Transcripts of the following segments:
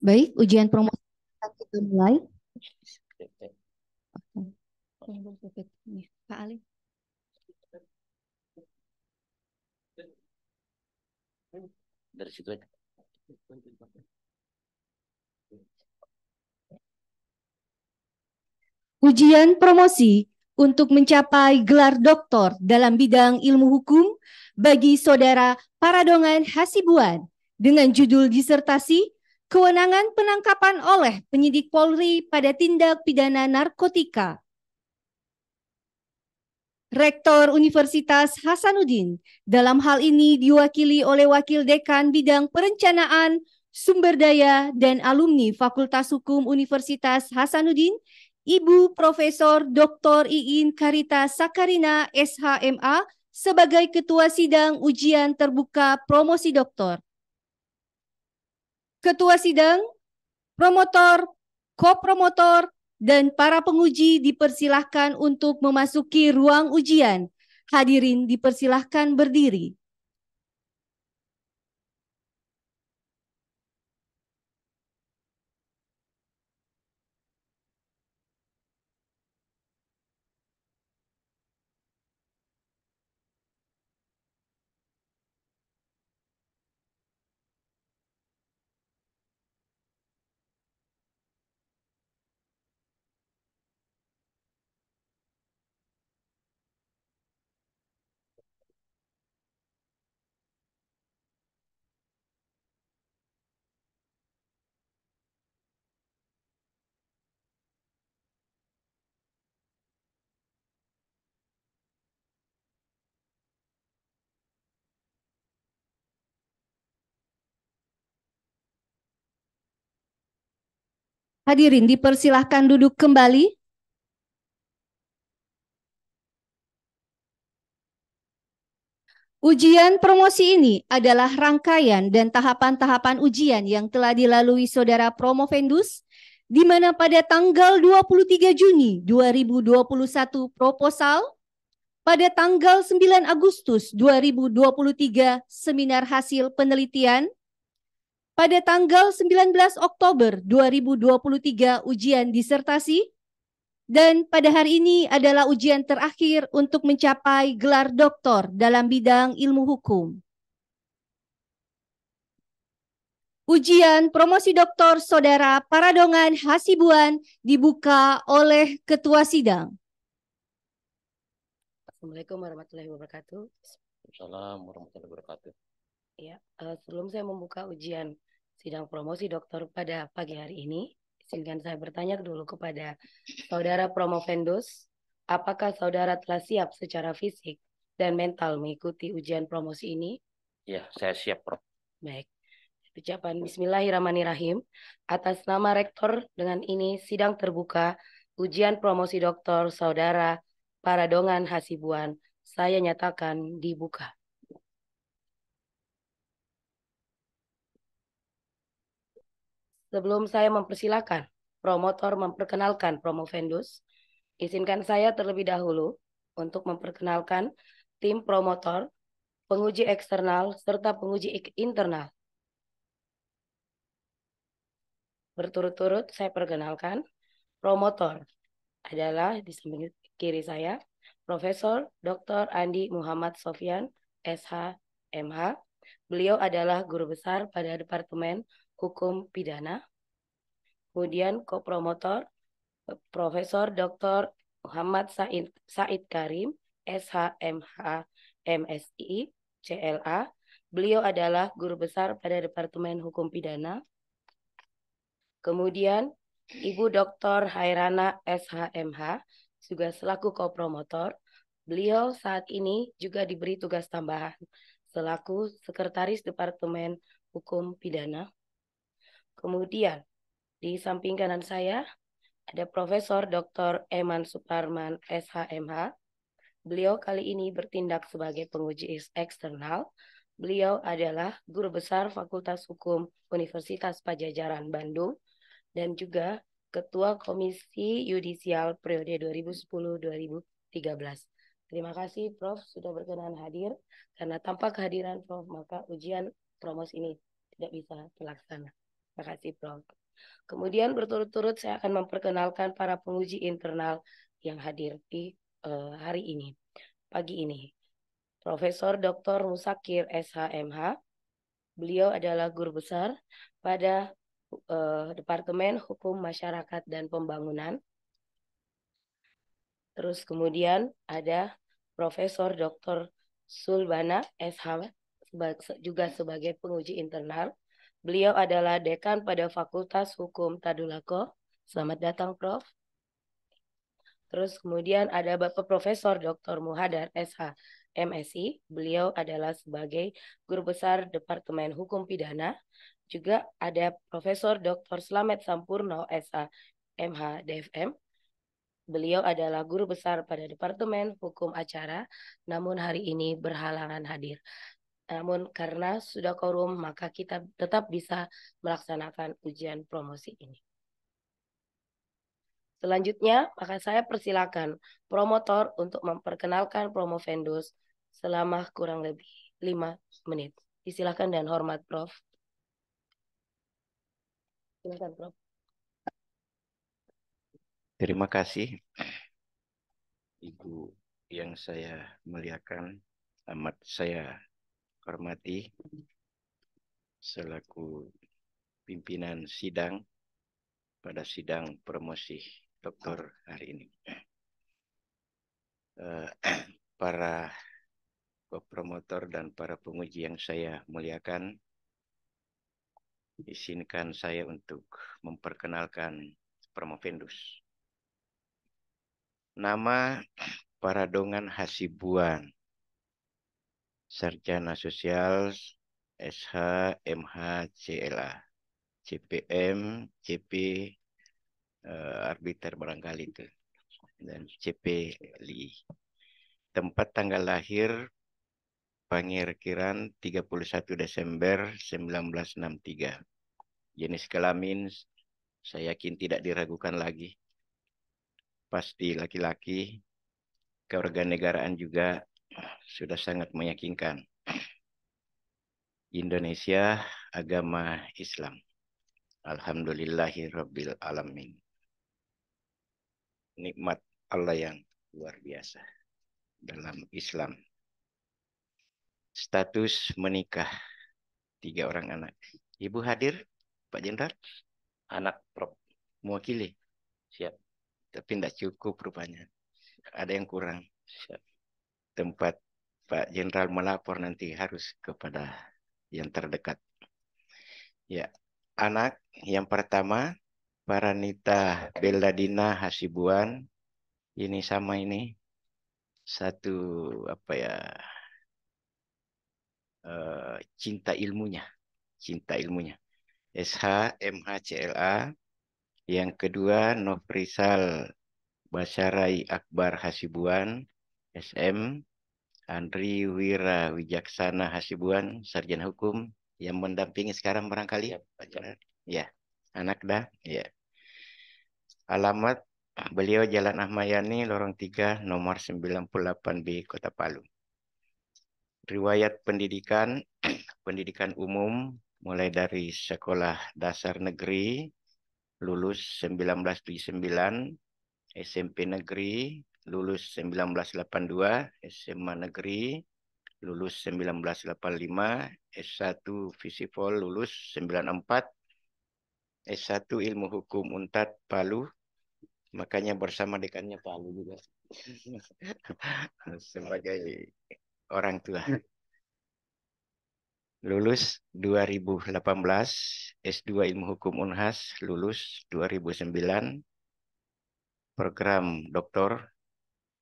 Baik, ujian promosi kita mulai. Dari situ aja. Ujian promosi untuk mencapai gelar doktor dalam bidang ilmu hukum bagi saudara Paradongan Hasibuan dengan judul disertasi Kewenangan penangkapan oleh penyidik Polri pada tindak pidana narkotika. Rektor Universitas Hasanuddin dalam hal ini diwakili oleh Wakil Dekan Bidang Perencanaan, Sumber Daya, dan Alumni Fakultas Hukum Universitas Hasanuddin, Ibu Profesor Dr. Iin Karita Sakarina SHMA sebagai Ketua Sidang Ujian Terbuka Promosi Doktor ketua sidang, promotor, kopromotor, dan para penguji dipersilahkan untuk memasuki ruang ujian. Hadirin dipersilahkan berdiri. Hadirin dipersilahkan duduk kembali. Ujian promosi ini adalah rangkaian dan tahapan-tahapan ujian yang telah dilalui saudara Promovendus, di mana pada tanggal 23 Juni 2021 proposal, pada tanggal 9 Agustus 2023 seminar hasil penelitian, pada tanggal 19 Oktober 2023 ujian disertasi dan pada hari ini adalah ujian terakhir untuk mencapai gelar doktor dalam bidang ilmu hukum. Ujian promosi doktor Saudara Paradongan Hasibuan dibuka oleh Ketua Sidang. Assalamualaikum warahmatullahi wabarakatuh. Assalamualaikum warahmatullahi wabarakatuh. Ya, eh, sebelum saya membuka ujian sidang promosi dokter pada pagi hari ini, izinkan saya bertanya dulu kepada saudara promovendus, apakah saudara telah siap secara fisik dan mental mengikuti ujian promosi ini? Ya, saya siap, Prof. Baik. Ucapan Bismillahirrahmanirrahim. Atas nama Rektor, dengan ini sidang terbuka ujian promosi dokter saudara Paradongan Hasibuan. Saya nyatakan dibuka. Sebelum saya mempersilahkan promotor memperkenalkan promo vendus, izinkan saya terlebih dahulu untuk memperkenalkan tim promotor, penguji eksternal, serta penguji internal. Berturut-turut saya perkenalkan promotor adalah di samping kiri saya Profesor Dr. Andi Muhammad Sofyan, SH, MH. Beliau adalah guru besar pada Departemen Hukum Pidana. Kemudian kopromotor Profesor Dr. Muhammad Said, Said Karim, SHMH MSI, CLA. Beliau adalah guru besar pada Departemen Hukum Pidana. Kemudian Ibu Dr. Hairana SHMH juga selaku kopromotor. Beliau saat ini juga diberi tugas tambahan selaku Sekretaris Departemen Hukum Pidana. Kemudian di samping kanan saya ada Profesor Dr. Eman Suparman SHMH. Beliau kali ini bertindak sebagai penguji eksternal. Beliau adalah guru besar Fakultas Hukum Universitas Pajajaran Bandung dan juga Ketua Komisi Yudisial periode 2010-2013. Terima kasih Prof sudah berkenan hadir karena tanpa kehadiran Prof maka ujian promos ini tidak bisa terlaksana kasih Prof. Kemudian berturut-turut saya akan memperkenalkan para penguji internal yang hadir di uh, hari ini, pagi ini. Profesor Dr. Musakir SHMH, beliau adalah guru besar pada uh, Departemen Hukum Masyarakat dan Pembangunan. Terus kemudian ada Profesor Dr. Sulbana SH juga sebagai penguji internal. Beliau adalah dekan pada Fakultas Hukum Tadulako. Selamat datang, Prof. Terus kemudian ada Bapak Profesor Dr. Muhadar SH MSI. Beliau adalah sebagai Guru Besar Departemen Hukum Pidana. Juga ada Profesor Dr. Slamet Sampurno SH MH DFM. Beliau adalah guru besar pada Departemen Hukum Acara, namun hari ini berhalangan hadir. Namun karena sudah korum, maka kita tetap bisa melaksanakan ujian promosi ini. Selanjutnya, maka saya persilakan promotor untuk memperkenalkan promo vendus selama kurang lebih 5 menit. Disilahkan dan hormat, Prof. Silakan, Prof. Terima kasih, Ibu yang saya muliakan. Amat saya hormati selaku pimpinan sidang pada sidang promosi doktor hari ini. Eh, para promotor dan para penguji yang saya muliakan, izinkan saya untuk memperkenalkan Promovendus. Nama para dongan Hasibuan Sarjana Sosial SH MH CLA CPM CP uh, eh, arbiter barangkali itu dan CP Li tempat tanggal lahir Pangirkiran 31 Desember 1963 jenis kelamin saya yakin tidak diragukan lagi pasti laki-laki kewarganegaraan juga Ah, sudah sangat meyakinkan. Indonesia agama Islam. Alhamdulillahirabbil alamin. Nikmat Allah yang luar biasa dalam Islam. Status menikah tiga orang anak. Ibu hadir, Pak Jenderal? Anak prop mewakili. Siap. Tapi tidak cukup rupanya. Ada yang kurang. Siap tempat Pak Jenderal melapor nanti harus kepada yang terdekat. Ya, anak yang pertama Paranita Beladina Hasibuan ini sama ini satu apa ya uh, cinta ilmunya, cinta ilmunya. SH MHCLA yang kedua Nofrisal Basarai Akbar Hasibuan SM Andri Wira Wijaksana Hasibuan, Sarjana Hukum, yang mendampingi sekarang barangkali. Ya, ya. anak dah. Ya. Alamat beliau Jalan Ahmayani, Lorong 3, nomor 98B, Kota Palu. Riwayat pendidikan, pendidikan umum, mulai dari sekolah dasar negeri, lulus 1979, SMP negeri, lulus 1982 SMA Negeri, lulus 1985, S1 Visipol lulus 94, S1 Ilmu Hukum Untat Palu, makanya bersama dekannya Palu juga sebagai orang tua. Lulus 2018, S2 Ilmu Hukum Unhas, lulus 2009, program doktor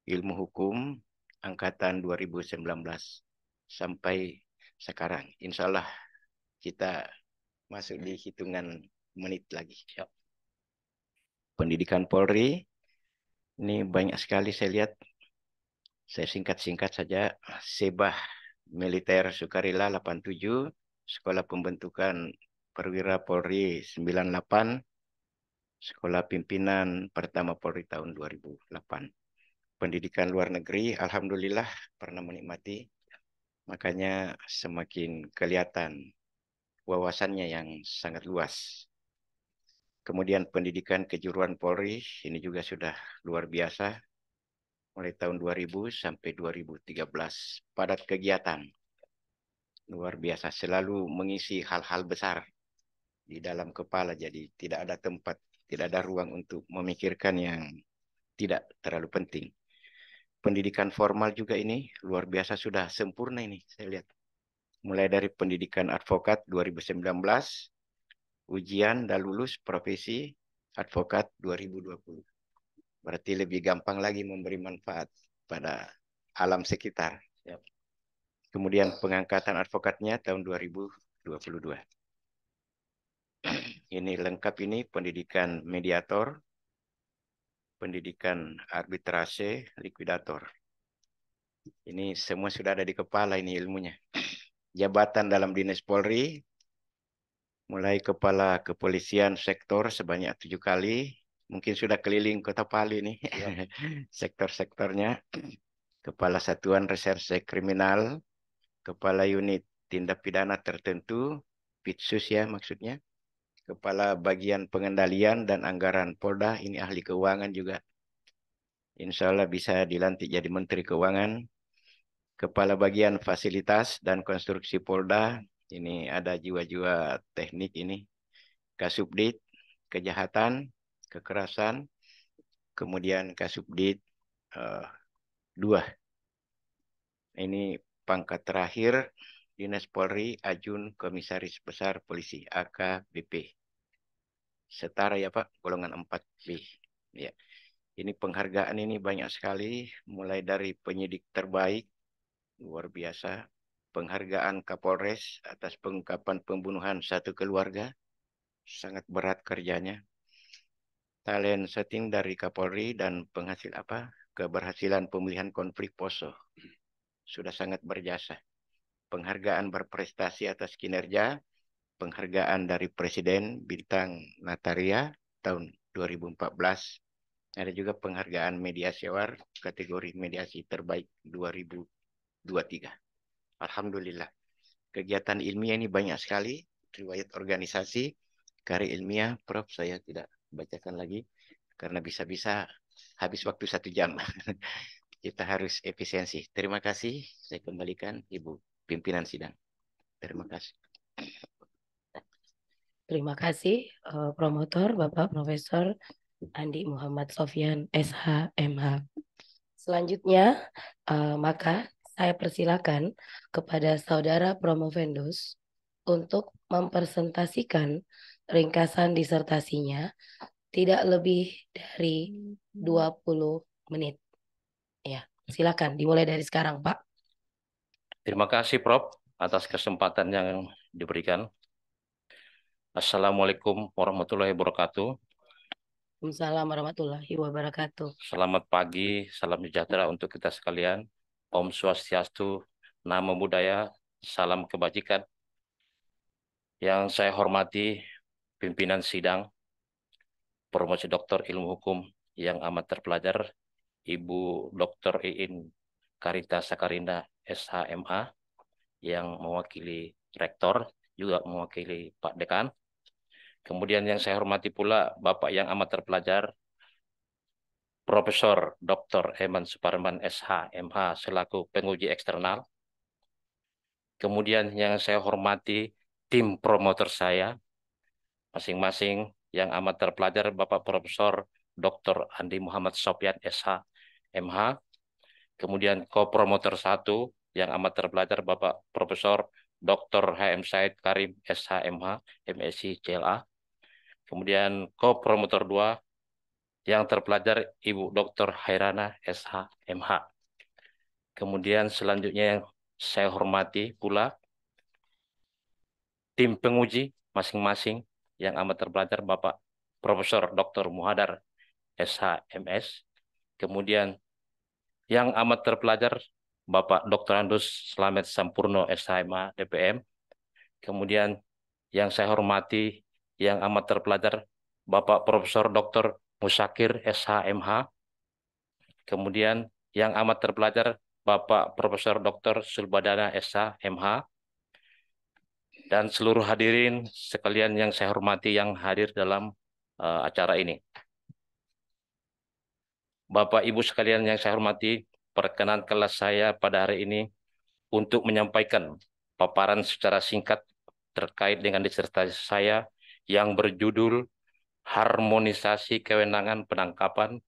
ilmu hukum angkatan 2019 sampai sekarang. Insya Allah kita masuk di hitungan menit lagi. Yep. Ya. Pendidikan Polri, ini banyak sekali saya lihat. Saya singkat-singkat saja, Sebah Militer Sukarela 87, Sekolah Pembentukan Perwira Polri 98, Sekolah Pimpinan Pertama Polri tahun 2008 pendidikan luar negeri, alhamdulillah pernah menikmati. Makanya semakin kelihatan wawasannya yang sangat luas. Kemudian pendidikan kejuruan Polri ini juga sudah luar biasa mulai tahun 2000 sampai 2013 padat kegiatan luar biasa selalu mengisi hal-hal besar di dalam kepala jadi tidak ada tempat tidak ada ruang untuk memikirkan yang tidak terlalu penting pendidikan formal juga ini luar biasa sudah sempurna ini saya lihat. Mulai dari pendidikan advokat 2019, ujian dan lulus profesi advokat 2020. Berarti lebih gampang lagi memberi manfaat pada alam sekitar. Kemudian pengangkatan advokatnya tahun 2022. Ini lengkap ini pendidikan mediator pendidikan arbitrase likuidator. Ini semua sudah ada di kepala ini ilmunya. Jabatan dalam Dinas Polri, mulai Kepala Kepolisian Sektor sebanyak tujuh kali. Mungkin sudah keliling kota Palu nih ya. sektor-sektornya. Kepala Satuan Reserse Kriminal, Kepala Unit Tindak Pidana Tertentu, Pitsus ya maksudnya, Kepala Bagian Pengendalian dan Anggaran Polda, ini ahli keuangan juga. Insya Allah bisa dilantik jadi Menteri Keuangan. Kepala Bagian Fasilitas dan Konstruksi Polda, ini ada jiwa-jiwa teknik ini. Kasubdit, kejahatan, kekerasan, kemudian Kasubdit uh, dua. Ini pangkat terakhir Dinas Polri Ajun Komisaris Besar Polisi AKBP setara ya Pak, golongan 4B. Ya. Ini penghargaan ini banyak sekali, mulai dari penyidik terbaik, luar biasa, penghargaan Kapolres atas pengungkapan pembunuhan satu keluarga, sangat berat kerjanya, talent setting dari Kapolri dan penghasil apa keberhasilan pemilihan konflik poso sudah sangat berjasa. Penghargaan berprestasi atas kinerja, penghargaan dari Presiden Bintang Nataria tahun 2014. Ada juga penghargaan media sewar kategori mediasi terbaik 2023. Alhamdulillah. Kegiatan ilmiah ini banyak sekali. Riwayat organisasi, karya ilmiah, Prof. Saya tidak bacakan lagi. Karena bisa-bisa habis waktu satu jam. Kita harus efisiensi. Terima kasih. Saya kembalikan Ibu pimpinan sidang. Terima kasih. Terima kasih uh, promotor Bapak Profesor Andi Muhammad Sofian SHMH. Selanjutnya, uh, maka saya persilakan kepada saudara Promovendus untuk mempresentasikan ringkasan disertasinya tidak lebih dari 20 menit. Ya, silakan dimulai dari sekarang, Pak. Terima kasih, Prof, atas kesempatan yang diberikan. Assalamualaikum warahmatullahi wabarakatuh. Assalamualaikum warahmatullahi wabarakatuh. Selamat pagi, salam sejahtera untuk kita sekalian. Om Swastiastu, Namo Buddhaya, salam kebajikan. Yang saya hormati pimpinan sidang promosi doktor ilmu hukum yang amat terpelajar Ibu Dr. Iin Karita Sakarinda SHMA yang mewakili rektor juga mewakili Pak Dekan. Kemudian yang saya hormati pula Bapak yang amat terpelajar, Profesor Dr. Eman Suparman SH, MH, selaku penguji eksternal. Kemudian yang saya hormati tim promotor saya, masing-masing yang amat terpelajar Bapak Profesor Dr. Andi Muhammad Sopian SH, MH. Kemudian co-promotor satu yang amat terpelajar Bapak Profesor Dr. HM Said Karim SHMH, MSc CLA. Kemudian co-promotor 2 yang terpelajar Ibu Dr. Hairana SHMH. Kemudian selanjutnya yang saya hormati pula tim penguji masing-masing yang amat terpelajar Bapak Profesor Dr. Muhadar SHMS. Kemudian yang amat terpelajar Bapak Dr. Andus Slamet Sampurno SHMA DPM. Kemudian yang saya hormati, yang amat terpelajar, Bapak Profesor Dr. Musakir SHMH. Kemudian yang amat terpelajar, Bapak Profesor Dr. Sulbadana SHMH. Dan seluruh hadirin sekalian yang saya hormati yang hadir dalam uh, acara ini. Bapak Ibu sekalian yang saya hormati, Perkenan kelas saya pada hari ini untuk menyampaikan paparan secara singkat terkait dengan disertasi saya yang berjudul Harmonisasi Kewenangan Penangkapan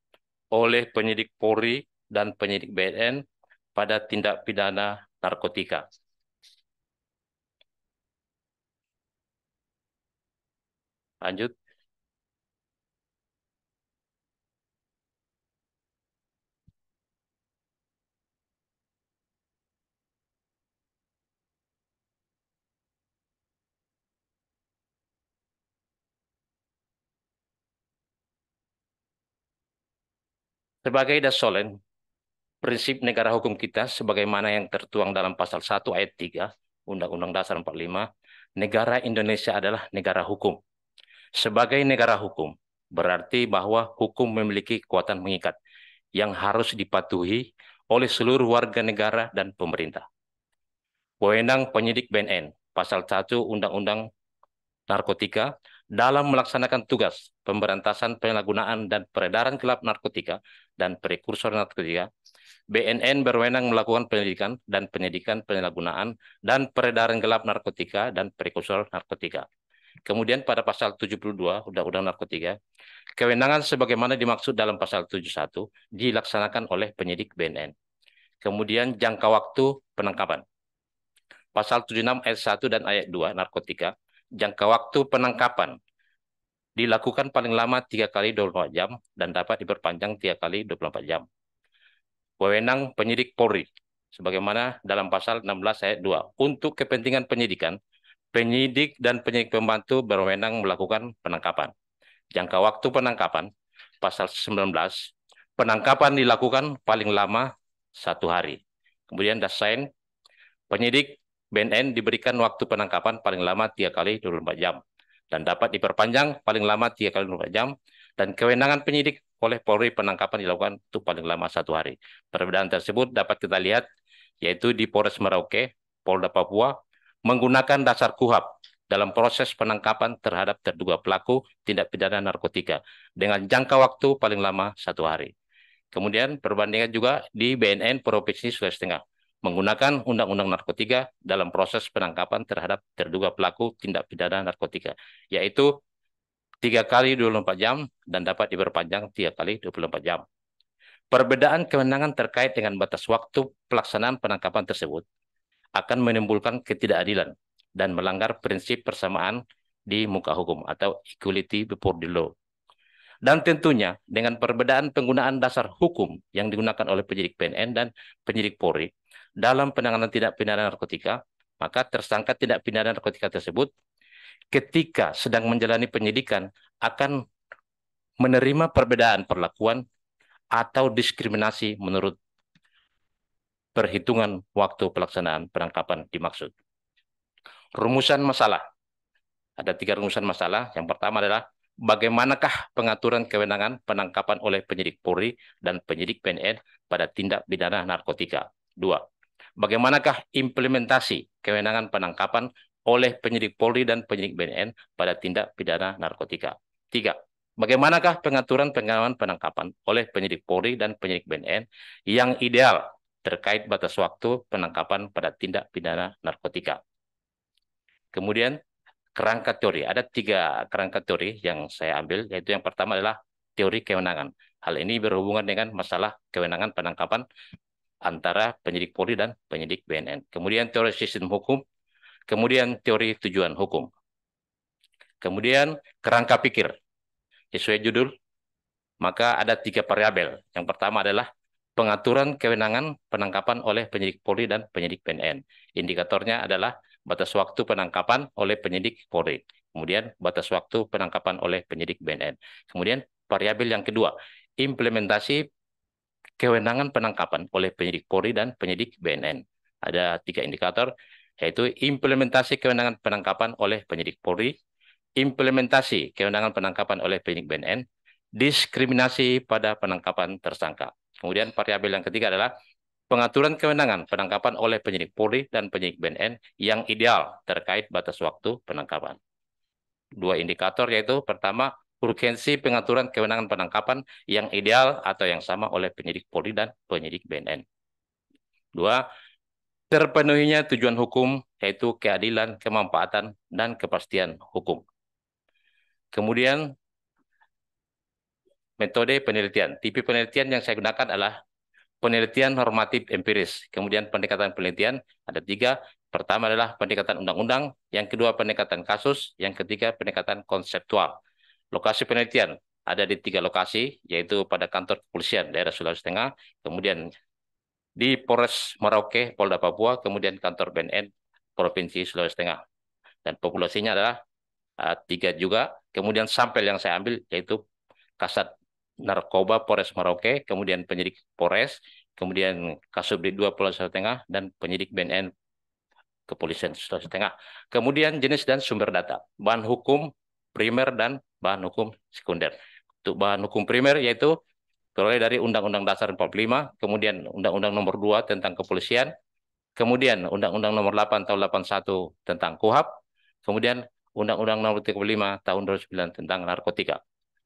oleh Penyidik Polri dan Penyidik BNN pada Tindak Pidana Narkotika. Lanjut. Sebagai dasolen, prinsip negara hukum kita sebagaimana yang tertuang dalam pasal 1 ayat 3 Undang-Undang Dasar 45, negara Indonesia adalah negara hukum. Sebagai negara hukum, berarti bahwa hukum memiliki kekuatan mengikat yang harus dipatuhi oleh seluruh warga negara dan pemerintah. Wewenang penyidik BNN, pasal 1 Undang-Undang Narkotika dalam melaksanakan tugas pemberantasan penyalahgunaan dan peredaran gelap narkotika dan prekursor narkotika, BNN berwenang melakukan penyelidikan dan penyidikan penyalahgunaan dan peredaran gelap narkotika dan prekursor narkotika. Kemudian pada pasal 72 Undang-Undang Narkotika, kewenangan sebagaimana dimaksud dalam pasal 71 dilaksanakan oleh penyidik BNN. Kemudian jangka waktu penangkapan. Pasal 76 ayat 1 dan ayat 2 narkotika jangka waktu penangkapan dilakukan paling lama tiga kali 24 jam dan dapat diperpanjang tiga kali 24 jam. Wewenang penyidik Polri sebagaimana dalam pasal 16 ayat 2. Untuk kepentingan penyidikan, penyidik dan penyidik pembantu berwenang melakukan penangkapan. Jangka waktu penangkapan pasal 19, penangkapan dilakukan paling lama satu hari. Kemudian dasain penyidik BNN diberikan waktu penangkapan paling lama tiga kali 24 jam dan dapat diperpanjang paling lama tiga kali 24 jam dan kewenangan penyidik oleh Polri penangkapan dilakukan itu paling lama satu hari. Perbedaan tersebut dapat kita lihat yaitu di Polres Merauke, Polda Papua menggunakan dasar KUHAP dalam proses penangkapan terhadap terduga pelaku tindak pidana narkotika dengan jangka waktu paling lama satu hari. Kemudian perbandingan juga di BNN Provinsi Sulawesi Tengah menggunakan Undang-Undang Narkotika dalam proses penangkapan terhadap terduga pelaku tindak pidana narkotika, yaitu tiga kali 24 jam dan dapat diperpanjang tiga kali 24 jam. Perbedaan kewenangan terkait dengan batas waktu pelaksanaan penangkapan tersebut akan menimbulkan ketidakadilan dan melanggar prinsip persamaan di muka hukum atau equality before the law. Dan tentunya dengan perbedaan penggunaan dasar hukum yang digunakan oleh penyidik PNN dan penyidik Polri dalam penanganan tindak pidana narkotika, maka tersangka tindak pidana narkotika tersebut ketika sedang menjalani penyidikan akan menerima perbedaan perlakuan atau diskriminasi menurut perhitungan waktu pelaksanaan penangkapan dimaksud. Rumusan masalah. Ada tiga rumusan masalah. Yang pertama adalah bagaimanakah pengaturan kewenangan penangkapan oleh penyidik Polri dan penyidik PNN pada tindak pidana narkotika. Dua, bagaimanakah implementasi kewenangan penangkapan oleh penyidik Polri dan penyidik BNN pada tindak pidana narkotika. Tiga, bagaimanakah pengaturan pengalaman penangkapan oleh penyidik Polri dan penyidik BNN yang ideal terkait batas waktu penangkapan pada tindak pidana narkotika. Kemudian kerangka teori. Ada tiga kerangka teori yang saya ambil, yaitu yang pertama adalah teori kewenangan. Hal ini berhubungan dengan masalah kewenangan penangkapan antara penyidik Polri dan penyidik BNN. Kemudian teori sistem hukum, kemudian teori tujuan hukum. Kemudian kerangka pikir. Sesuai judul, maka ada tiga variabel. Yang pertama adalah pengaturan kewenangan penangkapan oleh penyidik Polri dan penyidik BNN. Indikatornya adalah batas waktu penangkapan oleh penyidik Polri. Kemudian batas waktu penangkapan oleh penyidik BNN. Kemudian variabel yang kedua, implementasi kewenangan penangkapan oleh penyidik Polri dan penyidik BNN. Ada tiga indikator, yaitu implementasi kewenangan penangkapan oleh penyidik Polri, implementasi kewenangan penangkapan oleh penyidik BNN, diskriminasi pada penangkapan tersangka. Kemudian variabel yang ketiga adalah pengaturan kewenangan penangkapan oleh penyidik Polri dan penyidik BNN yang ideal terkait batas waktu penangkapan. Dua indikator yaitu pertama urgensi pengaturan kewenangan penangkapan yang ideal atau yang sama oleh penyidik Polri dan penyidik BNN. Dua, terpenuhinya tujuan hukum yaitu keadilan, kemampatan dan kepastian hukum. Kemudian metode penelitian. Tipe penelitian yang saya gunakan adalah penelitian normatif empiris. Kemudian pendekatan penelitian ada tiga. Pertama adalah pendekatan undang-undang, yang kedua pendekatan kasus, yang ketiga pendekatan konseptual. Lokasi penelitian ada di tiga lokasi, yaitu pada kantor kepolisian daerah Sulawesi Tengah, kemudian di Polres Merauke, Polda Papua, kemudian kantor BNN Provinsi Sulawesi Tengah. Dan populasinya adalah uh, tiga juga. Kemudian sampel yang saya ambil yaitu Kasat Narkoba Polres Merauke, kemudian penyidik Polres, kemudian Kasubdit dua Polres Sulawesi Tengah, dan penyidik BNN Kepolisian Sulawesi Tengah. Kemudian jenis dan sumber data, bahan hukum, primer, dan bahan hukum sekunder. Untuk bahan hukum primer yaitu peroleh dari Undang-Undang Dasar 45, kemudian Undang-Undang Nomor 2 tentang Kepolisian, kemudian Undang-Undang Nomor 8 tahun 81 tentang KUHAP, kemudian Undang-Undang Nomor 35 tahun 2009 tentang narkotika.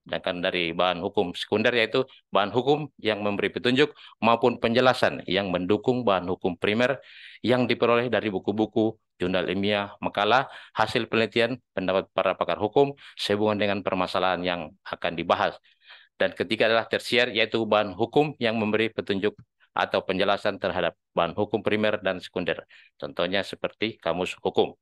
Sedangkan dari bahan hukum sekunder yaitu bahan hukum yang memberi petunjuk maupun penjelasan yang mendukung bahan hukum primer yang diperoleh dari buku-buku, jurnal ilmiah, makalah, hasil penelitian, pendapat para pakar hukum sehubungan dengan permasalahan yang akan dibahas. Dan ketiga adalah tersier yaitu bahan hukum yang memberi petunjuk atau penjelasan terhadap bahan hukum primer dan sekunder. Contohnya seperti kamus hukum.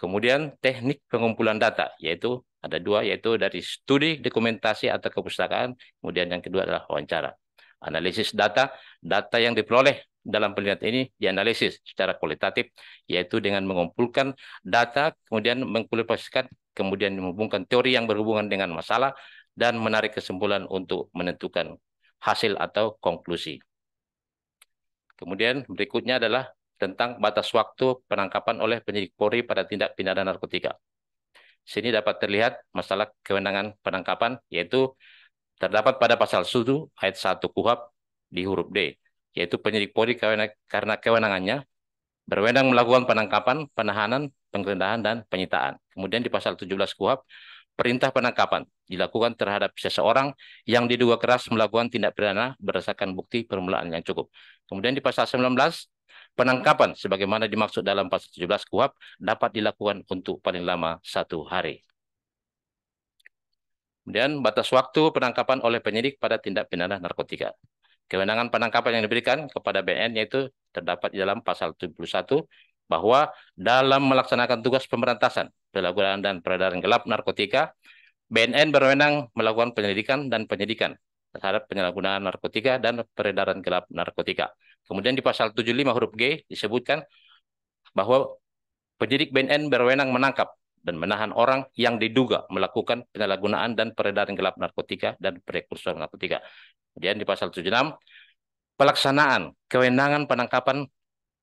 Kemudian teknik pengumpulan data, yaitu ada dua, yaitu dari studi, dokumentasi, atau kepustakaan. Kemudian yang kedua adalah wawancara. Analisis data, data yang diperoleh dalam penelitian ini dianalisis secara kualitatif, yaitu dengan mengumpulkan data, kemudian mengkualifikasikan, kemudian menghubungkan teori yang berhubungan dengan masalah, dan menarik kesimpulan untuk menentukan hasil atau konklusi. Kemudian berikutnya adalah tentang batas waktu penangkapan oleh penyidik Polri pada tindak pidana narkotika. Sini dapat terlihat masalah kewenangan penangkapan yaitu terdapat pada pasal 1 ayat 1 KUHAP di huruf D, yaitu penyidik Polri karena kewenangannya berwenang melakukan penangkapan, penahanan, penggeledahan, dan penyitaan. Kemudian di pasal 17 KUHAP, perintah penangkapan dilakukan terhadap seseorang yang diduga keras melakukan tindak pidana berdasarkan bukti permulaan yang cukup. Kemudian di pasal 19 penangkapan sebagaimana dimaksud dalam pasal 17 KUHP, dapat dilakukan untuk paling lama satu hari. Kemudian batas waktu penangkapan oleh penyidik pada tindak pidana narkotika. Kewenangan penangkapan yang diberikan kepada BN yaitu terdapat di dalam pasal 71 bahwa dalam melaksanakan tugas pemberantasan pelanggaran dan peredaran gelap narkotika, BNN berwenang melakukan penyelidikan dan penyidikan terhadap penyalahgunaan narkotika dan peredaran gelap narkotika Kemudian di pasal 75 huruf G disebutkan bahwa penyidik BNN berwenang menangkap dan menahan orang yang diduga melakukan penyalahgunaan dan peredaran gelap narkotika dan prekursor narkotika. Kemudian di pasal 76 pelaksanaan kewenangan penangkapan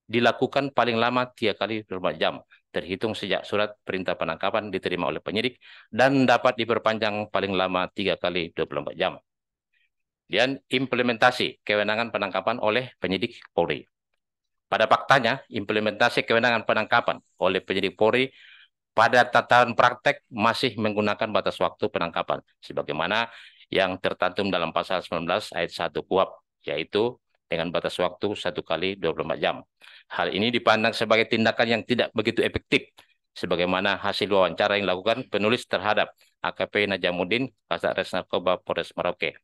dilakukan paling lama tiga kali 24 jam terhitung sejak surat perintah penangkapan diterima oleh penyidik dan dapat diperpanjang paling lama tiga kali 24 jam dan implementasi kewenangan penangkapan oleh penyidik Polri. Pada faktanya, implementasi kewenangan penangkapan oleh penyidik Polri pada tataran praktek masih menggunakan batas waktu penangkapan sebagaimana yang tertantum dalam pasal 19 ayat 1 KUHP yaitu dengan batas waktu satu kali 24 jam. Hal ini dipandang sebagai tindakan yang tidak begitu efektif sebagaimana hasil wawancara yang dilakukan penulis terhadap AKP Najamuddin Kasat Res Narkoba Polres Merauke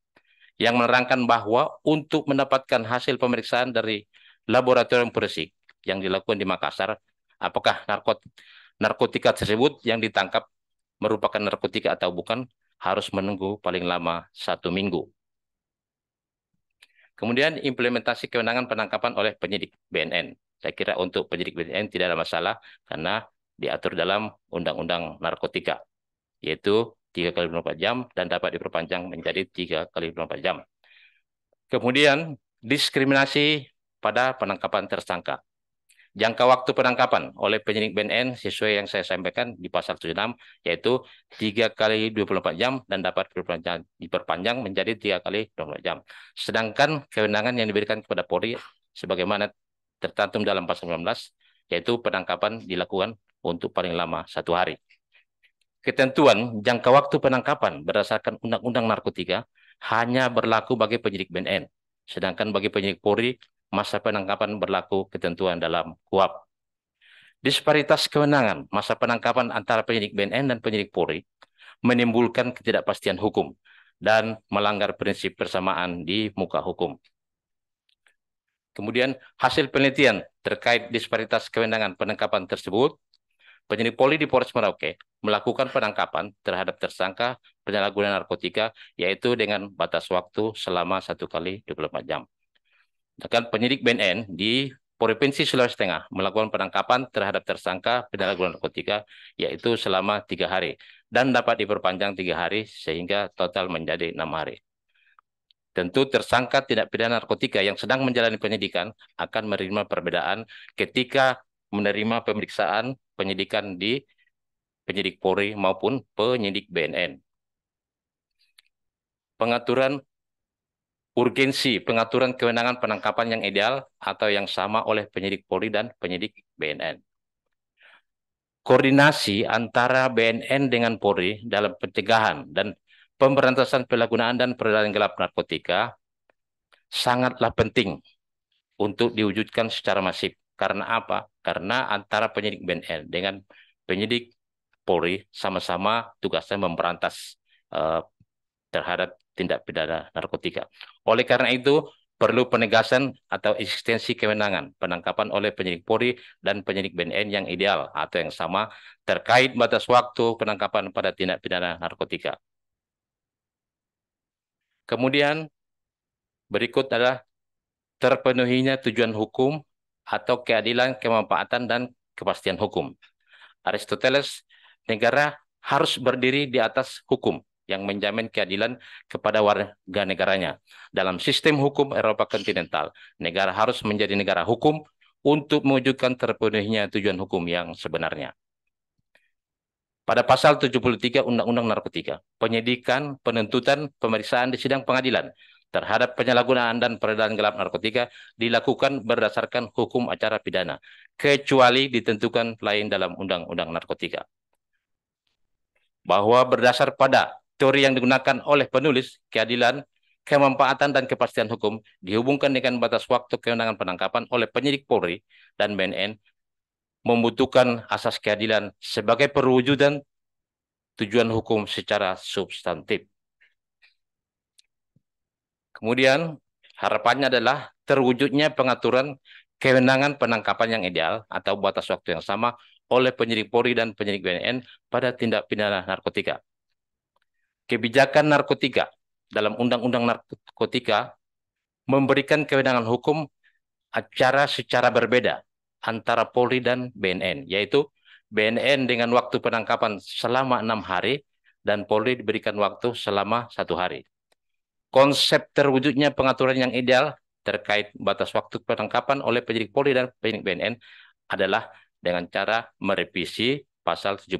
yang menerangkan bahwa untuk mendapatkan hasil pemeriksaan dari laboratorium forensik yang dilakukan di Makassar, apakah narkot narkotika tersebut yang ditangkap merupakan narkotika atau bukan harus menunggu paling lama satu minggu. Kemudian implementasi kewenangan penangkapan oleh penyidik BNN. Saya kira untuk penyidik BNN tidak ada masalah karena diatur dalam Undang-Undang Narkotika, yaitu 3 kali 24 jam dan dapat diperpanjang menjadi 3 kali 24 jam. Kemudian diskriminasi pada penangkapan tersangka. Jangka waktu penangkapan oleh penyidik BNN sesuai yang saya sampaikan di pasal 76 yaitu 3 kali 24 jam dan dapat diperpanjang, menjadi 3 kali 24 jam. Sedangkan kewenangan yang diberikan kepada Polri sebagaimana tertantum dalam pasal 19 yaitu penangkapan dilakukan untuk paling lama satu hari ketentuan jangka waktu penangkapan berdasarkan Undang-Undang Narkotika hanya berlaku bagi penyidik BNN. Sedangkan bagi penyidik Polri, masa penangkapan berlaku ketentuan dalam kuap. Disparitas kewenangan masa penangkapan antara penyidik BNN dan penyidik Polri menimbulkan ketidakpastian hukum dan melanggar prinsip persamaan di muka hukum. Kemudian hasil penelitian terkait disparitas kewenangan penangkapan tersebut penyidik Polri di Polres Merauke melakukan penangkapan terhadap tersangka penyalahgunaan narkotika yaitu dengan batas waktu selama satu kali 24 jam. Sedangkan penyidik BNN di Provinsi Sulawesi Tengah melakukan penangkapan terhadap tersangka penyalahgunaan narkotika yaitu selama tiga hari dan dapat diperpanjang tiga hari sehingga total menjadi enam hari. Tentu tersangka tindak pidana narkotika yang sedang menjalani penyidikan akan menerima perbedaan ketika menerima pemeriksaan penyidikan di penyidik Polri maupun penyidik BNN. Pengaturan urgensi, pengaturan kewenangan penangkapan yang ideal atau yang sama oleh penyidik Polri dan penyidik BNN. Koordinasi antara BNN dengan Polri dalam pencegahan dan pemberantasan pelagunaan dan peredaran gelap narkotika sangatlah penting untuk diwujudkan secara masif. Karena apa? Karena antara penyidik BNN dengan penyidik Polri sama-sama tugasnya memberantas uh, terhadap tindak pidana narkotika. Oleh karena itu, perlu penegasan atau eksistensi kewenangan penangkapan oleh penyidik Polri dan penyidik BNN yang ideal atau yang sama terkait batas waktu penangkapan pada tindak pidana narkotika. Kemudian berikut adalah terpenuhinya tujuan hukum atau keadilan, kemanfaatan, dan kepastian hukum. Aristoteles, negara harus berdiri di atas hukum yang menjamin keadilan kepada warga negaranya. Dalam sistem hukum Eropa kontinental, negara harus menjadi negara hukum untuk mewujudkan terpenuhinya tujuan hukum yang sebenarnya. Pada pasal 73 Undang-Undang Narkotika, penyidikan, penuntutan, pemeriksaan di sidang pengadilan terhadap penyalahgunaan dan peredaran gelap narkotika dilakukan berdasarkan hukum acara pidana, kecuali ditentukan lain dalam Undang-Undang Narkotika. Bahwa berdasar pada teori yang digunakan oleh penulis, keadilan, kemanfaatan, dan kepastian hukum dihubungkan dengan batas waktu kewenangan penangkapan oleh penyidik Polri dan BNN membutuhkan asas keadilan sebagai perwujudan tujuan hukum secara substantif. Kemudian harapannya adalah terwujudnya pengaturan kewenangan penangkapan yang ideal atau batas waktu yang sama oleh penyidik Polri dan penyidik BNN pada tindak pidana narkotika. Kebijakan narkotika dalam Undang-Undang Narkotika memberikan kewenangan hukum acara secara berbeda antara Polri dan BNN, yaitu BNN dengan waktu penangkapan selama enam hari dan Polri diberikan waktu selama satu hari konsep terwujudnya pengaturan yang ideal terkait batas waktu penangkapan oleh penyidik Polri dan penyidik BNN adalah dengan cara merevisi pasal 75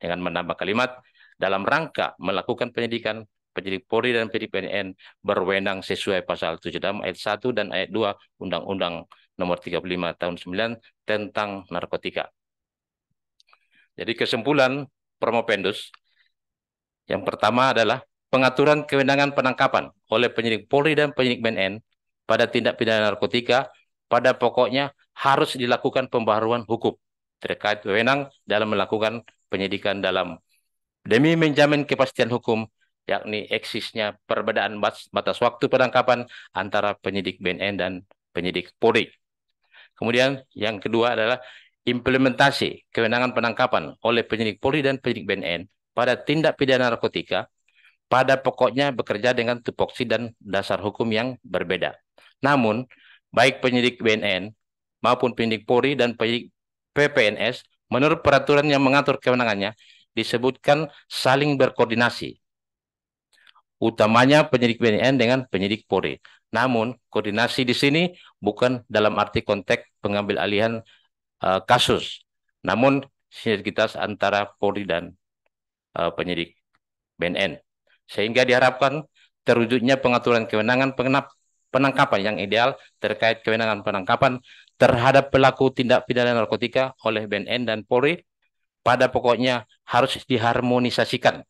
dengan menambah kalimat dalam rangka melakukan penyidikan penyidik Polri dan penyidik BNN berwenang sesuai pasal 76 ayat 1 dan ayat 2 Undang-Undang nomor 35 tahun 9 tentang narkotika. Jadi kesimpulan Promopendus yang pertama adalah pengaturan kewenangan penangkapan oleh penyidik Polri dan penyidik BNN pada tindak pidana narkotika pada pokoknya harus dilakukan pembaharuan hukum terkait wewenang dalam melakukan penyidikan dalam demi menjamin kepastian hukum yakni eksisnya perbedaan batas waktu penangkapan antara penyidik BNN dan penyidik Polri. Kemudian yang kedua adalah implementasi kewenangan penangkapan oleh penyidik Polri dan penyidik BNN pada tindak pidana narkotika pada pokoknya bekerja dengan tupoksi dan dasar hukum yang berbeda. Namun, baik penyidik BNN maupun penyidik Polri dan penyidik PPNS, menurut peraturan yang mengatur kewenangannya, disebutkan saling berkoordinasi. Utamanya penyidik BNN dengan penyidik Polri. Namun, koordinasi di sini bukan dalam arti konteks pengambil alihan e, kasus, namun sinergitas antara Polri dan e, penyidik BNN. Sehingga diharapkan terwujudnya pengaturan kewenangan pengenap penangkapan yang ideal terkait kewenangan penangkapan terhadap pelaku tindak pidana narkotika oleh BNN dan Polri pada pokoknya harus diharmonisasikan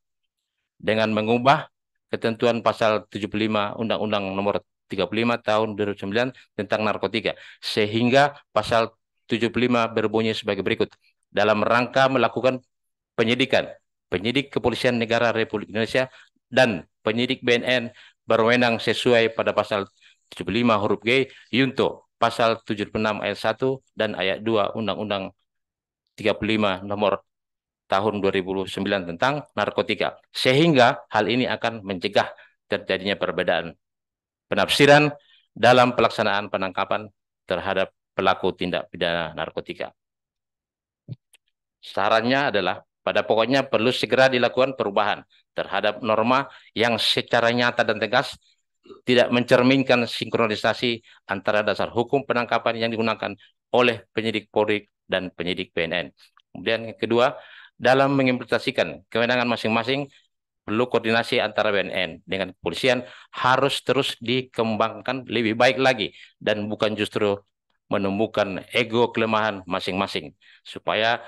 dengan mengubah ketentuan pasal 75 Undang-Undang nomor 35 tahun 2009 tentang narkotika sehingga pasal 75 berbunyi sebagai berikut dalam rangka melakukan penyidikan penyidik kepolisian negara Republik Indonesia dan penyidik BNN berwenang sesuai pada pasal 75 huruf G Yunto pasal 76 ayat 1 dan ayat 2 Undang-Undang 35 nomor tahun 2009 tentang narkotika sehingga hal ini akan mencegah terjadinya perbedaan penafsiran dalam pelaksanaan penangkapan terhadap pelaku tindak pidana narkotika. Sarannya adalah pada pokoknya perlu segera dilakukan perubahan terhadap norma yang secara nyata dan tegas tidak mencerminkan sinkronisasi antara dasar hukum penangkapan yang digunakan oleh penyidik Polri dan penyidik PNN. Kemudian yang kedua, dalam mengimplementasikan kewenangan masing-masing perlu koordinasi antara BNN dengan kepolisian harus terus dikembangkan lebih baik lagi dan bukan justru menemukan ego kelemahan masing-masing supaya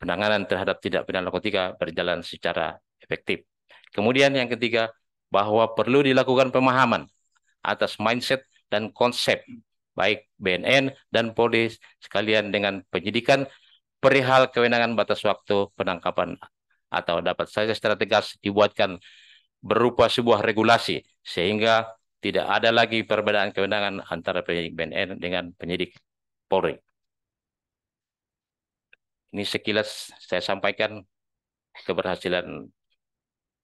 penanganan terhadap tidak pidana narkotika berjalan secara efektif. Kemudian yang ketiga, bahwa perlu dilakukan pemahaman atas mindset dan konsep baik BNN dan polis sekalian dengan penyidikan perihal kewenangan batas waktu penangkapan atau dapat saja secara tegas dibuatkan berupa sebuah regulasi sehingga tidak ada lagi perbedaan kewenangan antara penyidik BNN dengan penyidik Polri. Ini sekilas saya sampaikan keberhasilan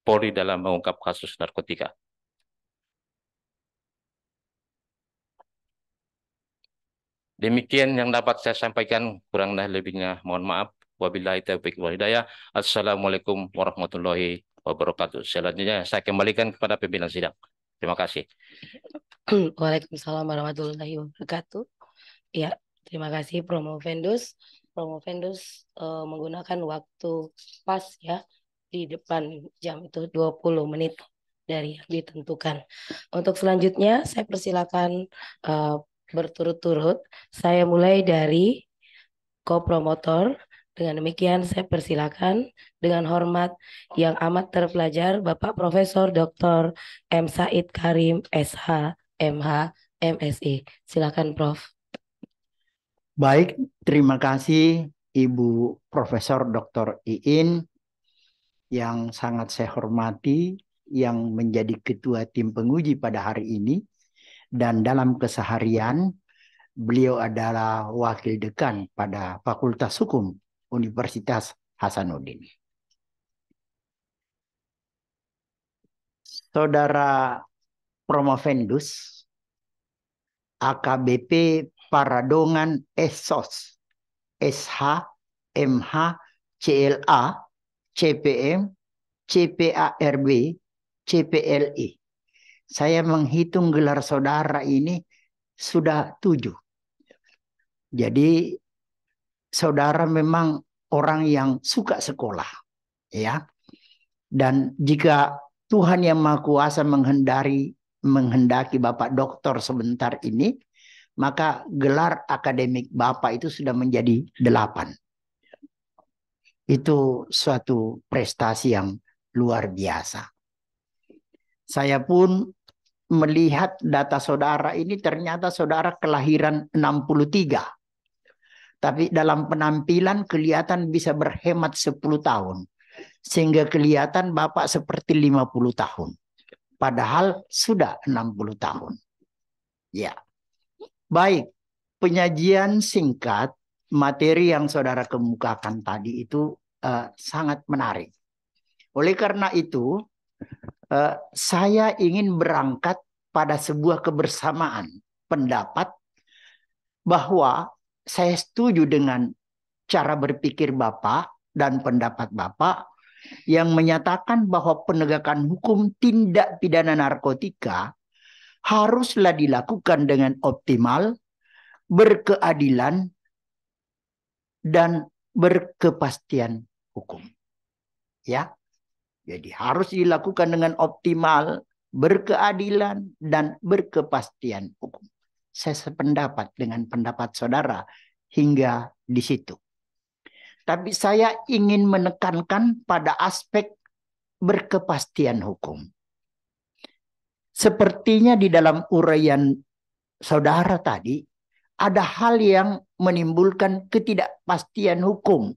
Polri dalam mengungkap kasus narkotika. Demikian yang dapat saya sampaikan, kurang dan lebihnya mohon maaf. Wabillahi taufiq wal hidayah. Assalamualaikum warahmatullahi wabarakatuh. Selanjutnya saya kembalikan kepada pimpinan sidang. Terima kasih. Waalaikumsalam warahmatullahi wabarakatuh. Ya, terima kasih Promo Vendus promo vendus uh, menggunakan waktu pas ya di depan jam itu 20 menit dari yang ditentukan. Untuk selanjutnya saya persilakan uh, berturut-turut. Saya mulai dari co-promotor. Dengan demikian saya persilakan dengan hormat yang amat terpelajar Bapak Profesor Dr. M. Said Karim SH MH MSI. Silakan Prof. Baik, terima kasih Ibu Profesor Dr. Iin yang sangat saya hormati yang menjadi ketua tim penguji pada hari ini dan dalam keseharian beliau adalah wakil dekan pada Fakultas Hukum Universitas Hasanuddin. Saudara Promovendus AKBP paradongan ESOS, SH, MH, CLA, CPM, CPARB, CPLI. E. Saya menghitung gelar saudara ini sudah tujuh. Jadi saudara memang orang yang suka sekolah, ya. Dan jika Tuhan yang Maha Kuasa menghendari menghendaki Bapak dokter sebentar ini, maka gelar akademik Bapak itu sudah menjadi delapan. Itu suatu prestasi yang luar biasa. Saya pun melihat data saudara ini ternyata saudara kelahiran 63 tapi dalam penampilan kelihatan bisa berhemat 10 tahun. Sehingga kelihatan Bapak seperti 50 tahun. Padahal sudah 60 tahun. Ya. Baik, penyajian singkat materi yang saudara kemukakan tadi itu uh, sangat menarik. Oleh karena itu, uh, saya ingin berangkat pada sebuah kebersamaan pendapat bahwa saya setuju dengan cara berpikir Bapak dan pendapat Bapak yang menyatakan bahwa penegakan hukum tindak pidana narkotika haruslah dilakukan dengan optimal, berkeadilan, dan berkepastian hukum. Ya. Jadi harus dilakukan dengan optimal, berkeadilan dan berkepastian hukum. Saya sependapat dengan pendapat saudara hingga di situ. Tapi saya ingin menekankan pada aspek berkepastian hukum. Sepertinya di dalam uraian saudara tadi ada hal yang menimbulkan ketidakpastian hukum.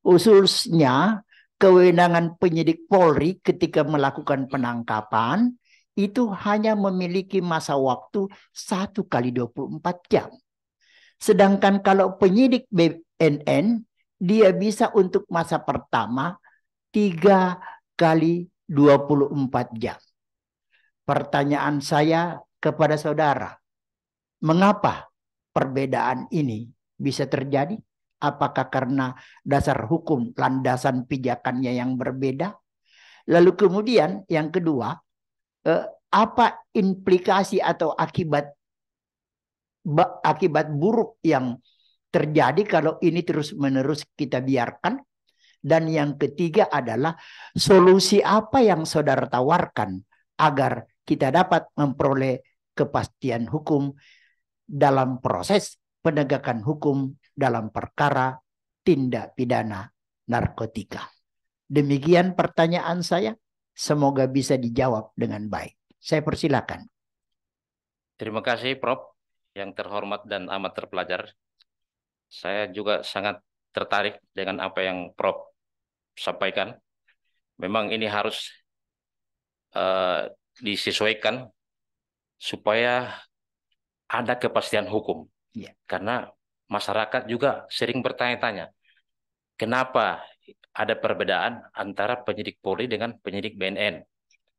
Khususnya kewenangan penyidik Polri ketika melakukan penangkapan itu hanya memiliki masa waktu satu kali 24 jam. Sedangkan kalau penyidik BNN dia bisa untuk masa pertama tiga kali 24 jam. Pertanyaan saya kepada saudara, mengapa perbedaan ini bisa terjadi? Apakah karena dasar hukum landasan pijakannya yang berbeda? Lalu kemudian yang kedua, eh, apa implikasi atau akibat akibat buruk yang terjadi kalau ini terus-menerus kita biarkan? Dan yang ketiga adalah solusi apa yang saudara tawarkan agar kita dapat memperoleh kepastian hukum dalam proses penegakan hukum dalam perkara tindak pidana narkotika. Demikian pertanyaan saya. Semoga bisa dijawab dengan baik. Saya persilakan. Terima kasih Prof. Yang terhormat dan amat terpelajar. Saya juga sangat tertarik dengan apa yang Prof. sampaikan. Memang ini harus uh, disesuaikan supaya ada kepastian hukum. Ya. Karena masyarakat juga sering bertanya-tanya, kenapa ada perbedaan antara penyidik Polri dengan penyidik BNN?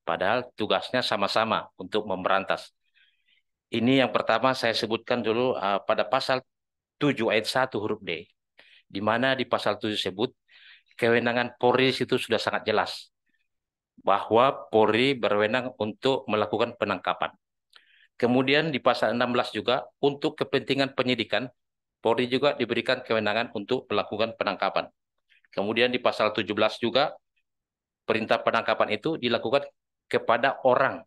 Padahal tugasnya sama-sama untuk memberantas. Ini yang pertama saya sebutkan dulu uh, pada pasal 7 ayat 1 huruf D. Di mana di pasal 7 sebut kewenangan Polri itu sudah sangat jelas bahwa Polri berwenang untuk melakukan penangkapan. Kemudian di pasal 16 juga untuk kepentingan penyidikan, Polri juga diberikan kewenangan untuk melakukan penangkapan. Kemudian di pasal 17 juga perintah penangkapan itu dilakukan kepada orang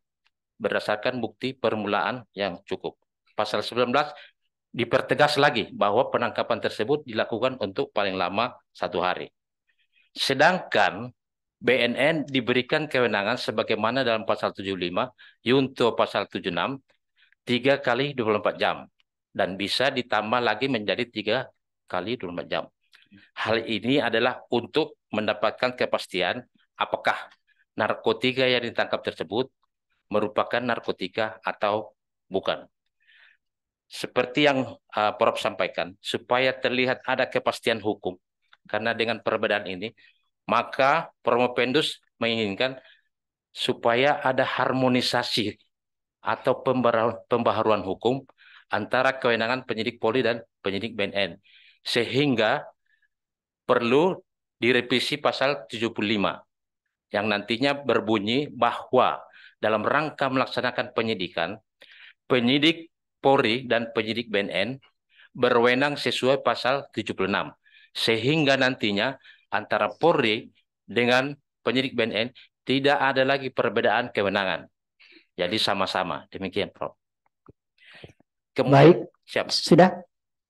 berdasarkan bukti permulaan yang cukup. Pasal 19 dipertegas lagi bahwa penangkapan tersebut dilakukan untuk paling lama satu hari. Sedangkan BNN diberikan kewenangan sebagaimana dalam pasal 75, Yunto pasal 76, 3 kali 24 jam dan bisa ditambah lagi menjadi 3 kali 24 jam. Hal ini adalah untuk mendapatkan kepastian apakah narkotika yang ditangkap tersebut merupakan narkotika atau bukan. Seperti yang uh, Prof sampaikan, supaya terlihat ada kepastian hukum karena dengan perbedaan ini maka promopendus menginginkan supaya ada harmonisasi atau pembaharuan hukum antara kewenangan penyidik Polri dan penyidik BNN. Sehingga perlu direvisi pasal 75 yang nantinya berbunyi bahwa dalam rangka melaksanakan penyidikan, penyidik Polri dan penyidik BNN berwenang sesuai pasal 76 sehingga nantinya antara Polri dengan penyidik BNN tidak ada lagi perbedaan kewenangan. Jadi sama-sama. Demikian, Prof. Kemudian, Baik. Siap. Sudah?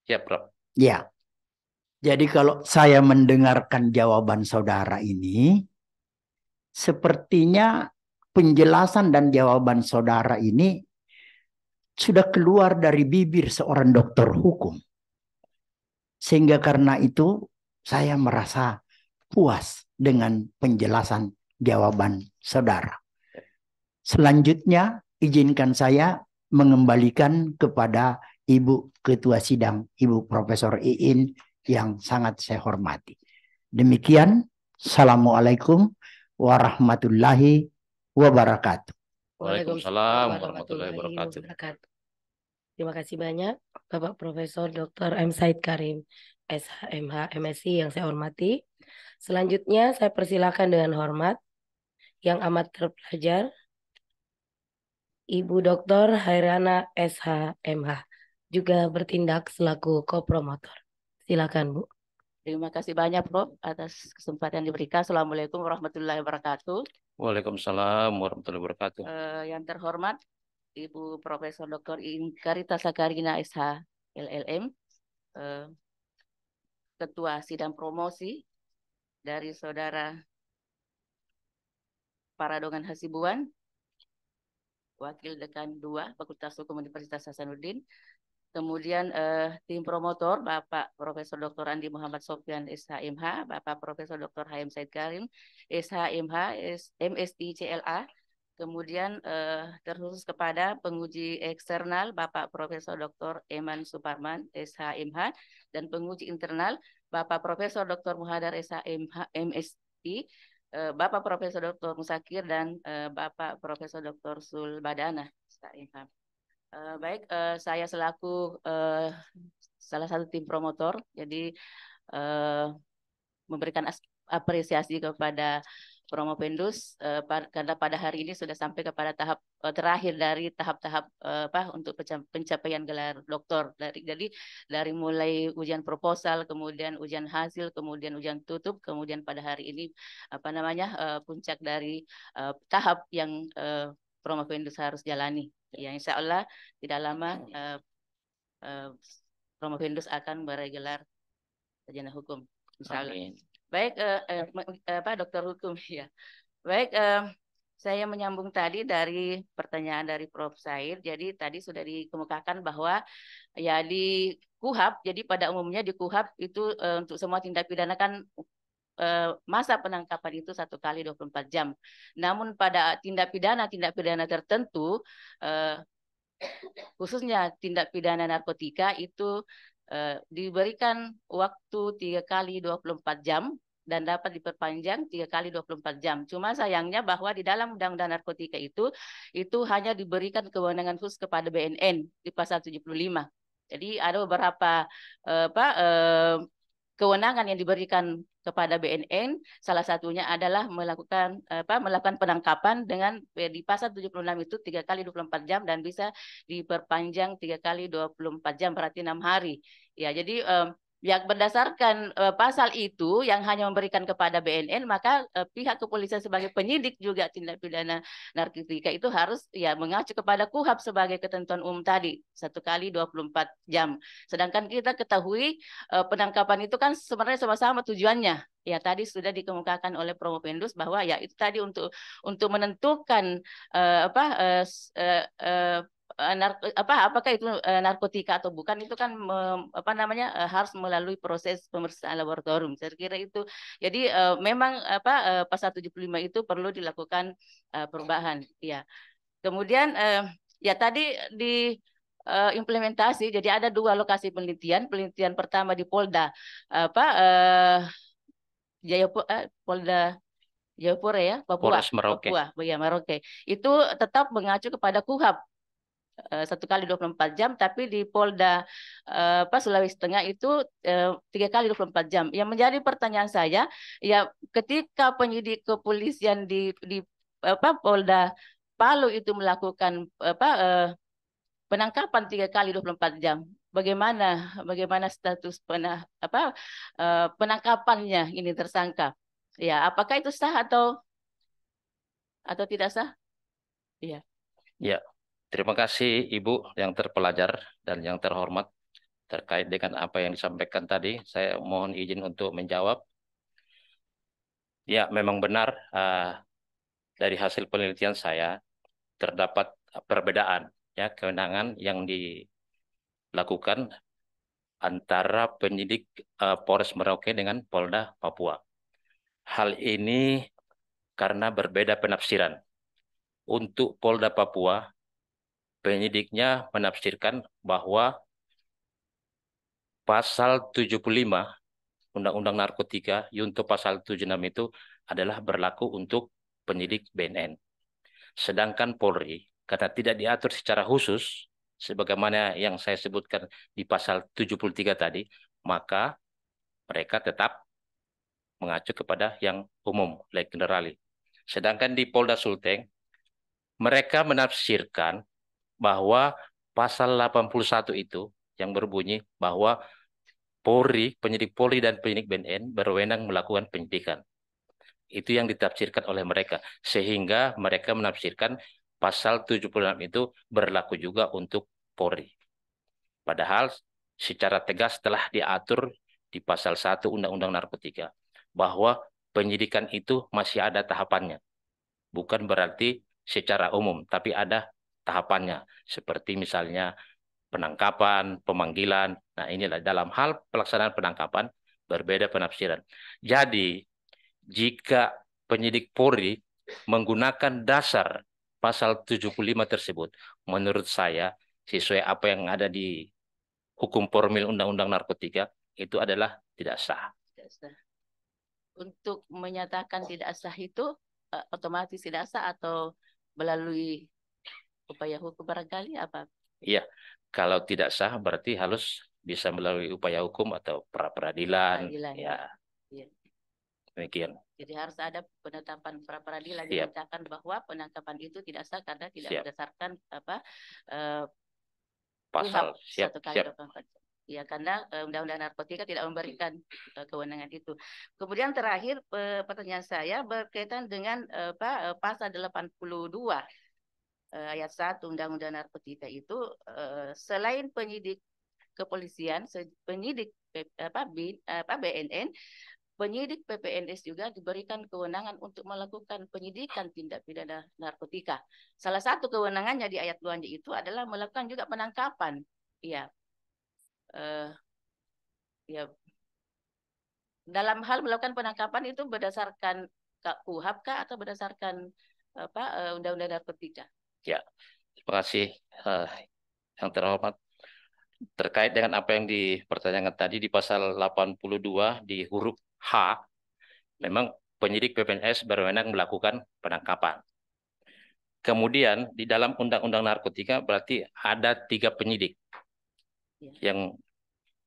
Siap, Prof. Ya. Jadi kalau saya mendengarkan jawaban saudara ini, sepertinya penjelasan dan jawaban saudara ini sudah keluar dari bibir seorang dokter hukum. Sehingga karena itu saya merasa puas dengan penjelasan jawaban saudara. Selanjutnya, izinkan saya mengembalikan kepada Ibu Ketua Sidang, Ibu Profesor Iin yang sangat saya hormati. Demikian, Assalamualaikum warahmatullahi wabarakatuh. Waalaikumsalam warahmatullahi wabarakatuh. Terima kasih banyak Bapak Profesor Dr. M. Said Karim, SHMH, MSc yang saya hormati. Selanjutnya, saya persilakan dengan hormat yang amat terpelajar, Ibu Dr. Hairana SHMH, juga bertindak selaku kopromotor. Silakan, Bu. Terima kasih banyak, Prof, atas kesempatan yang diberikan. Assalamualaikum warahmatullahi wabarakatuh. Waalaikumsalam warahmatullahi wabarakatuh. Uh, yang terhormat, Ibu Profesor Dr. Inkarita Sakarina SH, LLM, uh, eh, Ketua Sidang Promosi dari saudara Paradongan Hasibuan, Wakil Dekan dua Fakultas Hukum Universitas Hasanuddin. Kemudian eh, tim promotor Bapak Profesor Dr. Andi Muhammad Sofyan SHMH, Bapak Profesor Dr. Hayam Said Karim SHMH, MSD CLA. Kemudian eh, terkhusus kepada penguji eksternal Bapak Profesor Dr. Eman Suparman SHMH dan penguji internal Bapak Profesor Dr. Muhadar Esa MSI, eh, Bapak Profesor Dr. Musakir dan eh, Bapak Profesor Dr. Sul Badana. Eh, baik, saya selaku salah satu tim promotor, jadi memberikan apresiasi kepada Promo Pendus uh, karena pada hari ini sudah sampai kepada tahap uh, terakhir dari tahap-tahap uh, apa untuk pencapaian gelar doktor dari jadi dari mulai ujian proposal kemudian ujian hasil kemudian ujian tutup kemudian pada hari ini apa namanya uh, puncak dari uh, tahap yang uh, Promo Pendus harus jalani ya Insya Allah tidak lama uh, uh, Promo Pendus akan bergelar sarjana hukum Insya Allah. Amin. Baik, eh, eh, apa dokter hukum ya. Baik, eh, saya menyambung tadi dari pertanyaan dari Prof. Said. Jadi tadi sudah dikemukakan bahwa ya di KUHAP, jadi pada umumnya di KUHAP itu eh, untuk semua tindak pidana kan eh, masa penangkapan itu satu kali 24 jam. Namun pada tindak pidana tindak pidana tertentu eh, khususnya tindak pidana narkotika itu eh, diberikan waktu tiga kali 24 jam dan dapat diperpanjang tiga kali 24 jam. Cuma sayangnya bahwa di dalam Undang-Undang Narkotika itu, itu hanya diberikan kewenangan khusus kepada BNN di pasal 75. Jadi ada beberapa eh, apa, eh, kewenangan yang diberikan kepada BNN salah satunya adalah melakukan eh, apa melakukan penangkapan dengan di pasal 76 itu tiga kali 24 jam dan bisa diperpanjang tiga kali 24 jam berarti enam hari ya jadi eh, yang berdasarkan uh, pasal itu yang hanya memberikan kepada BNN maka uh, pihak kepolisian sebagai penyidik juga tindak pidana narkotika itu harus ya mengacu kepada KUHAP sebagai ketentuan umum tadi satu kali 24 jam sedangkan kita ketahui uh, penangkapan itu kan sebenarnya sama-sama tujuannya ya tadi sudah dikemukakan oleh Promo Pendus bahwa ya itu tadi untuk untuk menentukan uh, apa uh, uh, uh, Eh, narko, apa apakah itu eh, narkotika atau bukan itu kan apa namanya eh, harus melalui proses pemeriksaan laboratorium. Saya kira itu. Jadi memang apa pasal 75 itu perlu dilakukan perubahan ya. Kemudian ya tadi di implementasi. Jadi ada dua lokasi penelitian. Penelitian pertama di Polda apa uh, Polda eh, Polda Jayapura ya, Papua, Papua, ya Merauke. Itu tetap mengacu kepada KUHAP Eh, satu kali 24 jam, tapi di Polda eh, apa, Sulawesi Tengah itu eh, tiga kali 24 jam. Yang menjadi pertanyaan saya, ya ketika penyidik kepolisian di, di apa, Polda Palu itu melakukan apa, penangkapan tiga kali 24 jam, bagaimana bagaimana status penah, apa, penangkapannya ini tersangka? Ya, apakah itu sah atau atau tidak sah? Iya. Ya. Terima kasih Ibu yang terpelajar dan yang terhormat terkait dengan apa yang disampaikan tadi. Saya mohon izin untuk menjawab. Ya, memang benar uh, dari hasil penelitian saya terdapat perbedaan ya kewenangan yang dilakukan antara penyidik uh, Polres Merauke dengan Polda Papua. Hal ini karena berbeda penafsiran. Untuk Polda Papua, penyidiknya menafsirkan bahwa pasal 75 Undang-Undang Narkotika Yunto pasal 76 itu adalah berlaku untuk penyidik BNN. Sedangkan Polri karena tidak diatur secara khusus sebagaimana yang saya sebutkan di pasal 73 tadi, maka mereka tetap mengacu kepada yang umum, like generali. Sedangkan di Polda Sulteng, mereka menafsirkan bahwa pasal 81 itu yang berbunyi bahwa Polri, penyidik Polri dan penyidik BNN berwenang melakukan penyidikan. Itu yang ditafsirkan oleh mereka. Sehingga mereka menafsirkan pasal 76 itu berlaku juga untuk Polri. Padahal secara tegas telah diatur di pasal 1 Undang-Undang Narkotika bahwa penyidikan itu masih ada tahapannya. Bukan berarti secara umum, tapi ada tahapannya seperti misalnya penangkapan, pemanggilan. Nah, inilah dalam hal pelaksanaan penangkapan berbeda penafsiran. Jadi, jika penyidik Polri menggunakan dasar pasal 75 tersebut, menurut saya sesuai apa yang ada di hukum formil Undang-Undang Narkotika itu adalah tidak sah. Tidak sah. Untuk menyatakan tidak sah itu eh, otomatis tidak sah atau melalui upaya hukum barangkali apa? Iya, kalau tidak sah berarti harus bisa melalui upaya hukum atau pra peradilan. peradilan ya. ya. Iya. Demikian. Jadi harus ada penetapan pra peradilan yang menyatakan bahwa penangkapan itu tidak sah karena tidak Siap. berdasarkan apa eh, pasal Siap. satu kali Ya, karena eh, undang-undang narkotika tidak memberikan eh, kewenangan itu. Kemudian terakhir eh, pertanyaan saya berkaitan dengan apa pasal 82 Eh, ayat 1 Undang-Undang Narkotika itu eh, selain penyidik kepolisian, penyidik apa, apa BNN, penyidik PPNS juga diberikan kewenangan untuk melakukan penyidikan tindak pidana narkotika. Salah satu kewenangannya di ayat 2 itu adalah melakukan juga penangkapan. Iya. Uh, ya dalam hal melakukan penangkapan itu berdasarkan KUHAP atau berdasarkan apa undang-undang narkotika? Ya, terima kasih uh, yang terhormat. Terkait dengan apa yang dipertanyakan tadi di pasal 82 di huruf H, memang penyidik PPNS berwenang melakukan penangkapan. Kemudian di dalam Undang-Undang Narkotika berarti ada tiga penyidik ya. yang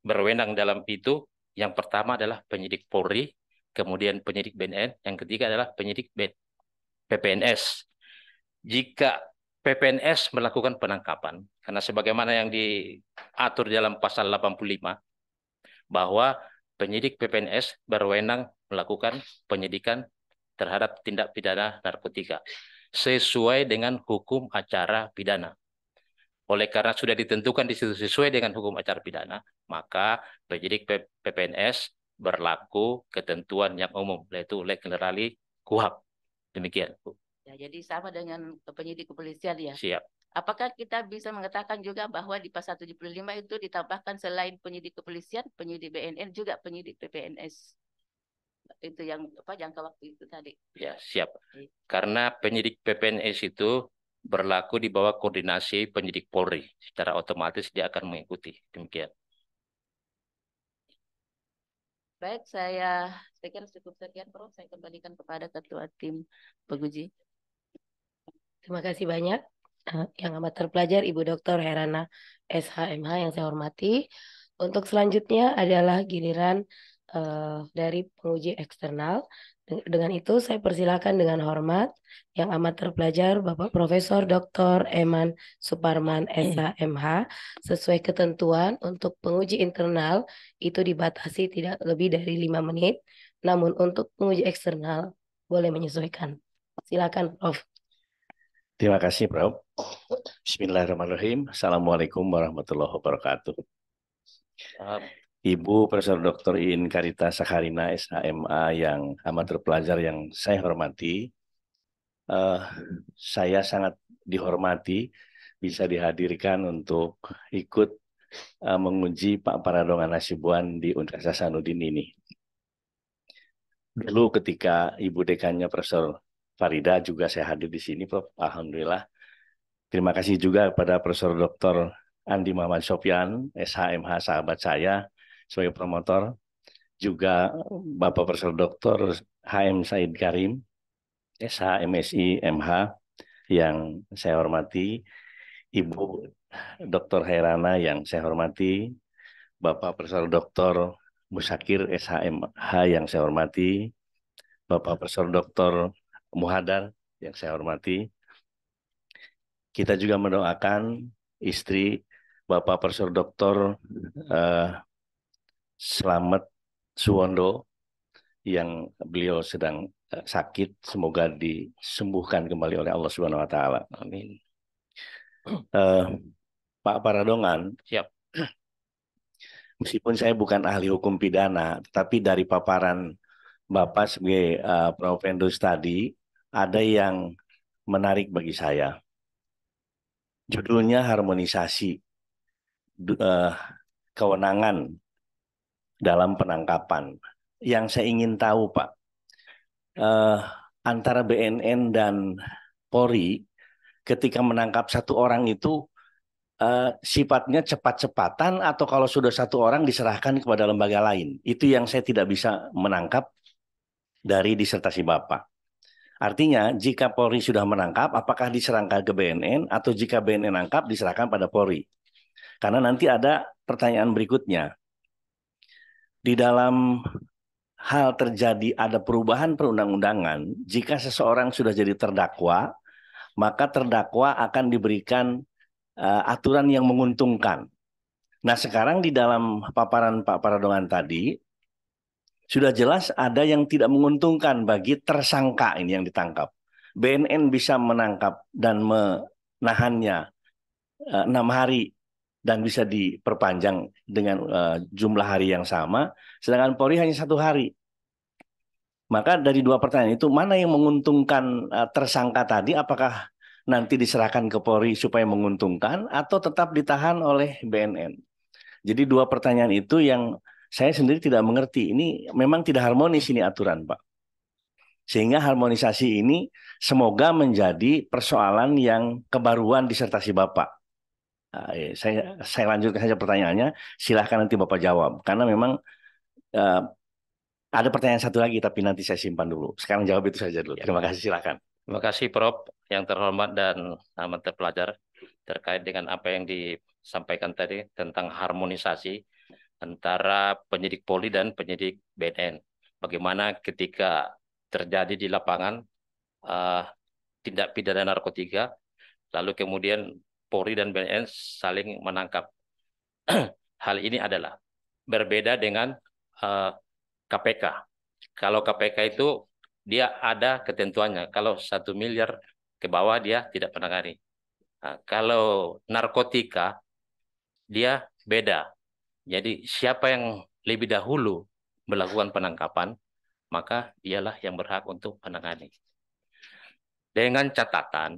berwenang dalam itu. Yang pertama adalah penyidik Polri, kemudian penyidik BNN, yang ketiga adalah penyidik PPNS. Jika PPNS melakukan penangkapan karena sebagaimana yang diatur dalam pasal 85 bahwa penyidik PPNS berwenang melakukan penyidikan terhadap tindak pidana narkotika sesuai dengan hukum acara pidana. Oleh karena sudah ditentukan di situ sesuai dengan hukum acara pidana, maka penyidik PPNS berlaku ketentuan yang umum yaitu oleh generali KUHAP. Demikian, Bu. Ya, jadi sama dengan penyidik kepolisian ya. Siap. Apakah kita bisa mengatakan juga bahwa di pasal 75 itu ditambahkan selain penyidik kepolisian, penyidik BNN juga penyidik PPNS? Itu yang apa jangka waktu itu tadi. Ya, siap. Karena penyidik PPNS itu berlaku di bawah koordinasi penyidik Polri. Secara otomatis dia akan mengikuti. Demikian. Baik, saya sekian cukup sekian, Prof. Saya kembalikan kepada Ketua Tim Penguji. Terima kasih banyak eh, yang amat terpelajar Ibu Dr. Herana SHMH yang saya hormati. Untuk selanjutnya adalah giliran uh, dari penguji eksternal. Dengan itu saya persilakan dengan hormat yang amat terpelajar Bapak Profesor Dr. Eman Suparman SHMH sesuai ketentuan untuk penguji internal itu dibatasi tidak lebih dari lima menit. Namun untuk penguji eksternal boleh menyesuaikan. Silakan Prof. Terima kasih, Prof. Bismillahirrahmanirrahim. Assalamualaikum warahmatullahi wabarakatuh. Ibu Profesor Dr. In Karita Sakarina, SHMA yang amat terpelajar yang saya hormati, uh, saya sangat dihormati bisa dihadirkan untuk ikut uh, menguji Pak Paradongan Nasibuan di Universitas Sanudin ini. Dulu ketika Ibu Dekannya Profesor Farida juga saya hadir di sini Prof. Alhamdulillah. Terima kasih juga kepada Profesor Dr. Andi Muhammad Sofyan, SHMH sahabat saya sebagai promotor. Juga Bapak Profesor Dr. HM Said Karim, SHMSI MH yang saya hormati, Ibu Dr. Herana yang saya hormati, Bapak Profesor Dr. Musakir SHMH yang saya hormati, Bapak Profesor Dr. Muhadar yang saya hormati. Kita juga mendoakan istri Bapak Profesor Dr. Uh, eh, Selamat Suwondo yang beliau sedang eh, sakit semoga disembuhkan kembali oleh Allah Subhanahu wa taala. Amin. Uh, Pak Paradongan, siap. Meskipun saya bukan ahli hukum pidana, tetapi dari paparan Bapak sebagai uh, Prof. Endus tadi, ada yang menarik bagi saya. Judulnya harmonisasi uh, kewenangan dalam penangkapan. Yang saya ingin tahu, Pak, uh, antara BNN dan Polri ketika menangkap satu orang itu uh, sifatnya cepat-cepatan atau kalau sudah satu orang diserahkan kepada lembaga lain. Itu yang saya tidak bisa menangkap dari disertasi Bapak. Artinya, jika Polri sudah menangkap, apakah diserangkan ke BNN atau jika BNN nangkap diserahkan pada Polri? Karena nanti ada pertanyaan berikutnya. Di dalam hal terjadi ada perubahan perundang-undangan, jika seseorang sudah jadi terdakwa, maka terdakwa akan diberikan uh, aturan yang menguntungkan. Nah, sekarang di dalam paparan Pak Paradongan tadi, sudah jelas ada yang tidak menguntungkan bagi tersangka ini yang ditangkap. BNN bisa menangkap dan menahannya eh, enam hari dan bisa diperpanjang dengan eh, jumlah hari yang sama, sedangkan Polri hanya satu hari. Maka dari dua pertanyaan itu mana yang menguntungkan eh, tersangka tadi? Apakah nanti diserahkan ke Polri supaya menguntungkan atau tetap ditahan oleh BNN? Jadi dua pertanyaan itu yang saya sendiri tidak mengerti. Ini memang tidak harmonis ini aturan, Pak. Sehingga harmonisasi ini semoga menjadi persoalan yang kebaruan disertasi Bapak. Nah, iya, saya, iya. saya lanjutkan saja pertanyaannya. Silahkan nanti Bapak jawab. Karena memang eh, ada pertanyaan satu lagi, tapi nanti saya simpan dulu. Sekarang jawab itu saja dulu. Iya. Terima kasih, silahkan. Terima kasih, Prof. Yang terhormat dan amat eh, terpelajar terkait dengan apa yang disampaikan tadi tentang harmonisasi antara penyidik Polri dan penyidik BNN. Bagaimana ketika terjadi di lapangan uh, tindak pidana narkotika, lalu kemudian Polri dan BNN saling menangkap. Hal ini adalah berbeda dengan uh, eh, KPK. Kalau KPK itu dia ada ketentuannya. Kalau satu miliar ke bawah dia tidak menangani. Nah, kalau narkotika dia beda jadi siapa yang lebih dahulu melakukan penangkapan, maka dialah yang berhak untuk menangani. Dengan catatan,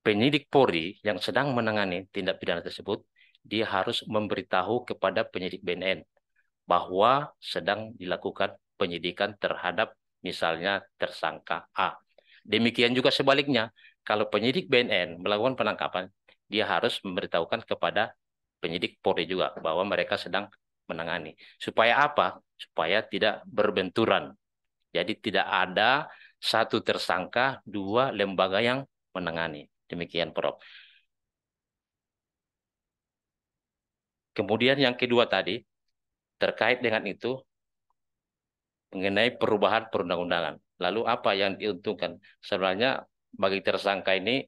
penyidik Polri yang sedang menangani tindak pidana tersebut, dia harus memberitahu kepada penyidik BNN bahwa sedang dilakukan penyidikan terhadap misalnya tersangka A. Demikian juga sebaliknya, kalau penyidik BNN melakukan penangkapan, dia harus memberitahukan kepada penyidik Polri juga bahwa mereka sedang menangani. Supaya apa? Supaya tidak berbenturan. Jadi tidak ada satu tersangka, dua lembaga yang menangani. Demikian Prof. Kemudian yang kedua tadi terkait dengan itu mengenai perubahan perundang-undangan. Lalu apa yang diuntungkan? Sebenarnya bagi tersangka ini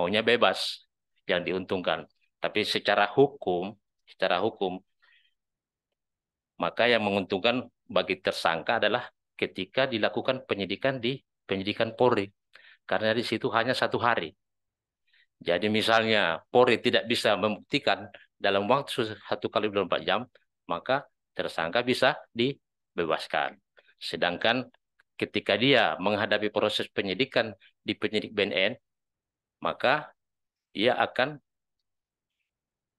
maunya bebas yang diuntungkan. Tapi secara hukum, secara hukum maka yang menguntungkan bagi tersangka adalah ketika dilakukan penyidikan di penyidikan Polri. Karena di situ hanya satu hari. Jadi misalnya Polri tidak bisa membuktikan dalam waktu satu kali 24 jam, maka tersangka bisa dibebaskan. Sedangkan ketika dia menghadapi proses penyidikan di penyidik BNN, maka ia akan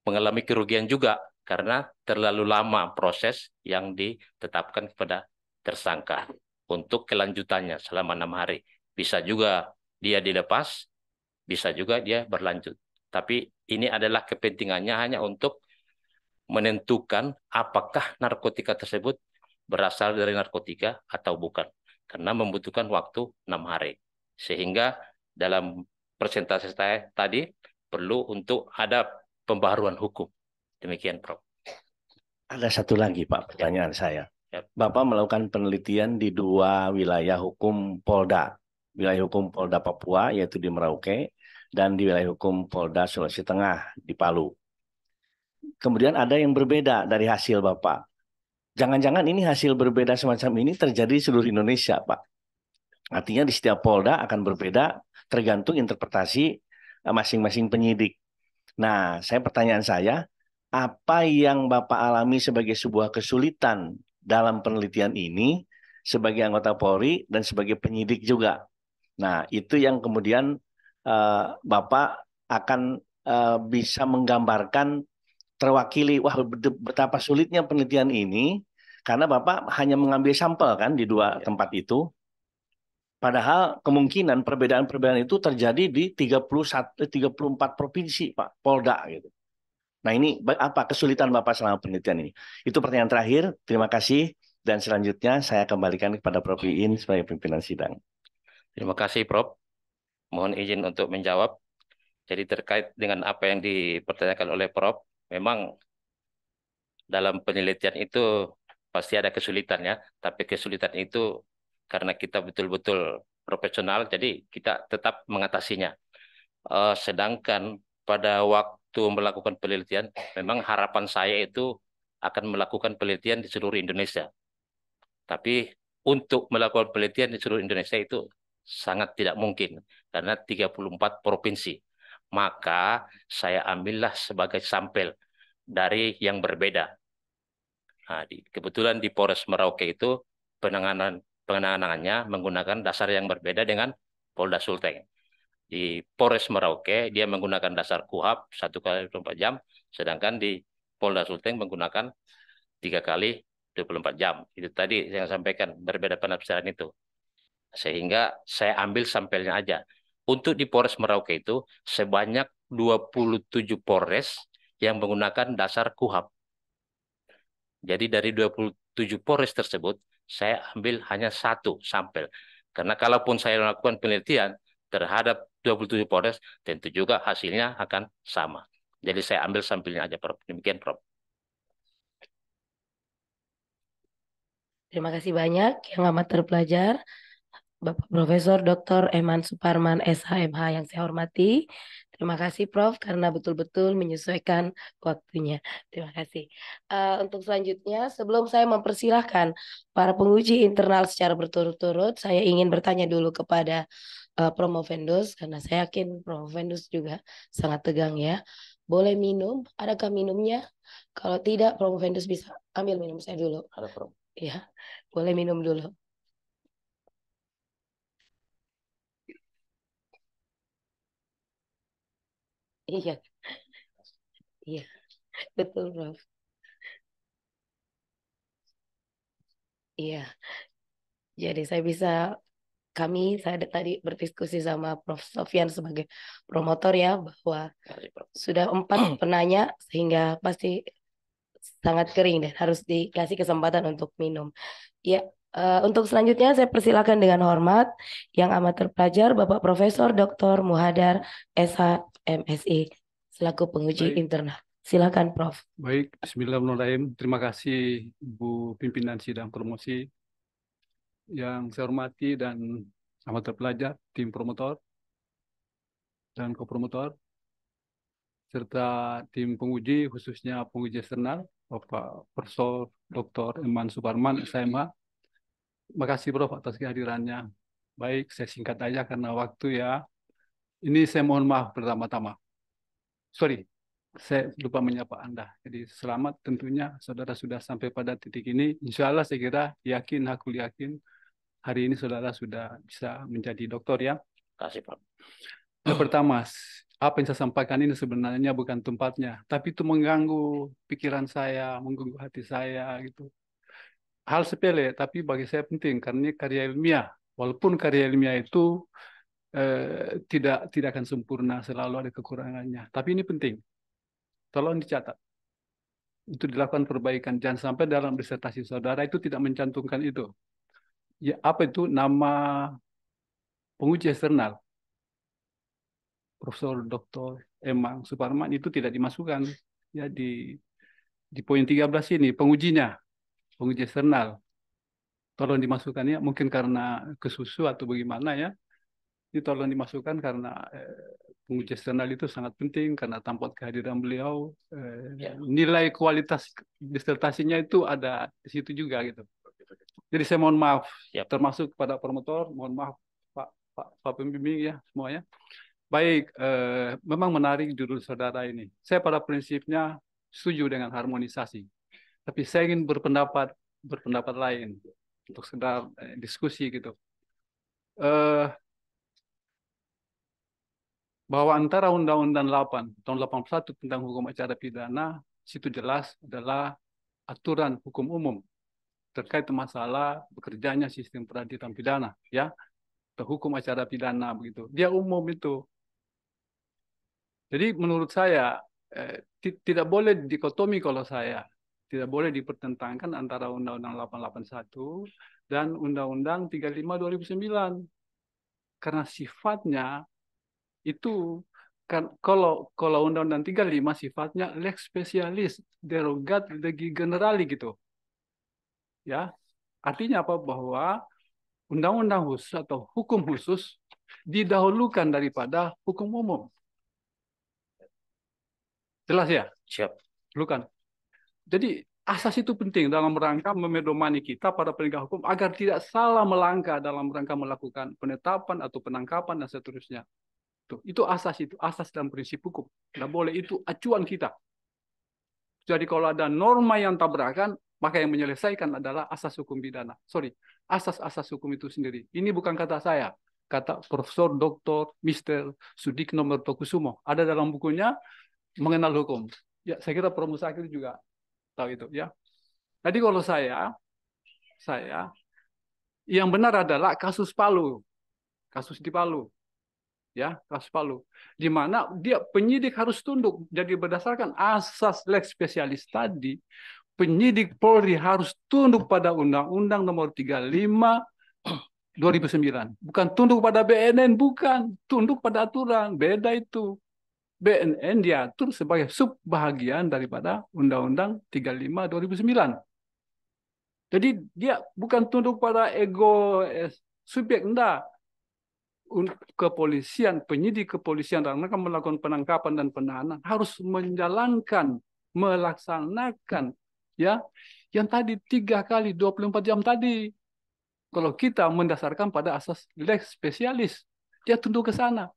mengalami kerugian juga karena terlalu lama proses yang ditetapkan kepada tersangka untuk kelanjutannya selama enam hari. Bisa juga dia dilepas, bisa juga dia berlanjut. Tapi ini adalah kepentingannya hanya untuk menentukan apakah narkotika tersebut berasal dari narkotika atau bukan. Karena membutuhkan waktu enam hari. Sehingga dalam presentasi saya tadi perlu untuk ada pembaharuan hukum. Demikian, Prof. Ada satu lagi, Pak, ya. pertanyaan ya. saya. Bapak melakukan penelitian di dua wilayah hukum Polda. Wilayah hukum Polda Papua, yaitu di Merauke, dan di wilayah hukum Polda Sulawesi Tengah, di Palu. Kemudian ada yang berbeda dari hasil Bapak. Jangan-jangan ini hasil berbeda semacam ini terjadi di seluruh Indonesia, Pak. Artinya di setiap Polda akan berbeda tergantung interpretasi eh, masing-masing penyidik. Nah, saya pertanyaan saya, apa yang Bapak alami sebagai sebuah kesulitan dalam penelitian ini sebagai anggota Polri dan sebagai penyidik juga. Nah, itu yang kemudian uh, Bapak akan uh, bisa menggambarkan terwakili wah betapa sulitnya penelitian ini karena Bapak hanya mengambil sampel kan di dua ya. tempat itu Padahal kemungkinan perbedaan-perbedaan itu terjadi di 31 34 eh, provinsi, Pak, Polda gitu. Nah, ini apa kesulitan Bapak selama penelitian ini? Itu pertanyaan terakhir. Terima kasih dan selanjutnya saya kembalikan kepada Prof Iin sebagai pimpinan sidang. Terima kasih, Prof. Mohon izin untuk menjawab. Jadi terkait dengan apa yang dipertanyakan oleh Prof, memang dalam penelitian itu pasti ada kesulitannya, tapi kesulitan itu karena kita betul-betul profesional, jadi kita tetap mengatasinya. Uh, sedangkan pada waktu melakukan penelitian, memang harapan saya itu akan melakukan penelitian di seluruh Indonesia. Tapi untuk melakukan penelitian di seluruh Indonesia itu sangat tidak mungkin karena 34 provinsi. Maka saya ambillah sebagai sampel dari yang berbeda. Nah, di, kebetulan di Polres Merauke itu penanganan penanganannya menggunakan dasar yang berbeda dengan Polda Sulteng. Di Polres Merauke dia menggunakan dasar KUHAP satu kali 24 jam, sedangkan di Polda Sulteng menggunakan tiga kali 24 jam. Itu tadi yang saya sampaikan berbeda penafsiran itu. Sehingga saya ambil sampelnya aja. Untuk di Polres Merauke itu sebanyak 27 Polres yang menggunakan dasar KUHAP. Jadi dari 27 Polres tersebut saya ambil hanya satu sampel. Karena kalaupun saya melakukan penelitian terhadap 27 Polres, tentu juga hasilnya akan sama. Jadi saya ambil sampelnya aja, Prof. Demikian, Prof. Terima kasih banyak yang amat terpelajar. Bapak Profesor Dr. Eman Suparman SHMH yang saya hormati. Terima kasih Prof karena betul-betul menyesuaikan waktunya. Terima kasih. Uh, untuk selanjutnya, sebelum saya mempersilahkan para penguji internal secara berturut-turut, saya ingin bertanya dulu kepada uh, eh, Promovendus karena saya yakin Promo Promovendus juga sangat tegang ya. Boleh minum? Adakah minumnya? Kalau tidak, Promo Promovendus bisa ambil minum saya dulu. Ada Prof. Ya, boleh minum dulu. Iya. Iya. Betul, Prof. Iya. Jadi saya bisa kami saya tadi berdiskusi sama Prof Sofian sebagai promotor ya bahwa sudah empat penanya sehingga pasti sangat kering dan harus dikasih kesempatan untuk minum. Ya, Eh, untuk selanjutnya saya persilakan dengan hormat yang amat terpelajar Bapak Profesor Dr. Muhadar SH MSI selaku penguji Baik. internal. Silakan Prof. Baik, bismillahirrahmanirrahim. Terima kasih Bu pimpinan sidang promosi yang saya hormati dan amat terpelajar tim promotor dan kopromotor serta tim penguji khususnya penguji eksternal Bapak Profesor Dr. Eman Suparman SMA Makasih Prof atas kehadirannya. Baik, saya singkat aja karena waktu ya. Ini saya mohon maaf pertama-tama. Sorry, saya lupa menyapa Anda. Jadi selamat tentunya saudara sudah sampai pada titik ini. Insya Allah saya kira yakin, aku yakin hari ini saudara sudah bisa menjadi dokter ya. Kasih Pak. Yang pertama, apa yang saya sampaikan ini sebenarnya bukan tempatnya, tapi itu mengganggu pikiran saya, mengganggu hati saya gitu hal sepele tapi bagi saya penting karena ini karya ilmiah walaupun karya ilmiah itu eh, tidak tidak akan sempurna selalu ada kekurangannya tapi ini penting tolong dicatat itu dilakukan perbaikan jangan sampai dalam disertasi saudara itu tidak mencantumkan itu ya apa itu nama penguji eksternal Profesor Dr. Emang Suparman itu tidak dimasukkan ya di di poin 13 ini pengujinya penguji eksternal. Tolong dimasukkan ya mungkin karena kesusu atau bagaimana ya. Ini tolong dimasukkan karena eh, penguji eksternal itu sangat penting karena tanpa kehadiran beliau eh, ya. nilai kualitas disertasinya itu ada di situ juga gitu. Jadi saya mohon maaf ya. termasuk kepada promotor, mohon maaf Pak Pak, Pak pembimbing ya semuanya. Baik, eh, memang menarik judul saudara ini. Saya pada prinsipnya setuju dengan harmonisasi tapi saya ingin berpendapat berpendapat lain gitu, untuk sekedar eh, diskusi gitu uh, bahwa antara Undang-Undang 8 tahun 81 tentang hukum acara pidana situ jelas adalah aturan hukum umum terkait masalah bekerjanya sistem peradilan pidana ya atau hukum acara pidana begitu dia umum itu jadi menurut saya eh, tidak boleh dikotomi kalau saya tidak boleh dipertentangkan antara Undang-Undang 881 dan Undang-Undang 35 2009. Karena sifatnya itu kan kalau kalau Undang-Undang 35 sifatnya lex specialis, derogat legi generali gitu. Ya. Artinya apa bahwa undang-undang khusus atau hukum khusus didahulukan daripada hukum umum. Jelas ya? Siap. kan jadi asas itu penting dalam rangka memedomani kita pada penegak hukum agar tidak salah melangkah dalam rangka melakukan penetapan atau penangkapan dan seterusnya. Tuh, itu asas itu, asas dan prinsip hukum. Tidak boleh itu acuan kita. Jadi kalau ada norma yang tabrakan, maka yang menyelesaikan adalah asas hukum pidana. Sorry, asas-asas hukum itu sendiri. Ini bukan kata saya, kata Profesor Dr. Sudik Sudikno Tokusumo. Ada dalam bukunya mengenal hukum. Ya, saya kira Prof. Musakir juga tahu itu ya. Jadi kalau saya, saya yang benar adalah kasus Palu, kasus di Palu, ya kasus Palu, di mana dia penyidik harus tunduk. Jadi berdasarkan asas lex specialis tadi, penyidik Polri harus tunduk pada Undang-Undang Nomor 35 2009. Bukan tunduk pada BNN, bukan tunduk pada aturan, beda itu. BNN diatur sebagai subbahagian daripada Undang-Undang 35 2009. Jadi dia bukan tunduk pada ego eh, subjek, enggak. Kepolisian, penyidik kepolisian dan mereka melakukan penangkapan dan penahanan harus menjalankan, melaksanakan ya yang tadi tiga kali 24 jam tadi. Kalau kita mendasarkan pada asas lex spesialis, dia tunduk ke sana.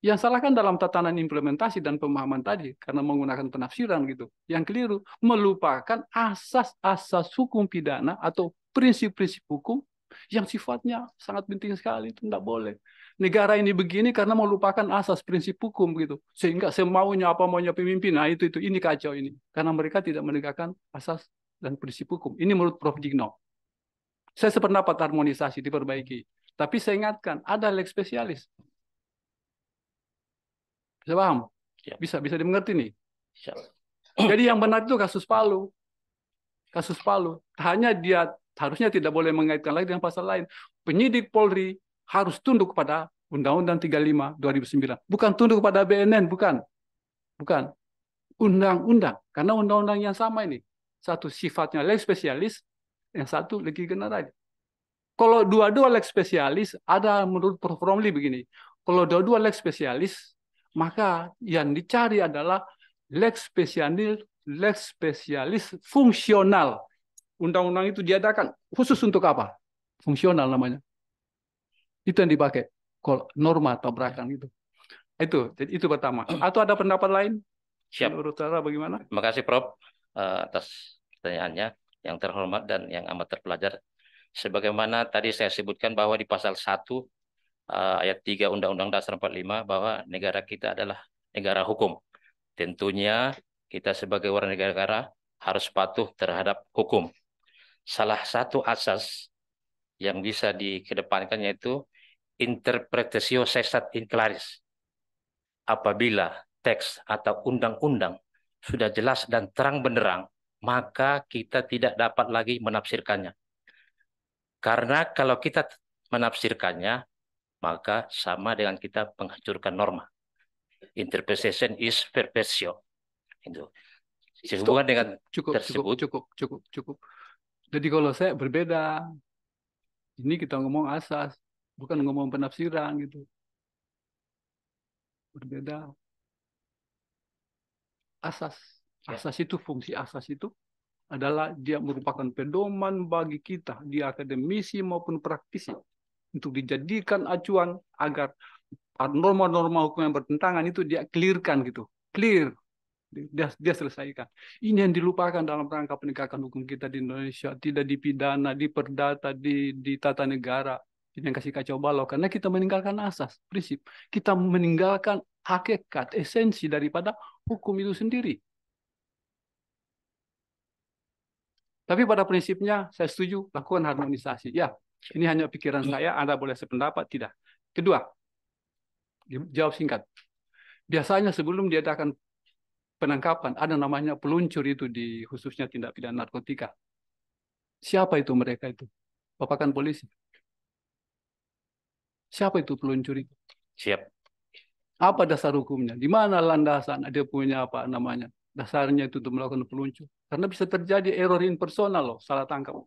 Yang salah kan dalam tatanan implementasi dan pemahaman tadi, karena menggunakan penafsiran gitu. Yang keliru, melupakan asas-asas hukum pidana atau prinsip-prinsip hukum yang sifatnya sangat penting sekali, itu tidak boleh. Negara ini begini karena melupakan asas prinsip hukum gitu. Sehingga semaunya apa maunya pemimpin, nah itu, itu, ini kacau ini. Karena mereka tidak menegakkan asas dan prinsip hukum. Ini menurut Prof. Digno, Saya sependapat harmonisasi diperbaiki. Tapi saya ingatkan, ada leg spesialis. Bisa paham? Ya. Bisa bisa dimengerti nih. Jadi yang benar itu kasus Palu. Kasus Palu. Hanya dia harusnya tidak boleh mengaitkan lagi dengan pasal lain. Penyidik Polri harus tunduk kepada Undang-Undang 35 2009. Bukan tunduk kepada BNN, bukan. Bukan. Undang-undang. Karena undang-undang yang sama ini. Satu sifatnya lex spesialis, yang satu lagi general. Kalau dua-dua lex spesialis, ada menurut Prof. Romli begini. Kalau dua-dua lex spesialis, maka yang dicari adalah lex specialis, lex spesialis fungsional. Undang-undang itu diadakan khusus untuk apa? Fungsional namanya. Itu yang dipakai. Kalau norma tabrakan itu. Itu, jadi itu pertama. Atau ada pendapat lain? Siap. Menurut Tara bagaimana? Terima kasih Prof eh, atas pertanyaannya yang terhormat dan yang amat terpelajar. Sebagaimana tadi saya sebutkan bahwa di pasal 1 uh, ayat 3 Undang-Undang Dasar 45 bahwa negara kita adalah negara hukum. Tentunya kita sebagai warga negara harus patuh terhadap hukum. Salah satu asas yang bisa dikedepankan yaitu interpretasio sesat in claris. Apabila teks atau undang-undang sudah jelas dan terang benderang, maka kita tidak dapat lagi menafsirkannya. Karena kalau kita menafsirkannya, maka sama dengan kita menghancurkan norma. Interpretation is perpetio. Itu. Sehubungan dengan cukup, tersebut. Cukup, cukup, cukup, cukup. Jadi kalau saya berbeda, ini kita ngomong asas, bukan ngomong penafsiran gitu. Berbeda. Asas, ya. asas itu fungsi asas itu adalah dia merupakan pedoman bagi kita di akademisi maupun praktisi untuk dijadikan acuan agar norma-norma hukum yang bertentangan itu dia clearkan gitu. Clear. Dia, dia selesaikan. Ini yang dilupakan dalam rangka penegakan hukum kita di Indonesia. Tidak dipidana, diperdata, perdata, di, di tata negara. Ini yang kasih kacau balau. Karena kita meninggalkan asas, prinsip. Kita meninggalkan hakikat, esensi daripada hukum itu sendiri. Tapi pada prinsipnya saya setuju lakukan harmonisasi. Ya, ini hanya pikiran iya. saya, Anda boleh sependapat, tidak. Kedua, jawab singkat. Biasanya sebelum diadakan penangkapan, ada namanya peluncur itu di khususnya tindak pidana narkotika. Siapa itu mereka itu? kan polisi. Siapa itu peluncur itu? Siap. Apa dasar hukumnya? Di mana landasan Ada punya apa namanya? Dasarnya itu untuk melakukan peluncur. Karena bisa terjadi error in personal loh, salah tangkap.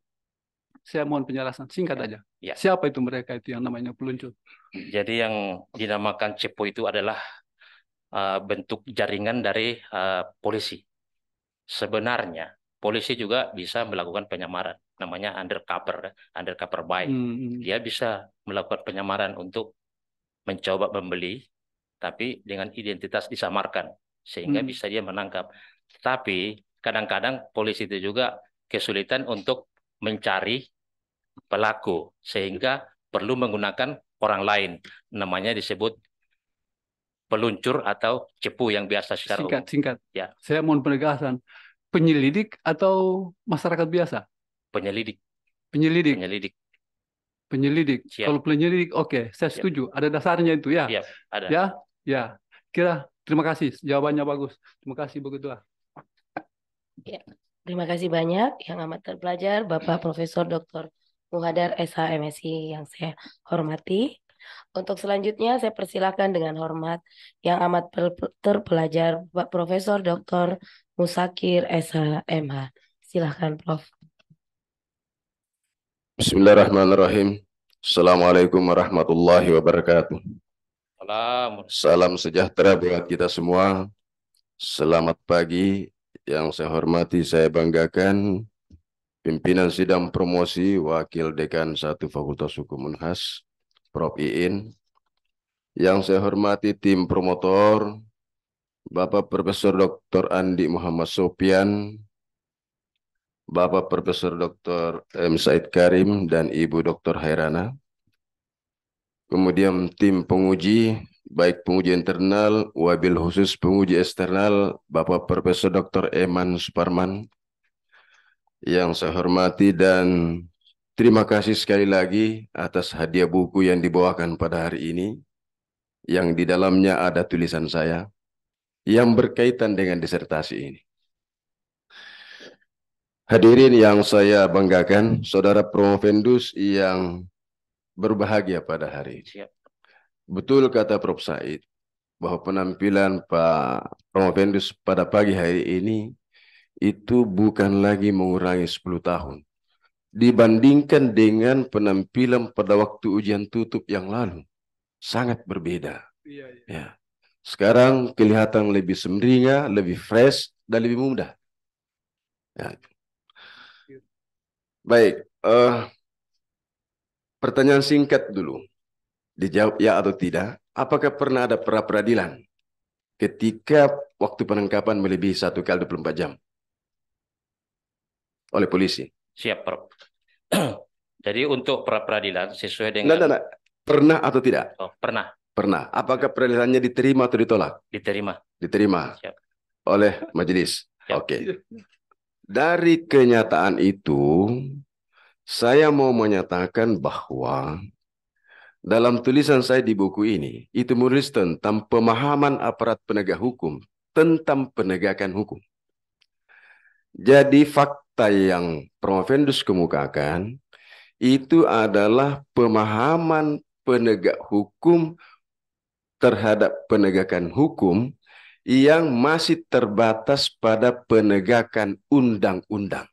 Saya mohon penjelasan singkat ya. aja. Ya. Siapa itu mereka itu yang namanya peluncur Jadi yang dinamakan CEPO itu adalah uh, bentuk jaringan dari uh, polisi. Sebenarnya polisi juga bisa melakukan penyamaran, namanya undercover, undercover buy. Hmm, hmm. Dia bisa melakukan penyamaran untuk mencoba membeli, tapi dengan identitas disamarkan sehingga hmm. bisa dia menangkap. Tapi kadang-kadang polisi itu juga kesulitan untuk mencari pelaku sehingga perlu menggunakan orang lain namanya disebut peluncur atau cepu yang biasa secara singkat singkat ya saya mohon penegasan penyelidik atau masyarakat biasa penyelidik penyelidik penyelidik penyelidik Siap. kalau penyelidik oke okay, saya setuju ada dasarnya itu ya Siap, ada. ya ya kira terima kasih jawabannya bagus terima kasih begitu ya. terima kasih banyak yang amat terpelajar bapak profesor dr Muhadar SH MSI yang saya hormati. Untuk selanjutnya saya persilakan dengan hormat yang amat terpelajar Pak Profesor Dr. Musakir SHMH. Silahkan Prof. Bismillahirrahmanirrahim. Assalamualaikum warahmatullahi wabarakatuh. Salam. Salam sejahtera buat kita semua. Selamat pagi yang saya hormati, saya banggakan Pimpinan Sidang Promosi Wakil Dekan Satu Fakultas Hukum Unhas, Prof. Iin. Yang saya hormati tim promotor, Bapak Profesor Dr. Andi Muhammad Sopian, Bapak Profesor Dr. M. Said Karim, dan Ibu Dr. Hairana. Kemudian tim penguji, baik penguji internal, wabil khusus penguji eksternal, Bapak Profesor Dr. Eman Suparman, yang saya hormati dan terima kasih sekali lagi atas hadiah buku yang dibawakan pada hari ini yang di dalamnya ada tulisan saya yang berkaitan dengan disertasi ini. Hadirin yang saya banggakan, saudara Promovendus yang berbahagia pada hari ini. Betul kata Prof Said bahwa penampilan Pak Promovendus pada pagi hari ini itu bukan lagi mengurangi 10 tahun. Dibandingkan dengan penampilan pada waktu ujian tutup yang lalu. Sangat berbeda. Iya, iya. Ya. Sekarang kelihatan lebih semringa, lebih fresh, dan lebih mudah. Ya. Iya. Baik. Uh, pertanyaan singkat dulu. Dijawab ya atau tidak. Apakah pernah ada pra-peradilan ketika waktu penangkapan melebihi satu kali 24 jam? oleh polisi. Siap, Prof. Jadi untuk pra peradilan sesuai dengan nggak, nggak, nggak. pernah atau tidak? Oh, pernah. Pernah. Apakah peradilannya diterima atau ditolak? Diterima. Diterima. Siap. Oleh majelis. Oke. Okay. Dari kenyataan itu saya mau menyatakan bahwa dalam tulisan saya di buku ini, itu menulis tentang pemahaman aparat penegak hukum tentang penegakan hukum. Jadi fakta fakta yang Promovendus kemukakan itu adalah pemahaman penegak hukum terhadap penegakan hukum yang masih terbatas pada penegakan undang-undang.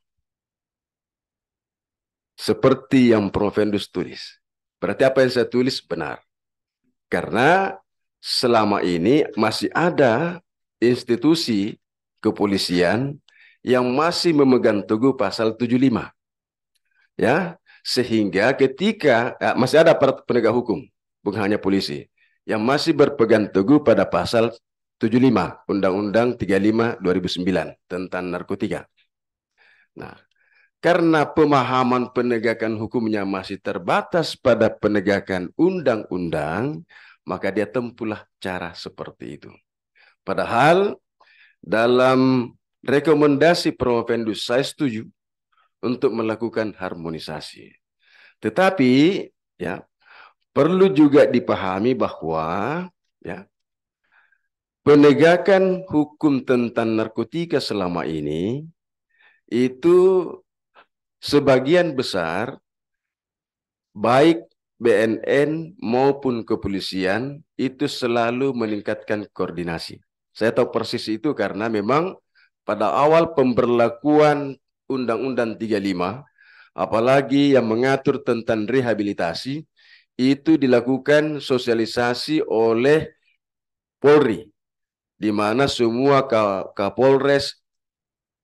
Seperti yang Provendus tulis. Berarti apa yang saya tulis benar. Karena selama ini masih ada institusi kepolisian yang masih memegang teguh pasal 75. Ya, sehingga ketika ya, masih ada para penegak hukum, bukan hanya polisi, yang masih berpegang teguh pada pasal 75 Undang-Undang 35 2009 tentang narkotika. Nah, karena pemahaman penegakan hukumnya masih terbatas pada penegakan undang-undang, maka dia tempulah cara seperti itu. Padahal dalam rekomendasi Promovendus saya setuju untuk melakukan harmonisasi. Tetapi ya perlu juga dipahami bahwa ya penegakan hukum tentang narkotika selama ini itu sebagian besar baik BNN maupun kepolisian itu selalu meningkatkan koordinasi. Saya tahu persis itu karena memang pada awal pemberlakuan Undang-Undang 35, apalagi yang mengatur tentang rehabilitasi, itu dilakukan sosialisasi oleh Polri, di mana semua Kapolres,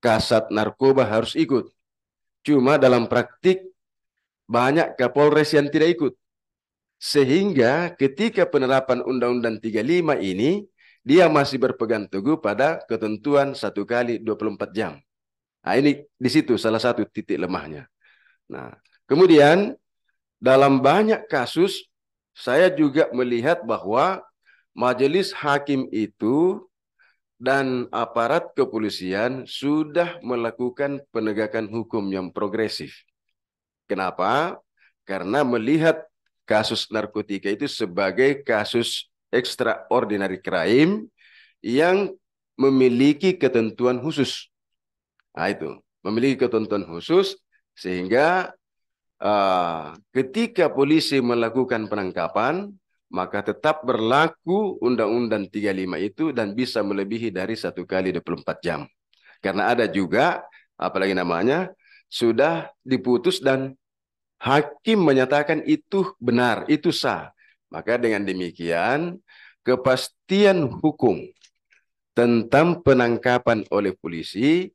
Kasat Narkoba harus ikut. Cuma dalam praktik banyak Kapolres yang tidak ikut. Sehingga ketika penerapan Undang-Undang 35 ini, dia masih berpegang teguh pada ketentuan satu kali 24 jam. Nah, ini di situ salah satu titik lemahnya. Nah, kemudian dalam banyak kasus saya juga melihat bahwa majelis hakim itu dan aparat kepolisian sudah melakukan penegakan hukum yang progresif. Kenapa? Karena melihat kasus narkotika itu sebagai kasus extraordinary crime yang memiliki ketentuan khusus. Nah, itu memiliki ketentuan khusus sehingga uh, ketika polisi melakukan penangkapan maka tetap berlaku Undang-Undang 35 itu dan bisa melebihi dari satu kali 24 jam. Karena ada juga, apalagi namanya, sudah diputus dan hakim menyatakan itu benar, itu sah. Maka dengan demikian, kepastian hukum tentang penangkapan oleh polisi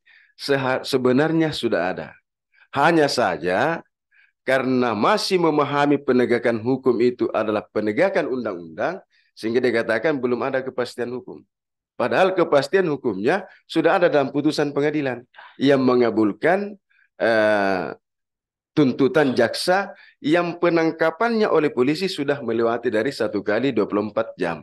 sebenarnya sudah ada. Hanya saja karena masih memahami penegakan hukum itu adalah penegakan undang-undang, sehingga dikatakan belum ada kepastian hukum. Padahal kepastian hukumnya sudah ada dalam putusan pengadilan yang mengabulkan eh, tuntutan jaksa yang penangkapannya oleh polisi sudah melewati dari satu kali 24 jam.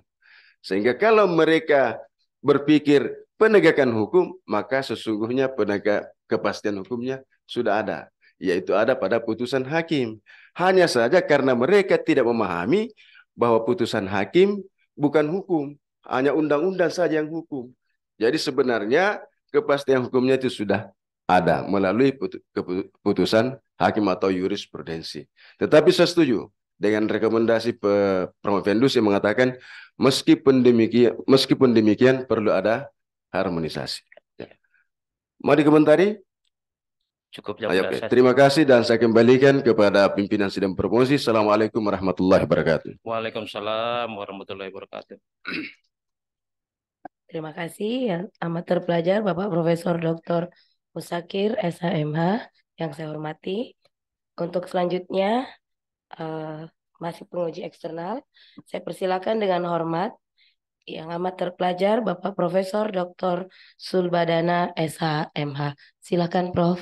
Sehingga kalau mereka berpikir penegakan hukum, maka sesungguhnya penegak kepastian hukumnya sudah ada. Yaitu ada pada putusan hakim. Hanya saja karena mereka tidak memahami bahwa putusan hakim bukan hukum. Hanya undang-undang saja yang hukum. Jadi sebenarnya kepastian hukumnya itu sudah ada melalui keputusan hakim atau jurisprudensi. Tetapi saya setuju dengan rekomendasi Prof. Vendus yang mengatakan meskipun demikian, meskipun demikian perlu ada harmonisasi. Ya. Mau dikomentari? Cukup ya. okay. Terima kasih dan saya kembalikan kepada pimpinan sidang promosi. Assalamualaikum warahmatullahi wabarakatuh. Waalaikumsalam warahmatullahi wabarakatuh. Terima kasih yang amat terpelajar Bapak Profesor Dr. Musakir SHMH yang saya hormati. Untuk selanjutnya, uh, masih penguji eksternal, saya persilakan dengan hormat yang amat terpelajar Bapak Profesor Dr. Sulbadana SHMH. Silakan Prof.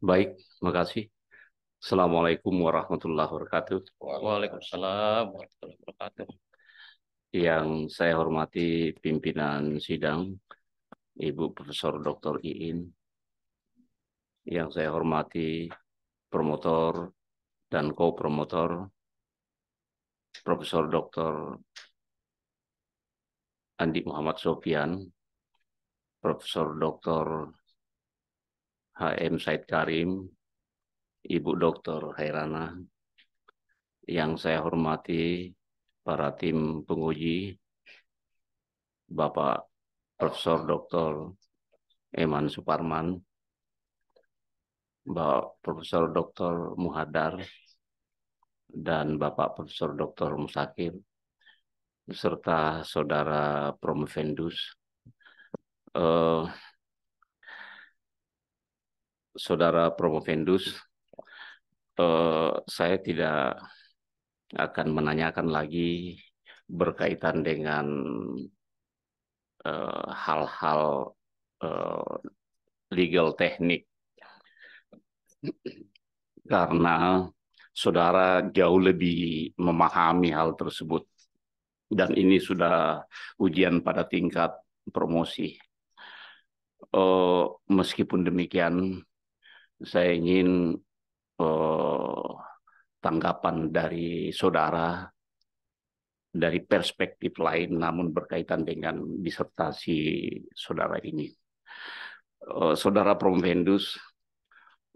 Baik, terima kasih. Assalamualaikum warahmatullahi wabarakatuh. Waalaikumsalam warahmatullahi wabarakatuh. Yang saya hormati pimpinan sidang, Ibu Profesor Dr. Iin. Yang saya hormati promotor dan co-promotor, Profesor Dr. Andi Muhammad Sofian, Profesor Dr. HM Said Karim, Ibu Dr. Hairana, yang saya hormati para tim penguji, Bapak Profesor Dr. Eman Suparman, Bapak Profesor Dr. Muhadar, dan Bapak Profesor Dr. Musakir, serta Saudara Promovendus. Eh, Saudara Promovendus, eh, saya tidak akan menanyakan lagi berkaitan dengan eh, hal-hal uh, uh, legal teknik karena saudara jauh lebih memahami hal tersebut dan ini sudah ujian pada tingkat promosi. Uh, meskipun demikian, saya ingin uh, tanggapan dari saudara dari perspektif lain namun berkaitan dengan disertasi saudara ini. Eh, saudara Promvendus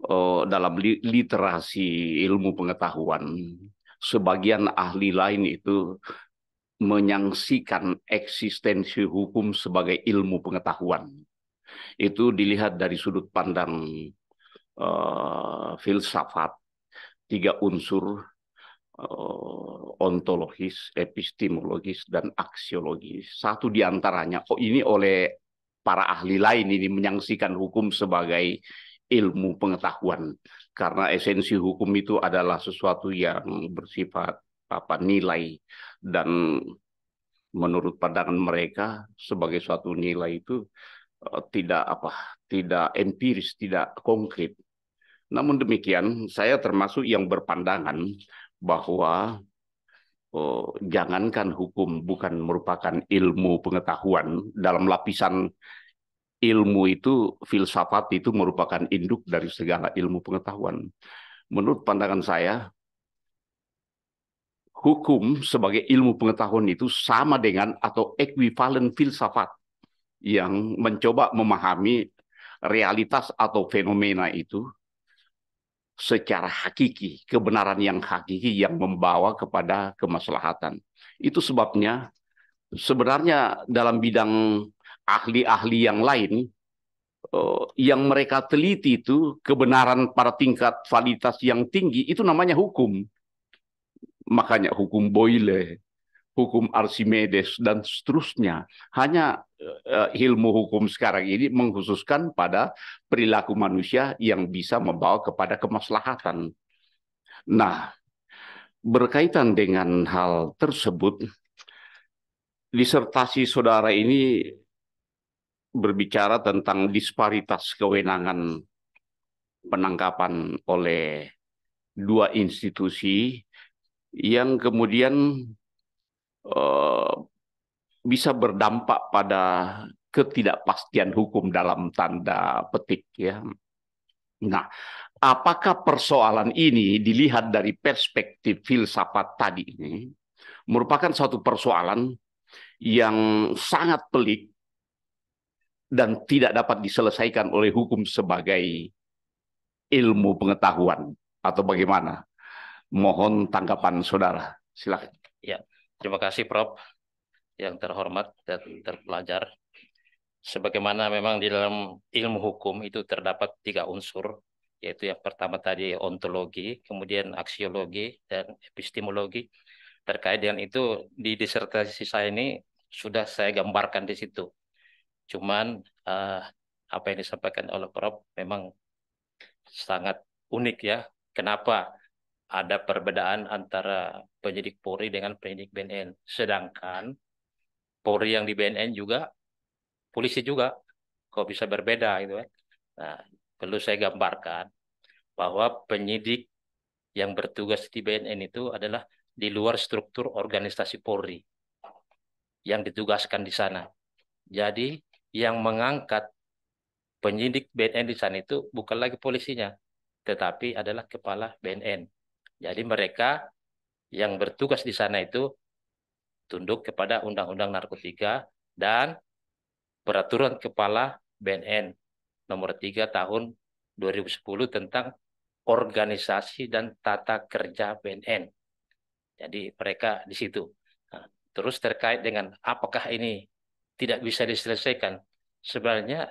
eh, dalam literasi ilmu pengetahuan sebagian ahli lain itu menyangsikan eksistensi hukum sebagai ilmu pengetahuan. Itu dilihat dari sudut pandang uh, filsafat tiga unsur eh, ontologis, epistemologis, dan aksiologis. Satu di antaranya, oh ini oleh para ahli lain ini menyaksikan hukum sebagai ilmu pengetahuan karena esensi hukum itu adalah sesuatu yang bersifat apa nilai dan menurut pandangan mereka sebagai suatu nilai itu eh, tidak apa tidak empiris tidak konkret namun demikian, saya termasuk yang berpandangan bahwa oh, jangankan hukum bukan merupakan ilmu pengetahuan dalam lapisan ilmu itu filsafat itu merupakan induk dari segala ilmu pengetahuan. Menurut pandangan saya, hukum sebagai ilmu pengetahuan itu sama dengan atau ekuivalen filsafat yang mencoba memahami realitas atau fenomena itu secara hakiki, kebenaran yang hakiki yang membawa kepada kemaslahatan. Itu sebabnya sebenarnya dalam bidang ahli-ahli yang lain eh, yang mereka teliti itu kebenaran pada tingkat validitas yang tinggi itu namanya hukum. Makanya hukum Boyle, hukum Archimedes dan seterusnya. Hanya uh, ilmu hukum sekarang ini menghususkan pada perilaku manusia yang bisa membawa kepada kemaslahatan. Nah, berkaitan dengan hal tersebut, disertasi saudara ini berbicara tentang disparitas kewenangan penangkapan oleh dua institusi yang kemudian Eh, bisa berdampak pada ketidakpastian hukum dalam tanda petik ya. Nah, apakah persoalan ini dilihat dari perspektif filsafat tadi ini merupakan suatu persoalan yang sangat pelik dan tidak dapat diselesaikan oleh hukum sebagai ilmu pengetahuan atau bagaimana? Mohon tanggapan saudara. Silakan. Ya. Terima kasih Prof yang terhormat dan terpelajar. Sebagaimana memang di dalam ilmu hukum itu terdapat tiga unsur, yaitu yang pertama tadi ontologi, kemudian aksiologi, dan epistemologi. Terkait dengan itu, di disertasi saya ini sudah saya gambarkan di situ. Cuman uh, apa yang disampaikan oleh Prof memang sangat unik ya. Kenapa ada perbedaan antara penyidik Polri dengan penyidik BNN. Sedangkan Polri yang di BNN juga polisi juga kok bisa berbeda gitu kan. Nah, perlu saya gambarkan bahwa penyidik yang bertugas di BNN itu adalah di luar struktur organisasi Polri yang ditugaskan di sana. Jadi yang mengangkat penyidik BNN di sana itu bukan lagi polisinya, tetapi adalah kepala BNN. Jadi mereka yang bertugas di sana itu tunduk kepada Undang-Undang Narkotika dan Peraturan Kepala BNN nomor 3 tahun 2010 tentang organisasi dan tata kerja BNN. Jadi mereka di situ. Nah, terus terkait dengan apakah ini tidak bisa diselesaikan. Sebenarnya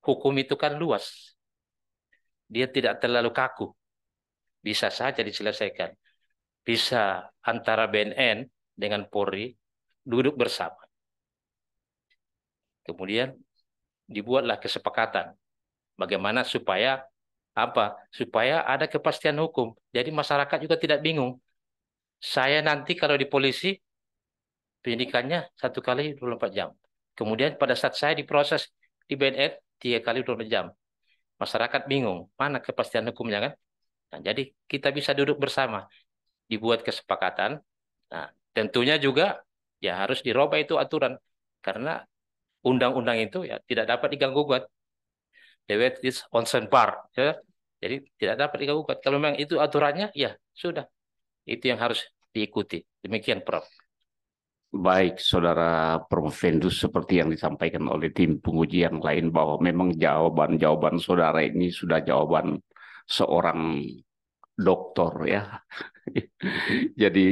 hukum itu kan luas. Dia tidak terlalu kaku. Bisa saja diselesaikan bisa antara BNN dengan Polri duduk bersama. Kemudian dibuatlah kesepakatan bagaimana supaya apa? Supaya ada kepastian hukum. Jadi masyarakat juga tidak bingung. Saya nanti kalau di polisi penyidikannya satu kali 24 jam. Kemudian pada saat saya diproses di BNN tiga kali 24 jam. Masyarakat bingung, mana kepastian hukumnya kan? Nah, jadi kita bisa duduk bersama dibuat kesepakatan. Nah, tentunya juga ya harus diroba itu aturan karena undang-undang itu ya tidak dapat diganggu gugat. Dewet is onsen bar, ya. Jadi tidak dapat diganggu gugat. Kalau memang itu aturannya, ya sudah. Itu yang harus diikuti. Demikian, Prof. Baik, Saudara Profendus seperti yang disampaikan oleh tim penguji yang lain bahwa memang jawaban-jawaban saudara ini sudah jawaban seorang doktor ya. Jadi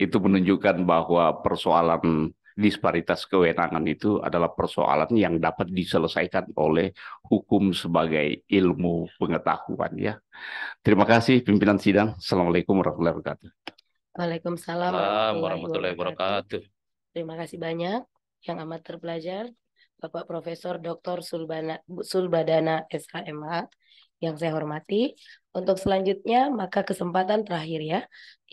itu menunjukkan bahwa persoalan disparitas kewenangan itu adalah persoalan yang dapat diselesaikan oleh hukum sebagai ilmu pengetahuan ya. Terima kasih pimpinan sidang. Assalamualaikum warahmatullahi wabarakatuh. Waalaikumsalam warahmatullahi wabarakatuh. Terima kasih banyak yang amat terpelajar Bapak Profesor Dr. Sulbana, Sulbadana SHMH yang saya hormati, untuk selanjutnya, maka kesempatan terakhir ya,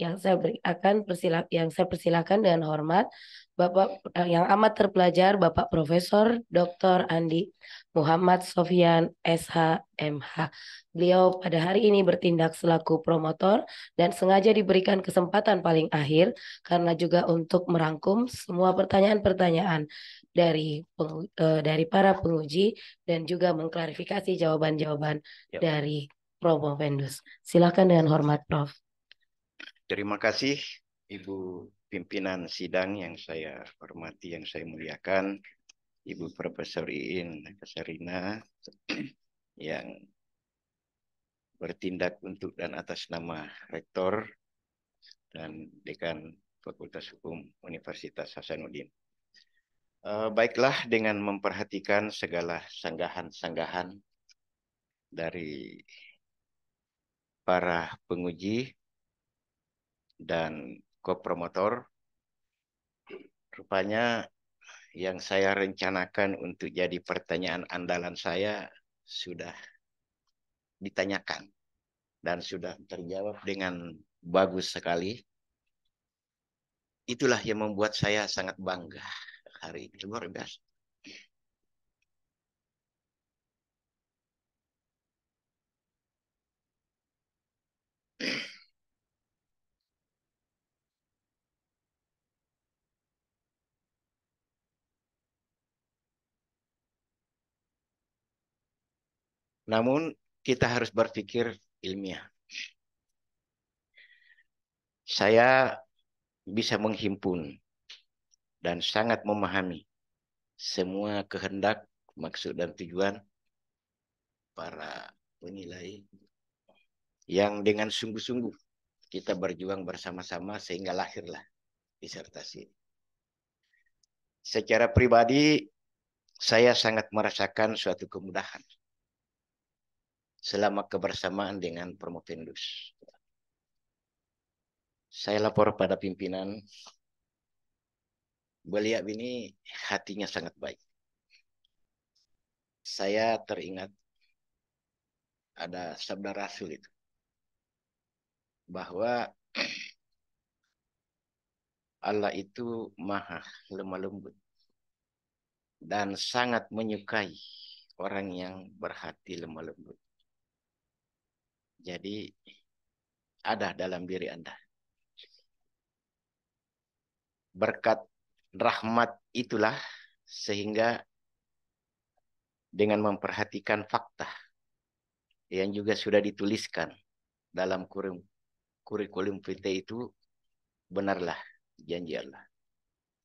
yang saya beri, akan persilah yang saya persilahkan dengan hormat, Bapak eh, yang amat terpelajar, Bapak Profesor Dr. Andi Muhammad Sofian SHMH. Beliau pada hari ini bertindak selaku promotor dan sengaja diberikan kesempatan paling akhir karena juga untuk merangkum semua pertanyaan-pertanyaan dari eh, dari para penguji dan juga mengklarifikasi jawaban-jawaban yep. dari Prof. Vendus. Silahkan dengan hormat Prof. Terima kasih Ibu pimpinan sidang yang saya hormati, yang saya muliakan, Ibu Profesor Iin Kasarina yang bertindak untuk dan atas nama Rektor dan Dekan Fakultas Hukum Universitas Hasanuddin. E, baiklah dengan memperhatikan segala sanggahan-sanggahan dari para penguji dan kopromotor. Rupanya yang saya rencanakan untuk jadi pertanyaan andalan saya sudah ditanyakan dan sudah terjawab dengan bagus sekali. Itulah yang membuat saya sangat bangga hari ini. Luar biasa. Namun kita harus berpikir ilmiah. Saya bisa menghimpun dan sangat memahami semua kehendak, maksud dan tujuan para penilai yang dengan sungguh-sungguh kita berjuang bersama-sama sehingga lahirlah disertasi. Secara pribadi, saya sangat merasakan suatu kemudahan selama kebersamaan dengan Promopendus. Saya lapor pada pimpinan, beliau ini hatinya sangat baik. Saya teringat ada sabda Rasul itu bahwa Allah itu maha lemah lembut dan sangat menyukai orang yang berhati lemah lembut. Jadi ada dalam diri Anda. Berkat rahmat itulah sehingga dengan memperhatikan fakta yang juga sudah dituliskan dalam kurung kurikulum vitae itu benarlah janji Allah.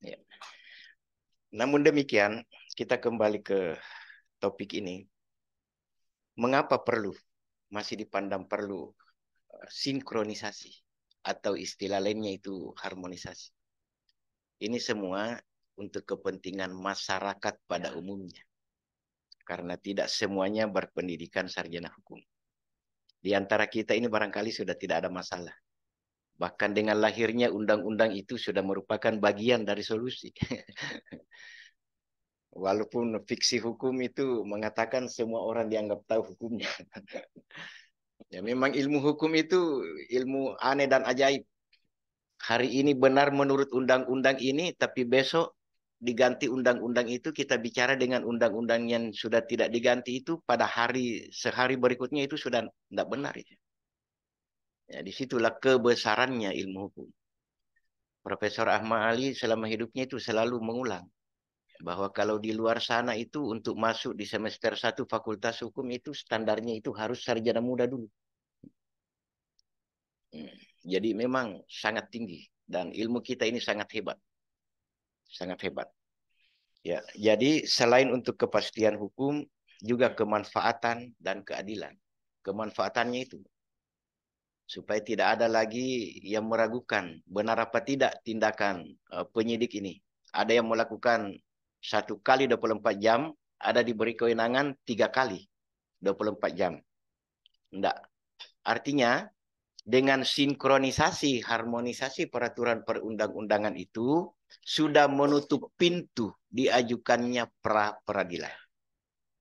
Ya. Namun demikian, kita kembali ke topik ini. Mengapa perlu masih dipandang perlu eh, sinkronisasi atau istilah lainnya itu harmonisasi. Ini semua untuk kepentingan masyarakat pada umumnya. Karena tidak semuanya berpendidikan sarjana hukum. Di antara kita ini barangkali sudah tidak ada masalah. Bahkan dengan lahirnya undang-undang itu sudah merupakan bagian dari solusi. Walaupun fiksi hukum itu mengatakan semua orang dianggap tahu hukumnya. ya memang ilmu hukum itu ilmu aneh dan ajaib. Hari ini benar menurut undang-undang ini, tapi besok diganti undang-undang itu kita bicara dengan undang-undang yang sudah tidak diganti itu pada hari sehari berikutnya itu sudah tidak benar itu. Ya, disitulah kebesarannya ilmu hukum. Profesor Ahmad Ali selama hidupnya itu selalu mengulang bahwa kalau di luar sana itu untuk masuk di semester satu fakultas hukum itu standarnya itu harus sarjana muda dulu. Hmm, jadi memang sangat tinggi dan ilmu kita ini sangat hebat sangat hebat. Ya, jadi selain untuk kepastian hukum juga kemanfaatan dan keadilan. Kemanfaatannya itu supaya tidak ada lagi yang meragukan benar apa tidak tindakan eh, penyidik ini. Ada yang melakukan satu kali 24 jam, ada diberi kewenangan tiga kali 24 jam. Tidak. Artinya dengan sinkronisasi, harmonisasi peraturan perundang-undangan itu sudah menutup pintu diajukannya pra peradilan.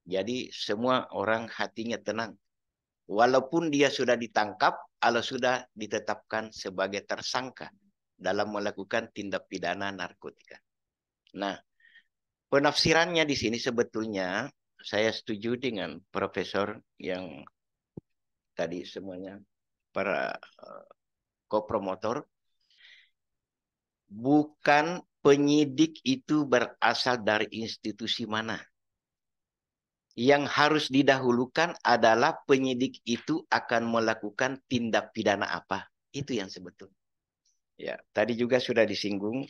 Jadi semua orang hatinya tenang. Walaupun dia sudah ditangkap atau sudah ditetapkan sebagai tersangka dalam melakukan tindak pidana narkotika. Nah, penafsirannya di sini sebetulnya saya setuju dengan profesor yang tadi semuanya para uh, kopromotor bukan penyidik itu berasal dari institusi mana. Yang harus didahulukan adalah penyidik itu akan melakukan tindak pidana apa. Itu yang sebetulnya. Ya, tadi juga sudah disinggung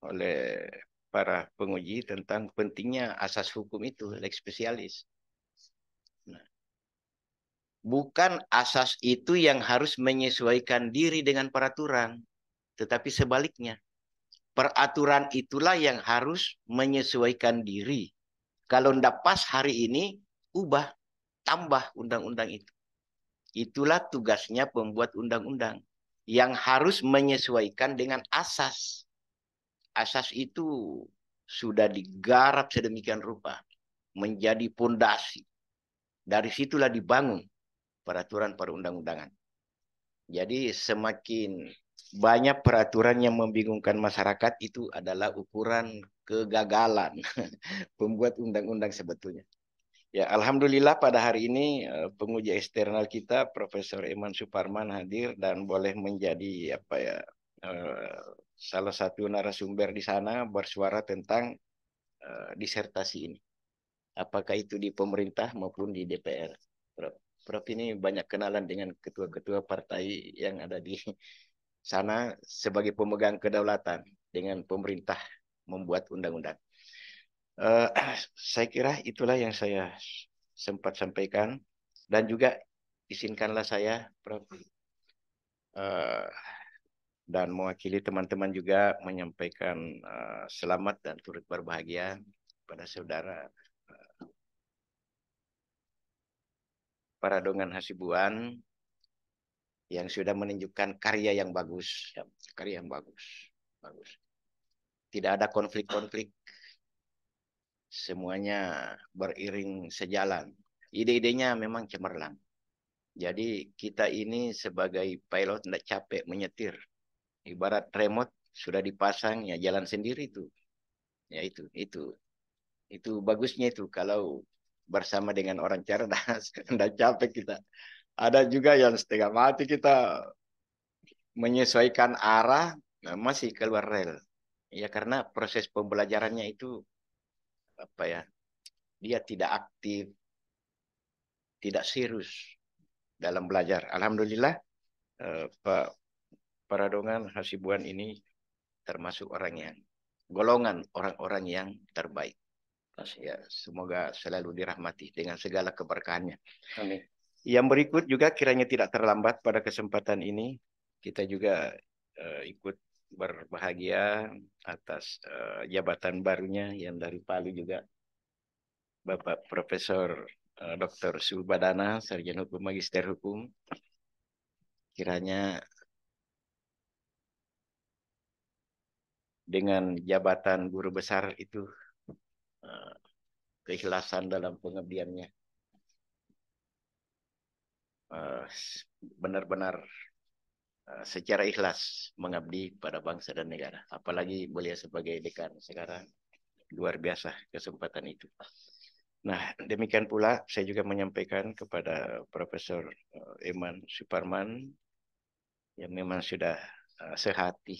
oleh para penguji tentang pentingnya asas hukum itu, lex spesialis. Nah, bukan asas itu yang harus menyesuaikan diri dengan peraturan tetapi sebaliknya. Peraturan itulah yang harus menyesuaikan diri. Kalau tidak pas hari ini, ubah, tambah undang-undang itu. Itulah tugasnya pembuat undang-undang yang harus menyesuaikan dengan asas. Asas itu sudah digarap sedemikian rupa menjadi pondasi. Dari situlah dibangun peraturan perundang-undangan. Jadi semakin banyak peraturan yang membingungkan masyarakat itu adalah ukuran kegagalan pembuat undang-undang sebetulnya. Ya, alhamdulillah pada hari ini eh, penguji eksternal kita Profesor Iman Suparman hadir dan boleh menjadi apa ya eh, salah satu narasumber di sana bersuara tentang eh, disertasi ini. Apakah itu di pemerintah maupun di DPR. Prof, Prof ini banyak kenalan dengan ketua-ketua partai yang ada di sana sebagai pemegang kedaulatan dengan pemerintah membuat undang-undang. Uh, saya kira itulah yang saya sempat sampaikan dan juga izinkanlah saya Prof. Uh, dan mewakili teman-teman juga menyampaikan uh, selamat dan turut berbahagia pada saudara uh, dongeng Hasibuan yang sudah menunjukkan karya yang bagus, ya. karya yang bagus, bagus. Tidak ada konflik-konflik, semuanya beriring sejalan. Ide-idenya memang cemerlang. Jadi kita ini sebagai pilot tidak capek menyetir. Ibarat remote sudah dipasang ya jalan sendiri itu. Ya itu, itu. Itu bagusnya itu kalau bersama dengan orang cerdas, tidak capek kita ada juga yang setengah mati kita menyesuaikan arah nah, masih keluar rel ya karena proses pembelajarannya itu apa ya dia tidak aktif tidak serius dalam belajar alhamdulillah eh, Pak Paradongan Hasibuan ini termasuk orang yang golongan orang-orang yang terbaik ya semoga selalu dirahmati dengan segala keberkahannya amin yang berikut juga kiranya tidak terlambat pada kesempatan ini kita juga uh, ikut berbahagia atas uh, jabatan barunya yang dari Palu juga Bapak Profesor uh, eh, Dr. Subadana Sarjana Hukum Magister Hukum. Kiranya dengan jabatan guru besar itu uh, keikhlasan dalam pengabdiannya Eh, benar-benar eh, secara ikhlas mengabdi pada bangsa dan negara. Apalagi beliau sebagai dekan sekarang luar biasa kesempatan itu. Nah, demikian pula saya juga menyampaikan kepada Profesor eh, Eman Suparman yang memang sudah sehati.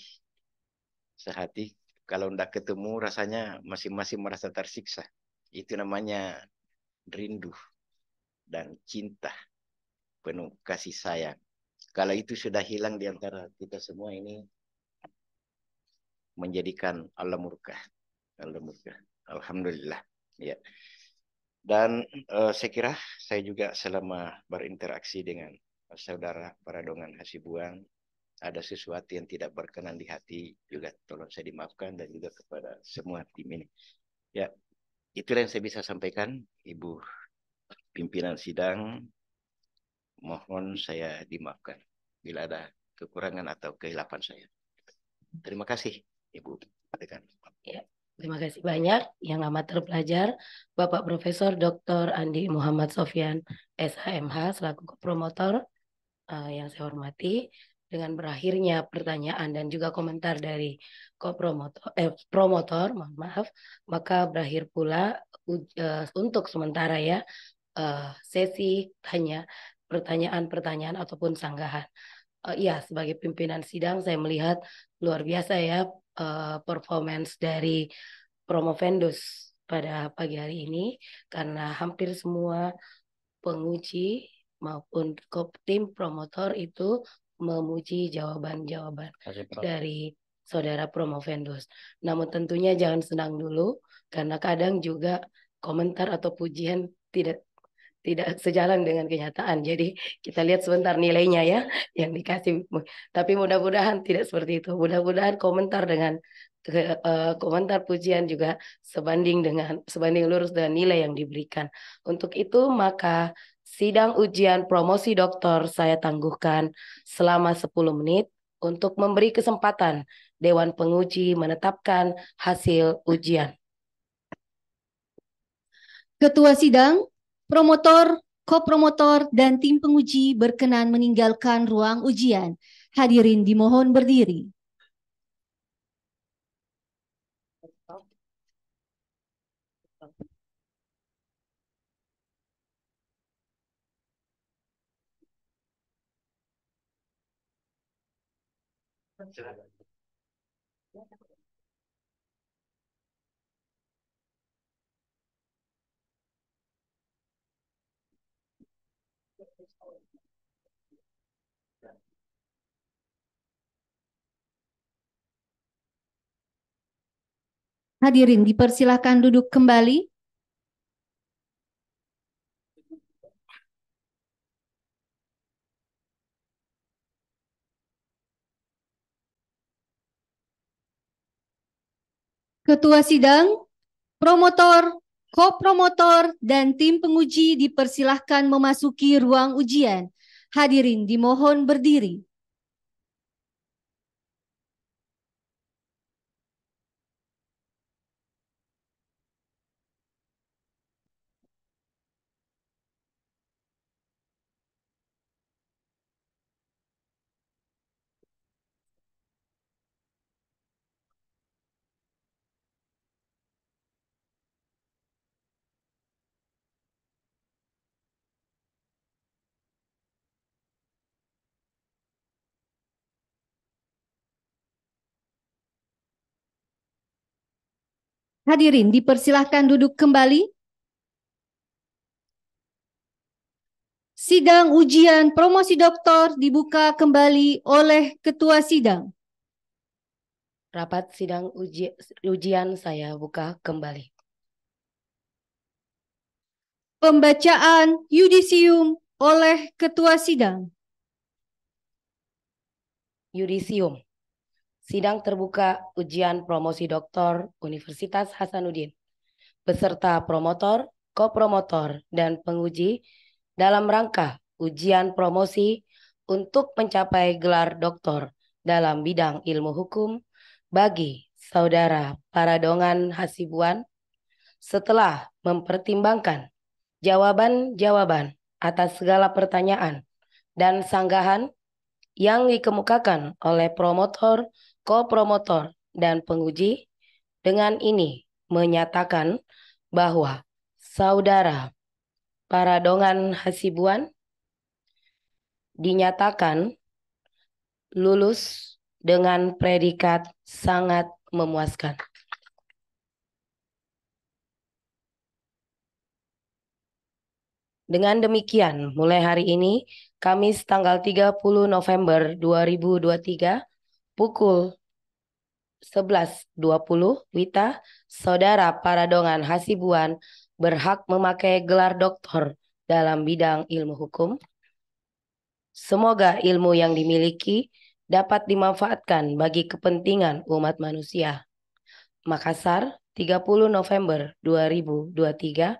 Sehati kalau tidak ketemu rasanya masing-masing merasa tersiksa. Itu namanya rindu dan cinta penuh kasih sayang. Kalau itu sudah hilang di antara kita semua ini menjadikan Allah murka. Allah murka. Alhamdulillah. Ya. Dan uh, saya kira saya juga selama berinteraksi dengan saudara para dongan Hasibuan ada sesuatu yang tidak berkenan di hati juga tolong saya dimaafkan dan juga kepada semua tim ini. Ya, itulah yang saya bisa sampaikan Ibu pimpinan sidang mohon saya dimaafkan bila ada kekurangan atau kehilapan saya. Terima kasih, Ibu Ya, terima kasih banyak yang amat terpelajar Bapak Profesor Dr. Andi Muhammad Sofyan SHMH selaku promotor uh, eh, yang saya hormati dengan berakhirnya pertanyaan dan juga komentar dari co-promotor, eh, promotor mohon maaf maka berakhir pula uh, untuk sementara ya uh, sesi tanya pertanyaan-pertanyaan ataupun sanggahan. Uh, ya, sebagai pimpinan sidang saya melihat luar biasa ya uh, performance dari promo Promovendus pada pagi hari ini karena hampir semua penguji maupun tim promotor itu memuji jawaban-jawaban dari saudara promo Promovendus. Namun tentunya jangan senang dulu karena kadang juga komentar atau pujian tidak tidak sejalan dengan kenyataan. Jadi kita lihat sebentar nilainya ya yang dikasih. Tapi mudah-mudahan tidak seperti itu. Mudah-mudahan komentar dengan eh, komentar pujian juga sebanding dengan sebanding lurus dengan nilai yang diberikan. Untuk itu maka sidang ujian promosi doktor saya tangguhkan selama 10 menit untuk memberi kesempatan dewan penguji menetapkan hasil ujian. Ketua sidang promotor, kopromotor, dan tim penguji berkenan meninggalkan ruang ujian. Hadirin dimohon berdiri. Hadirin, dipersilahkan duduk kembali. Ketua sidang, promotor, kopromotor, dan tim penguji dipersilahkan memasuki ruang ujian. Hadirin dimohon berdiri. Hadirin, dipersilahkan duduk kembali. Sidang ujian promosi doktor dibuka kembali oleh Ketua Sidang. Rapat sidang uji, ujian saya buka kembali. Pembacaan yudisium oleh Ketua Sidang. Yudisium. Sidang terbuka ujian promosi doktor Universitas Hasanuddin beserta promotor, kopromotor, dan penguji dalam rangka ujian promosi untuk mencapai gelar doktor dalam bidang ilmu hukum bagi saudara para dongan Hasibuan setelah mempertimbangkan jawaban-jawaban atas segala pertanyaan dan sanggahan yang dikemukakan oleh promotor kopromotor, dan penguji dengan ini menyatakan bahwa saudara para dongan Hasibuan dinyatakan lulus dengan predikat sangat memuaskan. Dengan demikian, mulai hari ini, Kamis tanggal 30 November 2023, pukul 11.20 Wita, saudara Paradongan Hasibuan berhak memakai gelar doktor dalam bidang ilmu hukum. Semoga ilmu yang dimiliki dapat dimanfaatkan bagi kepentingan umat manusia. Makassar, 30 November 2023,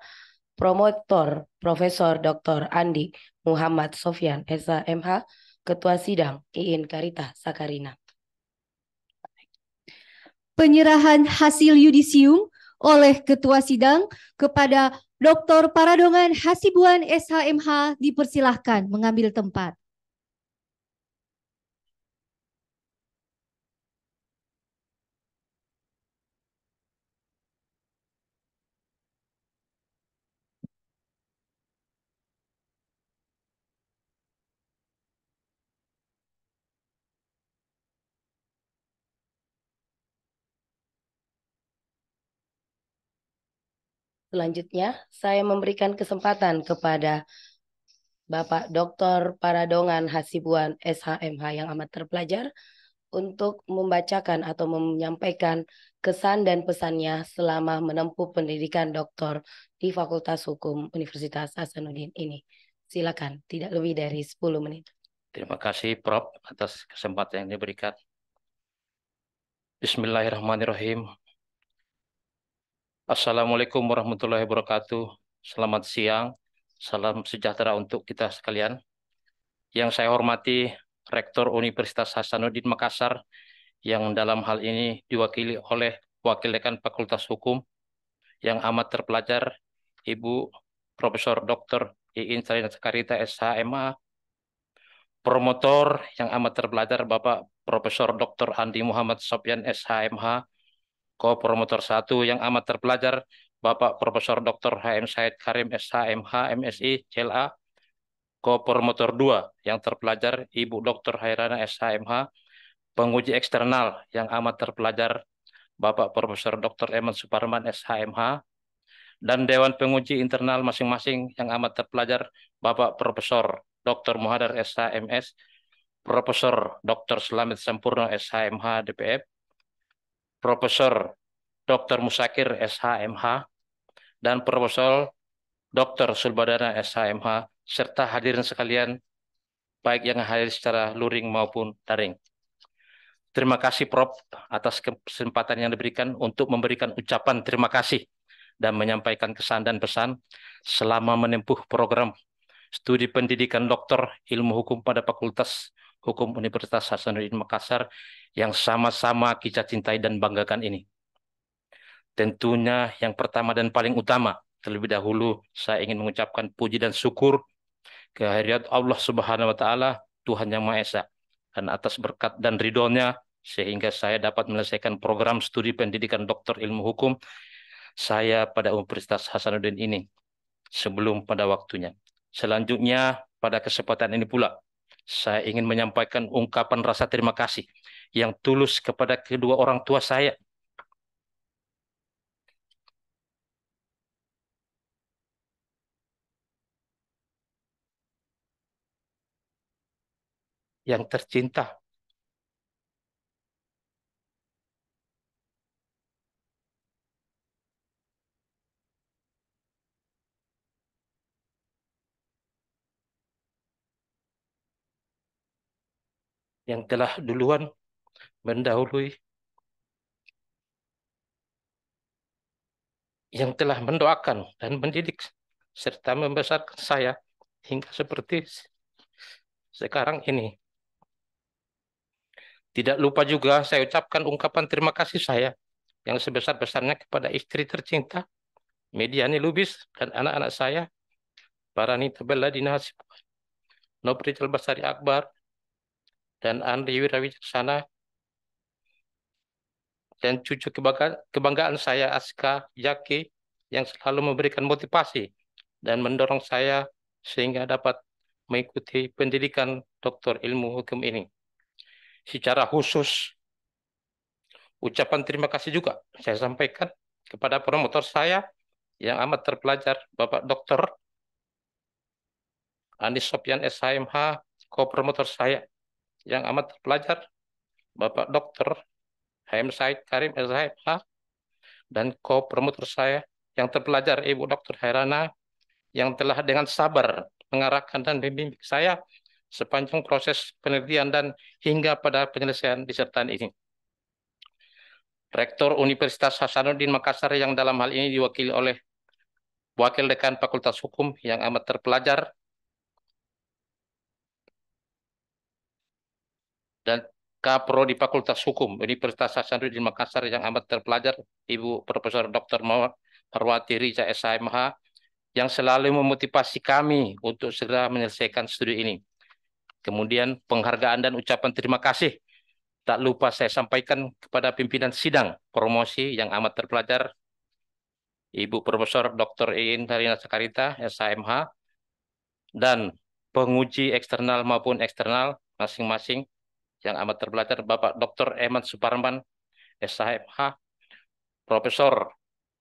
Promotor Profesor Dr. Andi Muhammad Sofyan, SMH, Ketua Sidang IIN Karita Sakarina penyerahan hasil yudisium oleh Ketua Sidang kepada Dr. Paradongan Hasibuan SHMH dipersilahkan mengambil tempat. Selanjutnya, saya memberikan kesempatan kepada Bapak Dr. Paradongan Hasibuan SHMH yang amat terpelajar untuk membacakan atau menyampaikan kesan dan pesannya selama menempuh pendidikan doktor di Fakultas Hukum Universitas Hasanuddin ini. Silakan, tidak lebih dari 10 menit. Terima kasih Prof atas kesempatan yang diberikan. Bismillahirrahmanirrahim. Assalamualaikum warahmatullahi wabarakatuh. Selamat siang. Salam sejahtera untuk kita sekalian. Yang saya hormati Rektor Universitas Hasanuddin Makassar yang dalam hal ini diwakili oleh Wakil Dekan Fakultas Hukum yang amat terpelajar Ibu Profesor Dr. Iin Sarina Sakarita SHMA, promotor yang amat terpelajar Bapak Profesor Dr. Andi Muhammad Sofyan SHMH, Kopromotor satu yang amat terpelajar Bapak Profesor Dr. HM Said Karim SHMH MSI CLA Kopromotor dua yang terpelajar Ibu Dr. Hairana SHMH penguji eksternal yang amat terpelajar Bapak Profesor Dr. Eman Suparman SHMH dan dewan penguji internal masing-masing yang amat terpelajar Bapak Profesor Dr. Muhadar SHMS Profesor Dr. Slamet Sampurno SHMH DPF Profesor Dr. Musakir SHMH dan Profesor Dr. Sulbadana SHMH serta hadirin sekalian baik yang hadir secara luring maupun daring. Terima kasih Prof atas kesempatan yang diberikan untuk memberikan ucapan terima kasih dan menyampaikan kesan dan pesan selama menempuh program studi pendidikan doktor ilmu hukum pada Fakultas Hukum Universitas Hasanuddin Makassar yang sama-sama kita cintai dan banggakan ini. Tentunya yang pertama dan paling utama, terlebih dahulu saya ingin mengucapkan puji dan syukur kehadirat Allah Subhanahu wa taala, Tuhan Yang Maha Esa. Dan atas berkat dan ridhonya sehingga saya dapat menyelesaikan program studi pendidikan Doktor Ilmu Hukum saya pada Universitas Hasanuddin ini sebelum pada waktunya. Selanjutnya pada kesempatan ini pula saya ingin menyampaikan ungkapan rasa terima kasih yang tulus kepada kedua orang tua saya. Yang tercinta, yang telah duluan mendahului yang telah mendoakan dan mendidik serta membesarkan saya hingga seperti sekarang ini. Tidak lupa juga saya ucapkan ungkapan terima kasih saya yang sebesar-besarnya kepada istri tercinta, Mediani Lubis, dan anak-anak saya, Paranita Bella Dinahasibuan, Nopri Telbasari Akbar, dan Andri Wirawijaksana dan cucu kebanggaan saya Aska Yaki yang selalu memberikan motivasi dan mendorong saya sehingga dapat mengikuti pendidikan doktor ilmu hukum ini. Secara khusus, ucapan terima kasih juga saya sampaikan kepada promotor saya yang amat terpelajar, Bapak Dokter Anis Sopian SHMH, co-promotor saya yang amat terpelajar, Bapak Dr. Hamsaid Said Karim LZHFH, dan co-promotor saya yang terpelajar Ibu Dr. Herana yang telah dengan sabar mengarahkan dan membimbing saya sepanjang proses penelitian dan hingga pada penyelesaian disertan ini. Rektor Universitas Hasanuddin Makassar yang dalam hal ini diwakili oleh Wakil Dekan Fakultas Hukum yang amat terpelajar, dan Kapro di Fakultas Hukum Universitas Hasanuddin Makassar yang amat terpelajar Ibu Profesor Dr. Marwati Riza SHMH yang selalu memotivasi kami untuk segera menyelesaikan studi ini. Kemudian penghargaan dan ucapan terima kasih tak lupa saya sampaikan kepada pimpinan sidang promosi yang amat terpelajar Ibu Profesor Dr. Iin Tarina Sakarita SHMH dan penguji eksternal maupun eksternal masing-masing yang amat terpelajar Bapak Dr. Eman Suparman SHMH, Profesor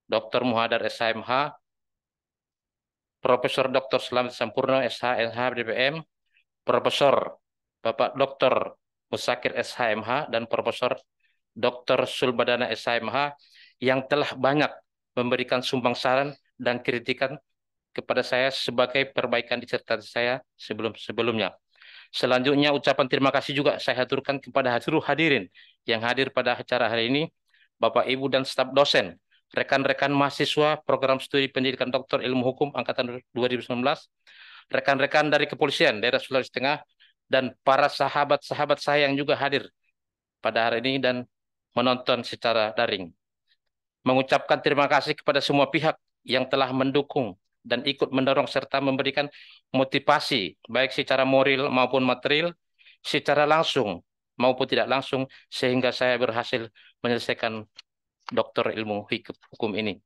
Dr. Muhadar SHMH, Profesor Dr. Selamat Sampurno SHMH Profesor Bapak Dr. Musakir SHMH dan Profesor Dr. Sulbadana SHMH yang telah banyak memberikan sumbang saran dan kritikan kepada saya sebagai perbaikan disertasi saya sebelum-sebelumnya. Selanjutnya ucapan terima kasih juga saya haturkan kepada seluruh hadirin yang hadir pada acara hari ini, Bapak Ibu dan staf dosen, rekan-rekan mahasiswa program studi pendidikan doktor ilmu hukum angkatan 2019, rekan-rekan dari kepolisian daerah Sulawesi Tengah, dan para sahabat-sahabat saya yang juga hadir pada hari ini dan menonton secara daring. Mengucapkan terima kasih kepada semua pihak yang telah mendukung dan ikut mendorong serta memberikan motivasi baik secara moral maupun material secara langsung maupun tidak langsung sehingga saya berhasil menyelesaikan doktor ilmu hukum ini.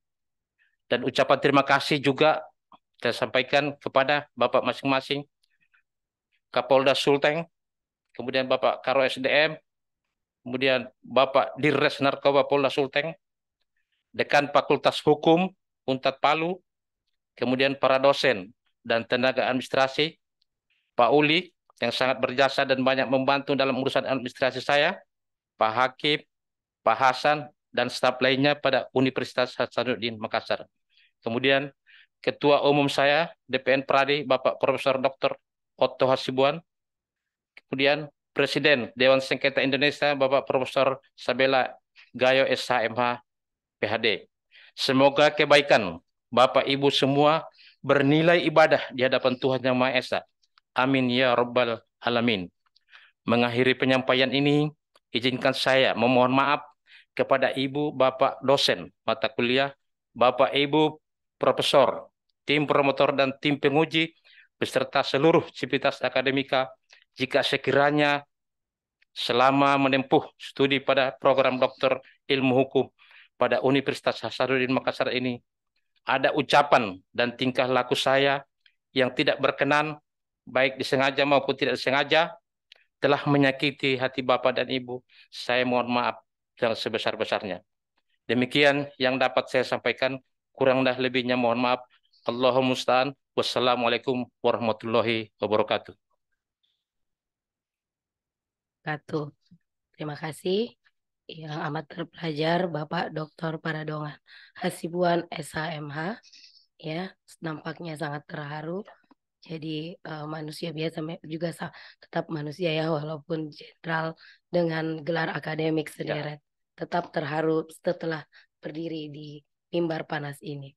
Dan ucapan terima kasih juga saya sampaikan kepada Bapak masing-masing Kapolda Sulteng, kemudian Bapak Karo SDM, kemudian Bapak Dirres Narkoba Polda Sulteng, Dekan Fakultas Hukum Untat Palu, kemudian para dosen dan tenaga administrasi, Pak Uli yang sangat berjasa dan banyak membantu dalam urusan administrasi saya, Pak Hakim, Pak Hasan, dan staf lainnya pada Universitas Hasanuddin Makassar. Kemudian Ketua Umum saya, DPN Pradi, Bapak Profesor Dr. Otto Hasibuan. Kemudian Presiden Dewan Sengketa Indonesia, Bapak Profesor Sabela Gayo SHMH, PhD. Semoga kebaikan Bapak Ibu semua bernilai ibadah di hadapan Tuhan Yang Maha Esa. Amin ya Rabbal Alamin. Mengakhiri penyampaian ini, izinkan saya memohon maaf kepada Ibu Bapak dosen mata kuliah, Bapak Ibu profesor, tim promotor dan tim penguji, beserta seluruh civitas akademika, jika sekiranya selama menempuh studi pada program dokter ilmu hukum pada Universitas Hasanuddin Makassar ini ada ucapan dan tingkah laku saya yang tidak berkenan, baik disengaja maupun tidak disengaja, telah menyakiti hati Bapak dan Ibu. Saya mohon maaf yang sebesar-besarnya. Demikian yang dapat saya sampaikan. Kurang dah lebihnya mohon maaf. Allahumma musta'an. Wassalamualaikum warahmatullahi wabarakatuh. Terima kasih yang amat terpelajar Bapak Dr. Paradonga Hasibuan SHMH ya nampaknya sangat terharu jadi uh, manusia biasa juga tetap manusia ya walaupun jenderal dengan gelar akademik iya. sederet ya. tetap terharu setelah berdiri di mimbar panas ini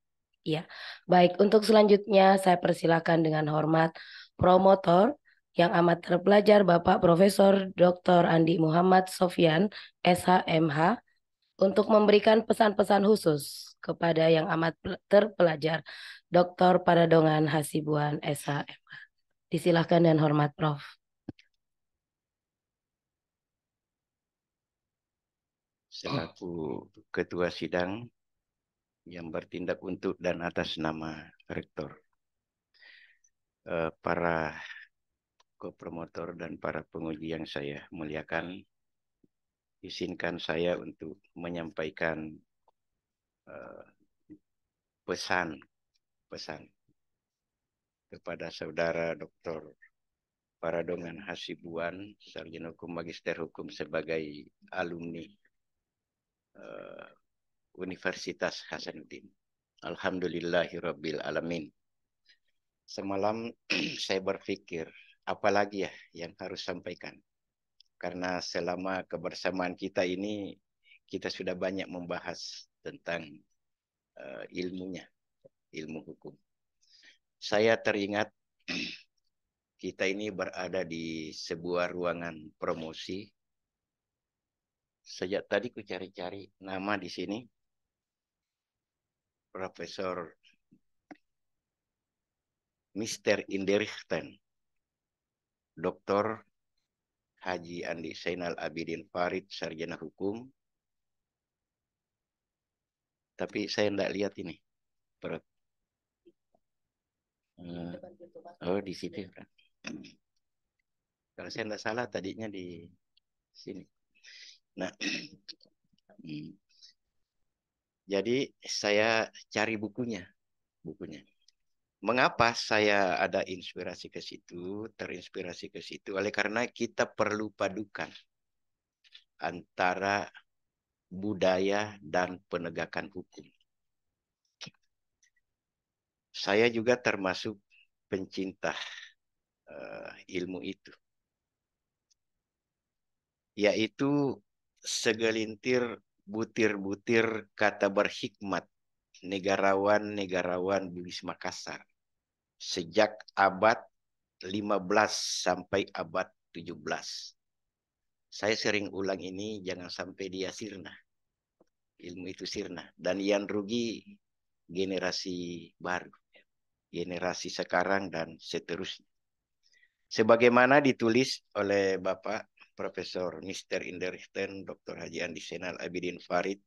ya baik untuk selanjutnya saya persilakan dengan hormat promotor yang amat terpelajar Bapak Profesor Dr. Andi Muhammad Sofyan, SHMH, untuk memberikan pesan-pesan khusus kepada yang amat terpelajar Dr. Paradongan Hasibuan, SHMH. Disilahkan dan hormat Prof. Selaku Ketua Sidang yang bertindak untuk dan atas nama Rektor, eh, para promotor dan para penguji yang saya muliakan. Izinkan saya untuk menyampaikan eh, pesan pesan kepada saudara Dr. Paradongan Hasibuan, Sarjana Hukum Magister Hukum sebagai alumni eh, Universitas Hasanuddin. Alhamdulillahirobbilalamin. Semalam saya berpikir apalagi ya yang harus sampaikan. Karena selama kebersamaan kita ini kita sudah banyak membahas tentang uh, ilmunya, ilmu hukum. Saya teringat kita ini berada di sebuah ruangan promosi. Sejak tadi ku cari-cari nama di sini. Profesor Mr. Inderichten Dr. Haji Andi Sainal Abidin Farid, Sarjana Hukum. Tapi saya tidak lihat ini. Perut. Hmm. Oh, di sini, ya, Kalau saya tidak salah tadinya di sini. Nah, hmm. jadi saya cari bukunya, bukunya. Mengapa saya ada inspirasi ke situ, terinspirasi ke situ? Oleh karena kita perlu padukan antara budaya dan penegakan hukum. Saya juga termasuk pencinta uh, ilmu itu, yaitu segelintir butir-butir kata berhikmat negarawan-negarawan Bugis Makassar sejak abad 15 sampai abad 17. Saya sering ulang ini jangan sampai dia sirna. Ilmu itu sirna dan yang rugi generasi baru, generasi sekarang dan seterusnya. Sebagaimana ditulis oleh Bapak Profesor Mr. Inderhten Dr. Haji Andi Senal Abidin Farid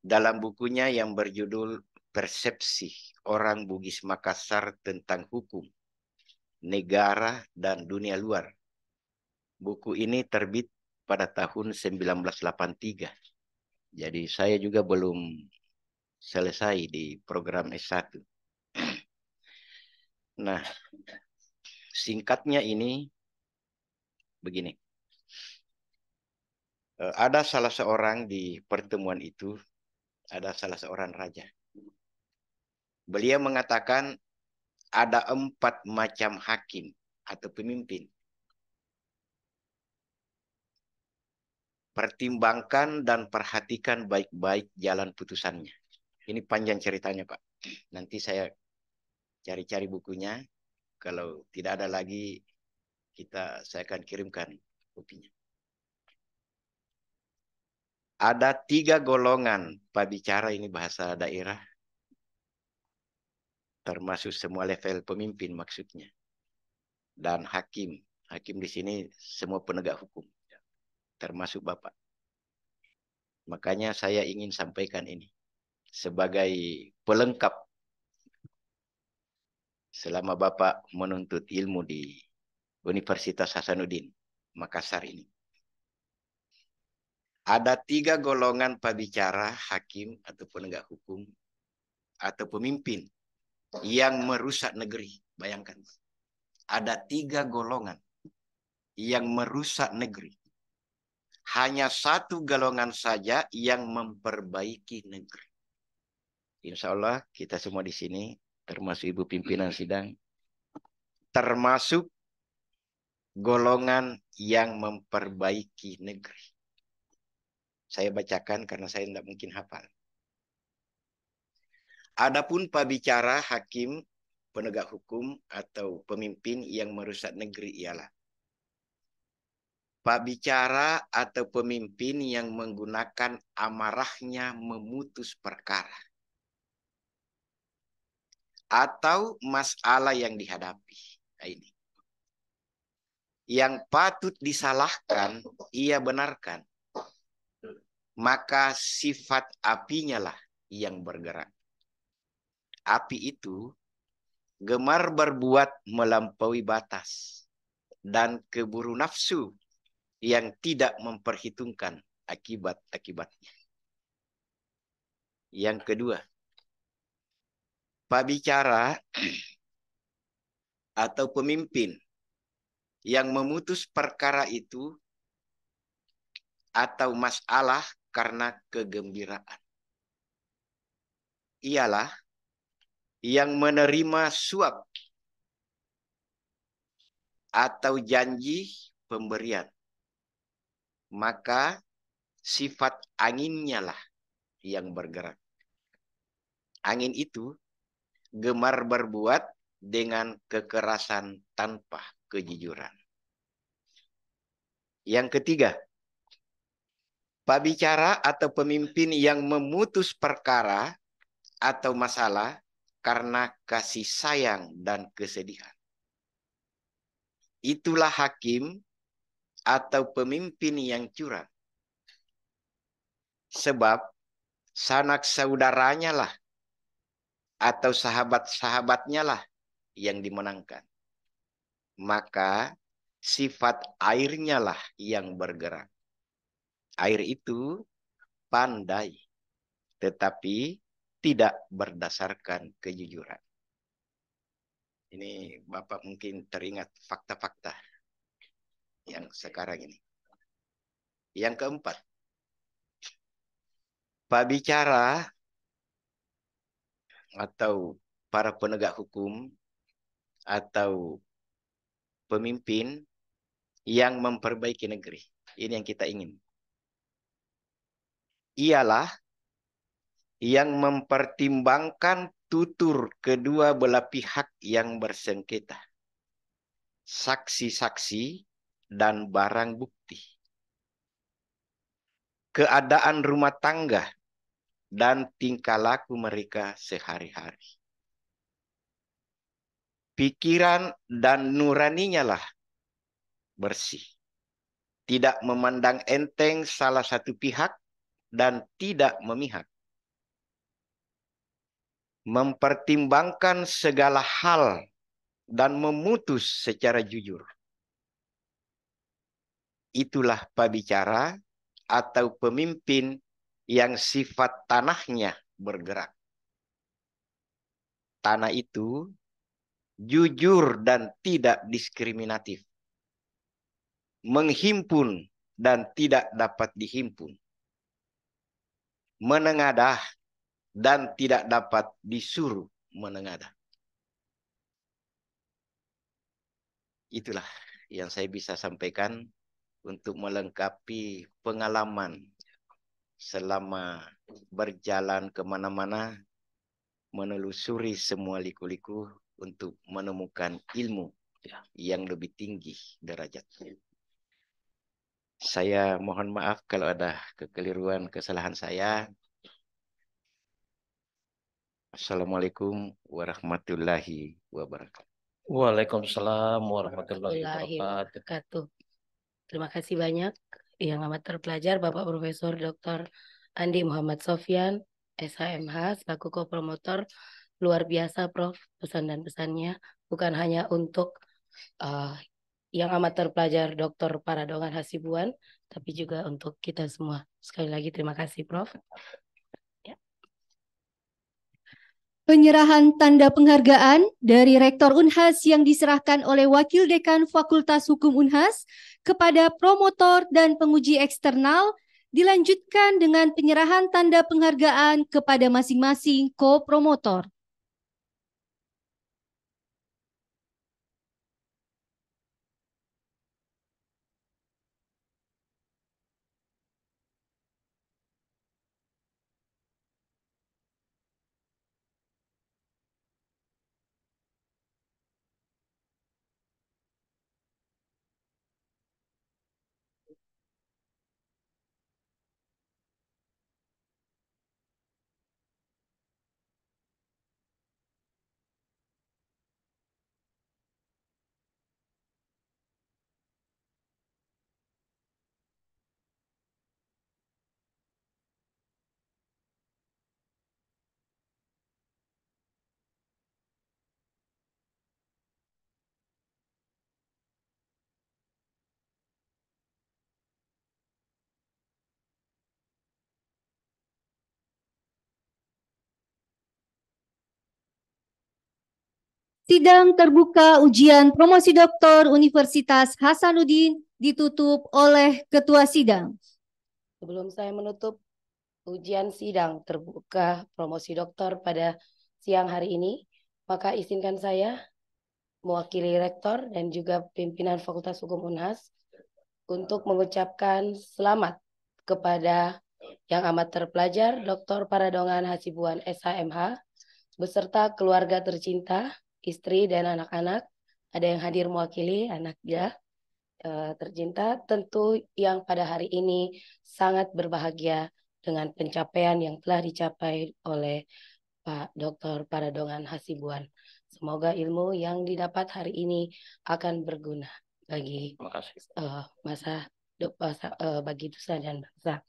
dalam bukunya yang berjudul persepsi orang Bugis Makassar tentang hukum, negara, dan dunia luar. Buku ini terbit pada tahun 1983. Jadi saya juga belum selesai di program S1. Nah, singkatnya ini begini. Eh, ada salah seorang di pertemuan itu, ada salah seorang raja Beliau mengatakan ada empat macam hakim atau pemimpin. Pertimbangkan dan perhatikan baik-baik jalan putusannya. Ini panjang ceritanya Pak. Nanti saya cari-cari bukunya. Kalau tidak ada lagi, kita saya akan kirimkan kopinya. Ada tiga golongan, Pak bicara ini bahasa daerah, termasuk semua level pemimpin maksudnya dan hakim hakim di sini semua penegak hukum termasuk bapak makanya saya ingin sampaikan ini sebagai pelengkap selama bapak menuntut ilmu di Universitas Hasanuddin Makassar ini ada tiga golongan pembicara hakim atau penegak hukum atau pemimpin yang merusak negeri. Bayangkan. Ada tiga golongan yang merusak negeri. Hanya satu golongan saja yang memperbaiki negeri. Insya Allah kita semua di sini, termasuk ibu pimpinan sidang, termasuk golongan yang memperbaiki negeri. Saya bacakan karena saya tidak mungkin hafal. Adapun pabicara hakim, penegak hukum atau pemimpin yang merusak negeri ialah pabicara atau pemimpin yang menggunakan amarahnya memutus perkara atau masalah yang dihadapi. Nah, ini. Yang patut disalahkan, ia benarkan. Maka sifat apinya lah yang bergerak api itu gemar berbuat melampaui batas dan keburu nafsu yang tidak memperhitungkan akibat-akibatnya. Yang kedua, pabicara atau pemimpin yang memutus perkara itu atau masalah karena kegembiraan. Ialah yang menerima suap atau janji pemberian. Maka sifat anginnya lah yang bergerak. Angin itu gemar berbuat dengan kekerasan tanpa kejujuran. Yang ketiga, Pabicara atau pemimpin yang memutus perkara atau masalah karena kasih sayang dan kesedihan. Itulah hakim atau pemimpin yang curang. Sebab sanak saudaranya lah atau sahabat-sahabatnya lah yang dimenangkan. Maka sifat airnya lah yang bergerak. Air itu pandai, tetapi tidak berdasarkan kejujuran. Ini Bapak mungkin teringat fakta-fakta yang sekarang ini. Yang keempat, Pak bicara atau para penegak hukum atau pemimpin yang memperbaiki negeri. Ini yang kita ingin. Ialah yang mempertimbangkan tutur kedua belah pihak yang bersengketa, saksi-saksi, dan barang bukti, keadaan rumah tangga, dan tingkah laku mereka sehari-hari. Pikiran dan nuraninya lah bersih, tidak memandang enteng salah satu pihak, dan tidak memihak mempertimbangkan segala hal dan memutus secara jujur. Itulah pembicara atau pemimpin yang sifat tanahnya bergerak. Tanah itu jujur dan tidak diskriminatif. Menghimpun dan tidak dapat dihimpun. Menengadah dan tidak dapat disuruh menengadah. Itulah yang saya bisa sampaikan untuk melengkapi pengalaman selama berjalan kemana-mana menelusuri semua liku-liku untuk menemukan ilmu yang lebih tinggi derajat. Saya mohon maaf kalau ada kekeliruan kesalahan saya. Assalamualaikum warahmatullahi wabarakatuh. Waalaikumsalam warahmatullahi wabarakatuh. Terima kasih banyak yang amat terpelajar Bapak Profesor Dr. Andi Muhammad Sofyan, SHMH, selaku kopromotor luar biasa Prof pesan dan pesannya bukan hanya untuk uh, yang amat terpelajar Dr. Paradongan Hasibuan tapi juga untuk kita semua. Sekali lagi terima kasih Prof. Penyerahan tanda penghargaan dari Rektor Unhas yang diserahkan oleh Wakil Dekan Fakultas Hukum Unhas kepada promotor dan penguji eksternal dilanjutkan dengan penyerahan tanda penghargaan kepada masing-masing co promotor Sidang terbuka ujian promosi doktor Universitas Hasanuddin ditutup oleh Ketua Sidang. Sebelum saya menutup ujian sidang terbuka promosi doktor pada siang hari ini, maka izinkan saya mewakili rektor dan juga pimpinan Fakultas Hukum Unhas untuk mengucapkan selamat kepada yang amat terpelajar Dr. Paradongan Hasibuan SHMH beserta keluarga tercinta istri dan anak-anak, ada yang hadir mewakili anaknya ya tercinta, tentu yang pada hari ini sangat berbahagia dengan pencapaian yang telah dicapai oleh Pak Dr. Paradongan Hasibuan. Semoga ilmu yang didapat hari ini akan berguna bagi uh, masa uh, bagi dosa dan bangsa.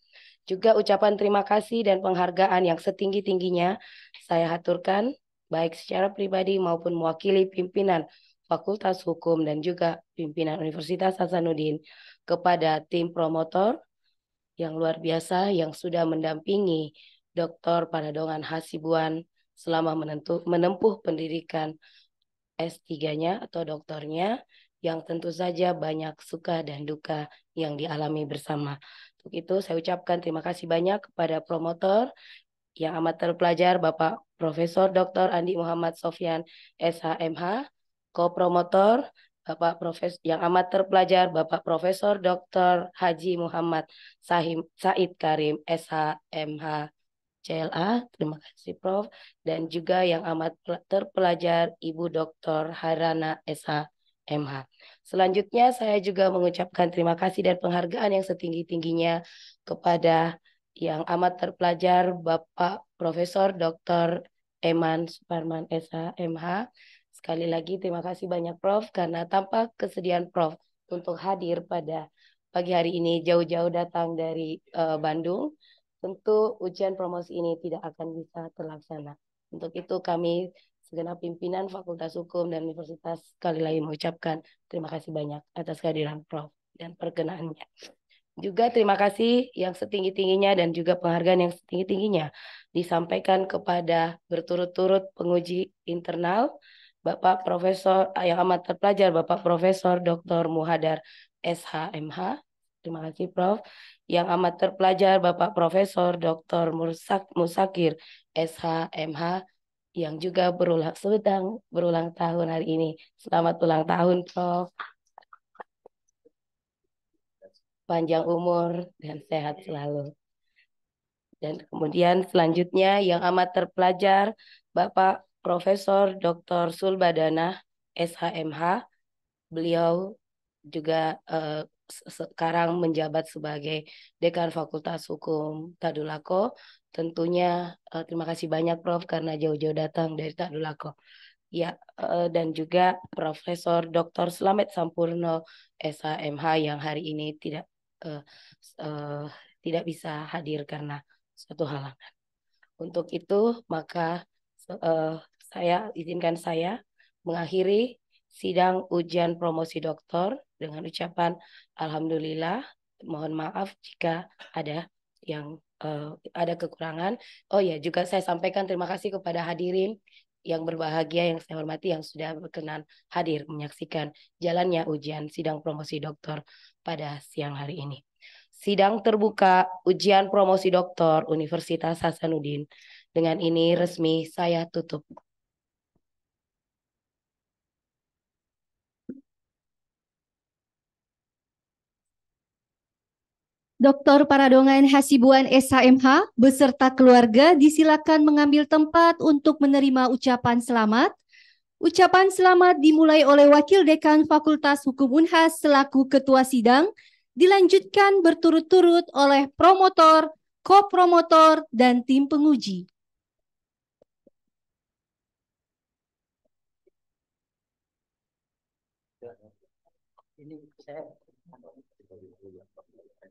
Juga ucapan terima kasih dan penghargaan yang setinggi-tingginya saya haturkan baik secara pribadi maupun mewakili pimpinan Fakultas Hukum dan juga pimpinan Universitas Hasanuddin kepada tim promotor yang luar biasa yang sudah mendampingi Dr. Panadongan Hasibuan selama menentu, menempuh pendidikan S3-nya atau doktornya yang tentu saja banyak suka dan duka yang dialami bersama. Untuk itu saya ucapkan terima kasih banyak kepada promotor yang amat terpelajar Bapak Profesor Dr. Andi Muhammad Sofyan SHMH, kopromotor Bapak Profesor yang amat terpelajar Bapak Profesor Dr. Haji Muhammad Sahim Said Karim SHMH CLA. Terima kasih Prof dan juga yang amat terpelajar Ibu Dr. Harana shmh Selanjutnya saya juga mengucapkan terima kasih dan penghargaan yang setinggi-tingginya kepada yang amat terpelajar Bapak Profesor Dr. Eman Suparman SH MH. Sekali lagi terima kasih banyak Prof karena tanpa kesediaan Prof untuk hadir pada pagi hari ini jauh-jauh datang dari uh, Bandung, tentu ujian promosi ini tidak akan bisa terlaksana. Untuk itu kami segenap pimpinan Fakultas Hukum dan Universitas sekali lagi mengucapkan terima kasih banyak atas kehadiran Prof dan perkenaannya. Juga terima kasih yang setinggi-tingginya dan juga penghargaan yang setinggi-tingginya disampaikan kepada berturut-turut penguji internal Bapak Profesor ah, yang amat terpelajar Bapak Profesor Dr. Muhadar SHMH. Terima kasih Prof. Yang amat terpelajar Bapak Profesor Dr. Mursak Musakir SHMH yang juga berulang sedang berulang tahun hari ini. Selamat ulang tahun Prof panjang umur, dan sehat selalu. Dan kemudian selanjutnya yang amat terpelajar, Bapak Profesor Dr. Sulbadana SHMH. Beliau juga eh, sekarang menjabat sebagai Dekan Fakultas Hukum Tadulako. Tentunya uh, terima kasih banyak Prof karena jauh-jauh datang dari Tadulako. Ya, eh, dan juga Profesor Dr. Slamet Sampurno SHMH yang hari ini tidak uh, uh, tidak bisa hadir karena suatu halangan. Untuk itu maka uh, saya izinkan saya mengakhiri sidang ujian promosi doktor dengan ucapan alhamdulillah. Mohon maaf jika ada yang uh, ada kekurangan. Oh ya, juga saya sampaikan terima kasih kepada hadirin yang berbahagia yang saya hormati yang sudah berkenan hadir menyaksikan jalannya ujian sidang promosi doktor pada siang hari ini. Sidang terbuka ujian promosi doktor Universitas Hasanuddin. Dengan ini resmi saya tutup. Dr. Paradongan Hasibuan SHMH beserta keluarga disilakan mengambil tempat untuk menerima ucapan selamat. Ucapan selamat dimulai oleh Wakil Dekan Fakultas Hukum Unhas selaku Ketua Sidang, dilanjutkan berturut-turut oleh promotor, kopromotor, dan tim penguji. Ini saya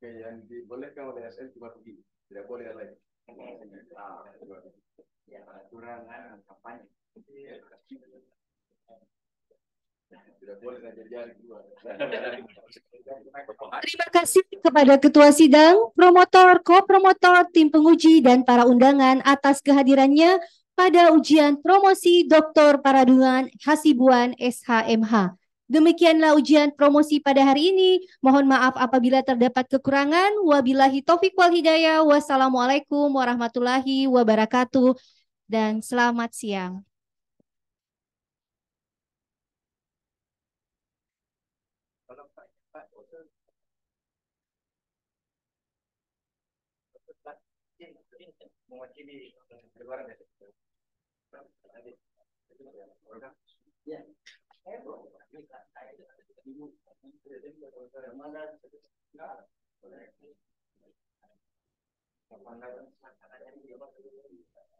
Terima kasih kepada Ketua Sidang, promotor, ko-promotor, tim penguji, dan para undangan atas kehadirannya pada ujian promosi Doktor Paradungan Hasibuan SHMH. Demikianlah ujian promosi pada hari ini. Mohon maaf apabila terdapat kekurangan. Wabillahi taufik wal hidayah. Wassalamualaikum warahmatullahi wabarakatuh. Dan selamat siang. mewakili negara ya. La tarea me la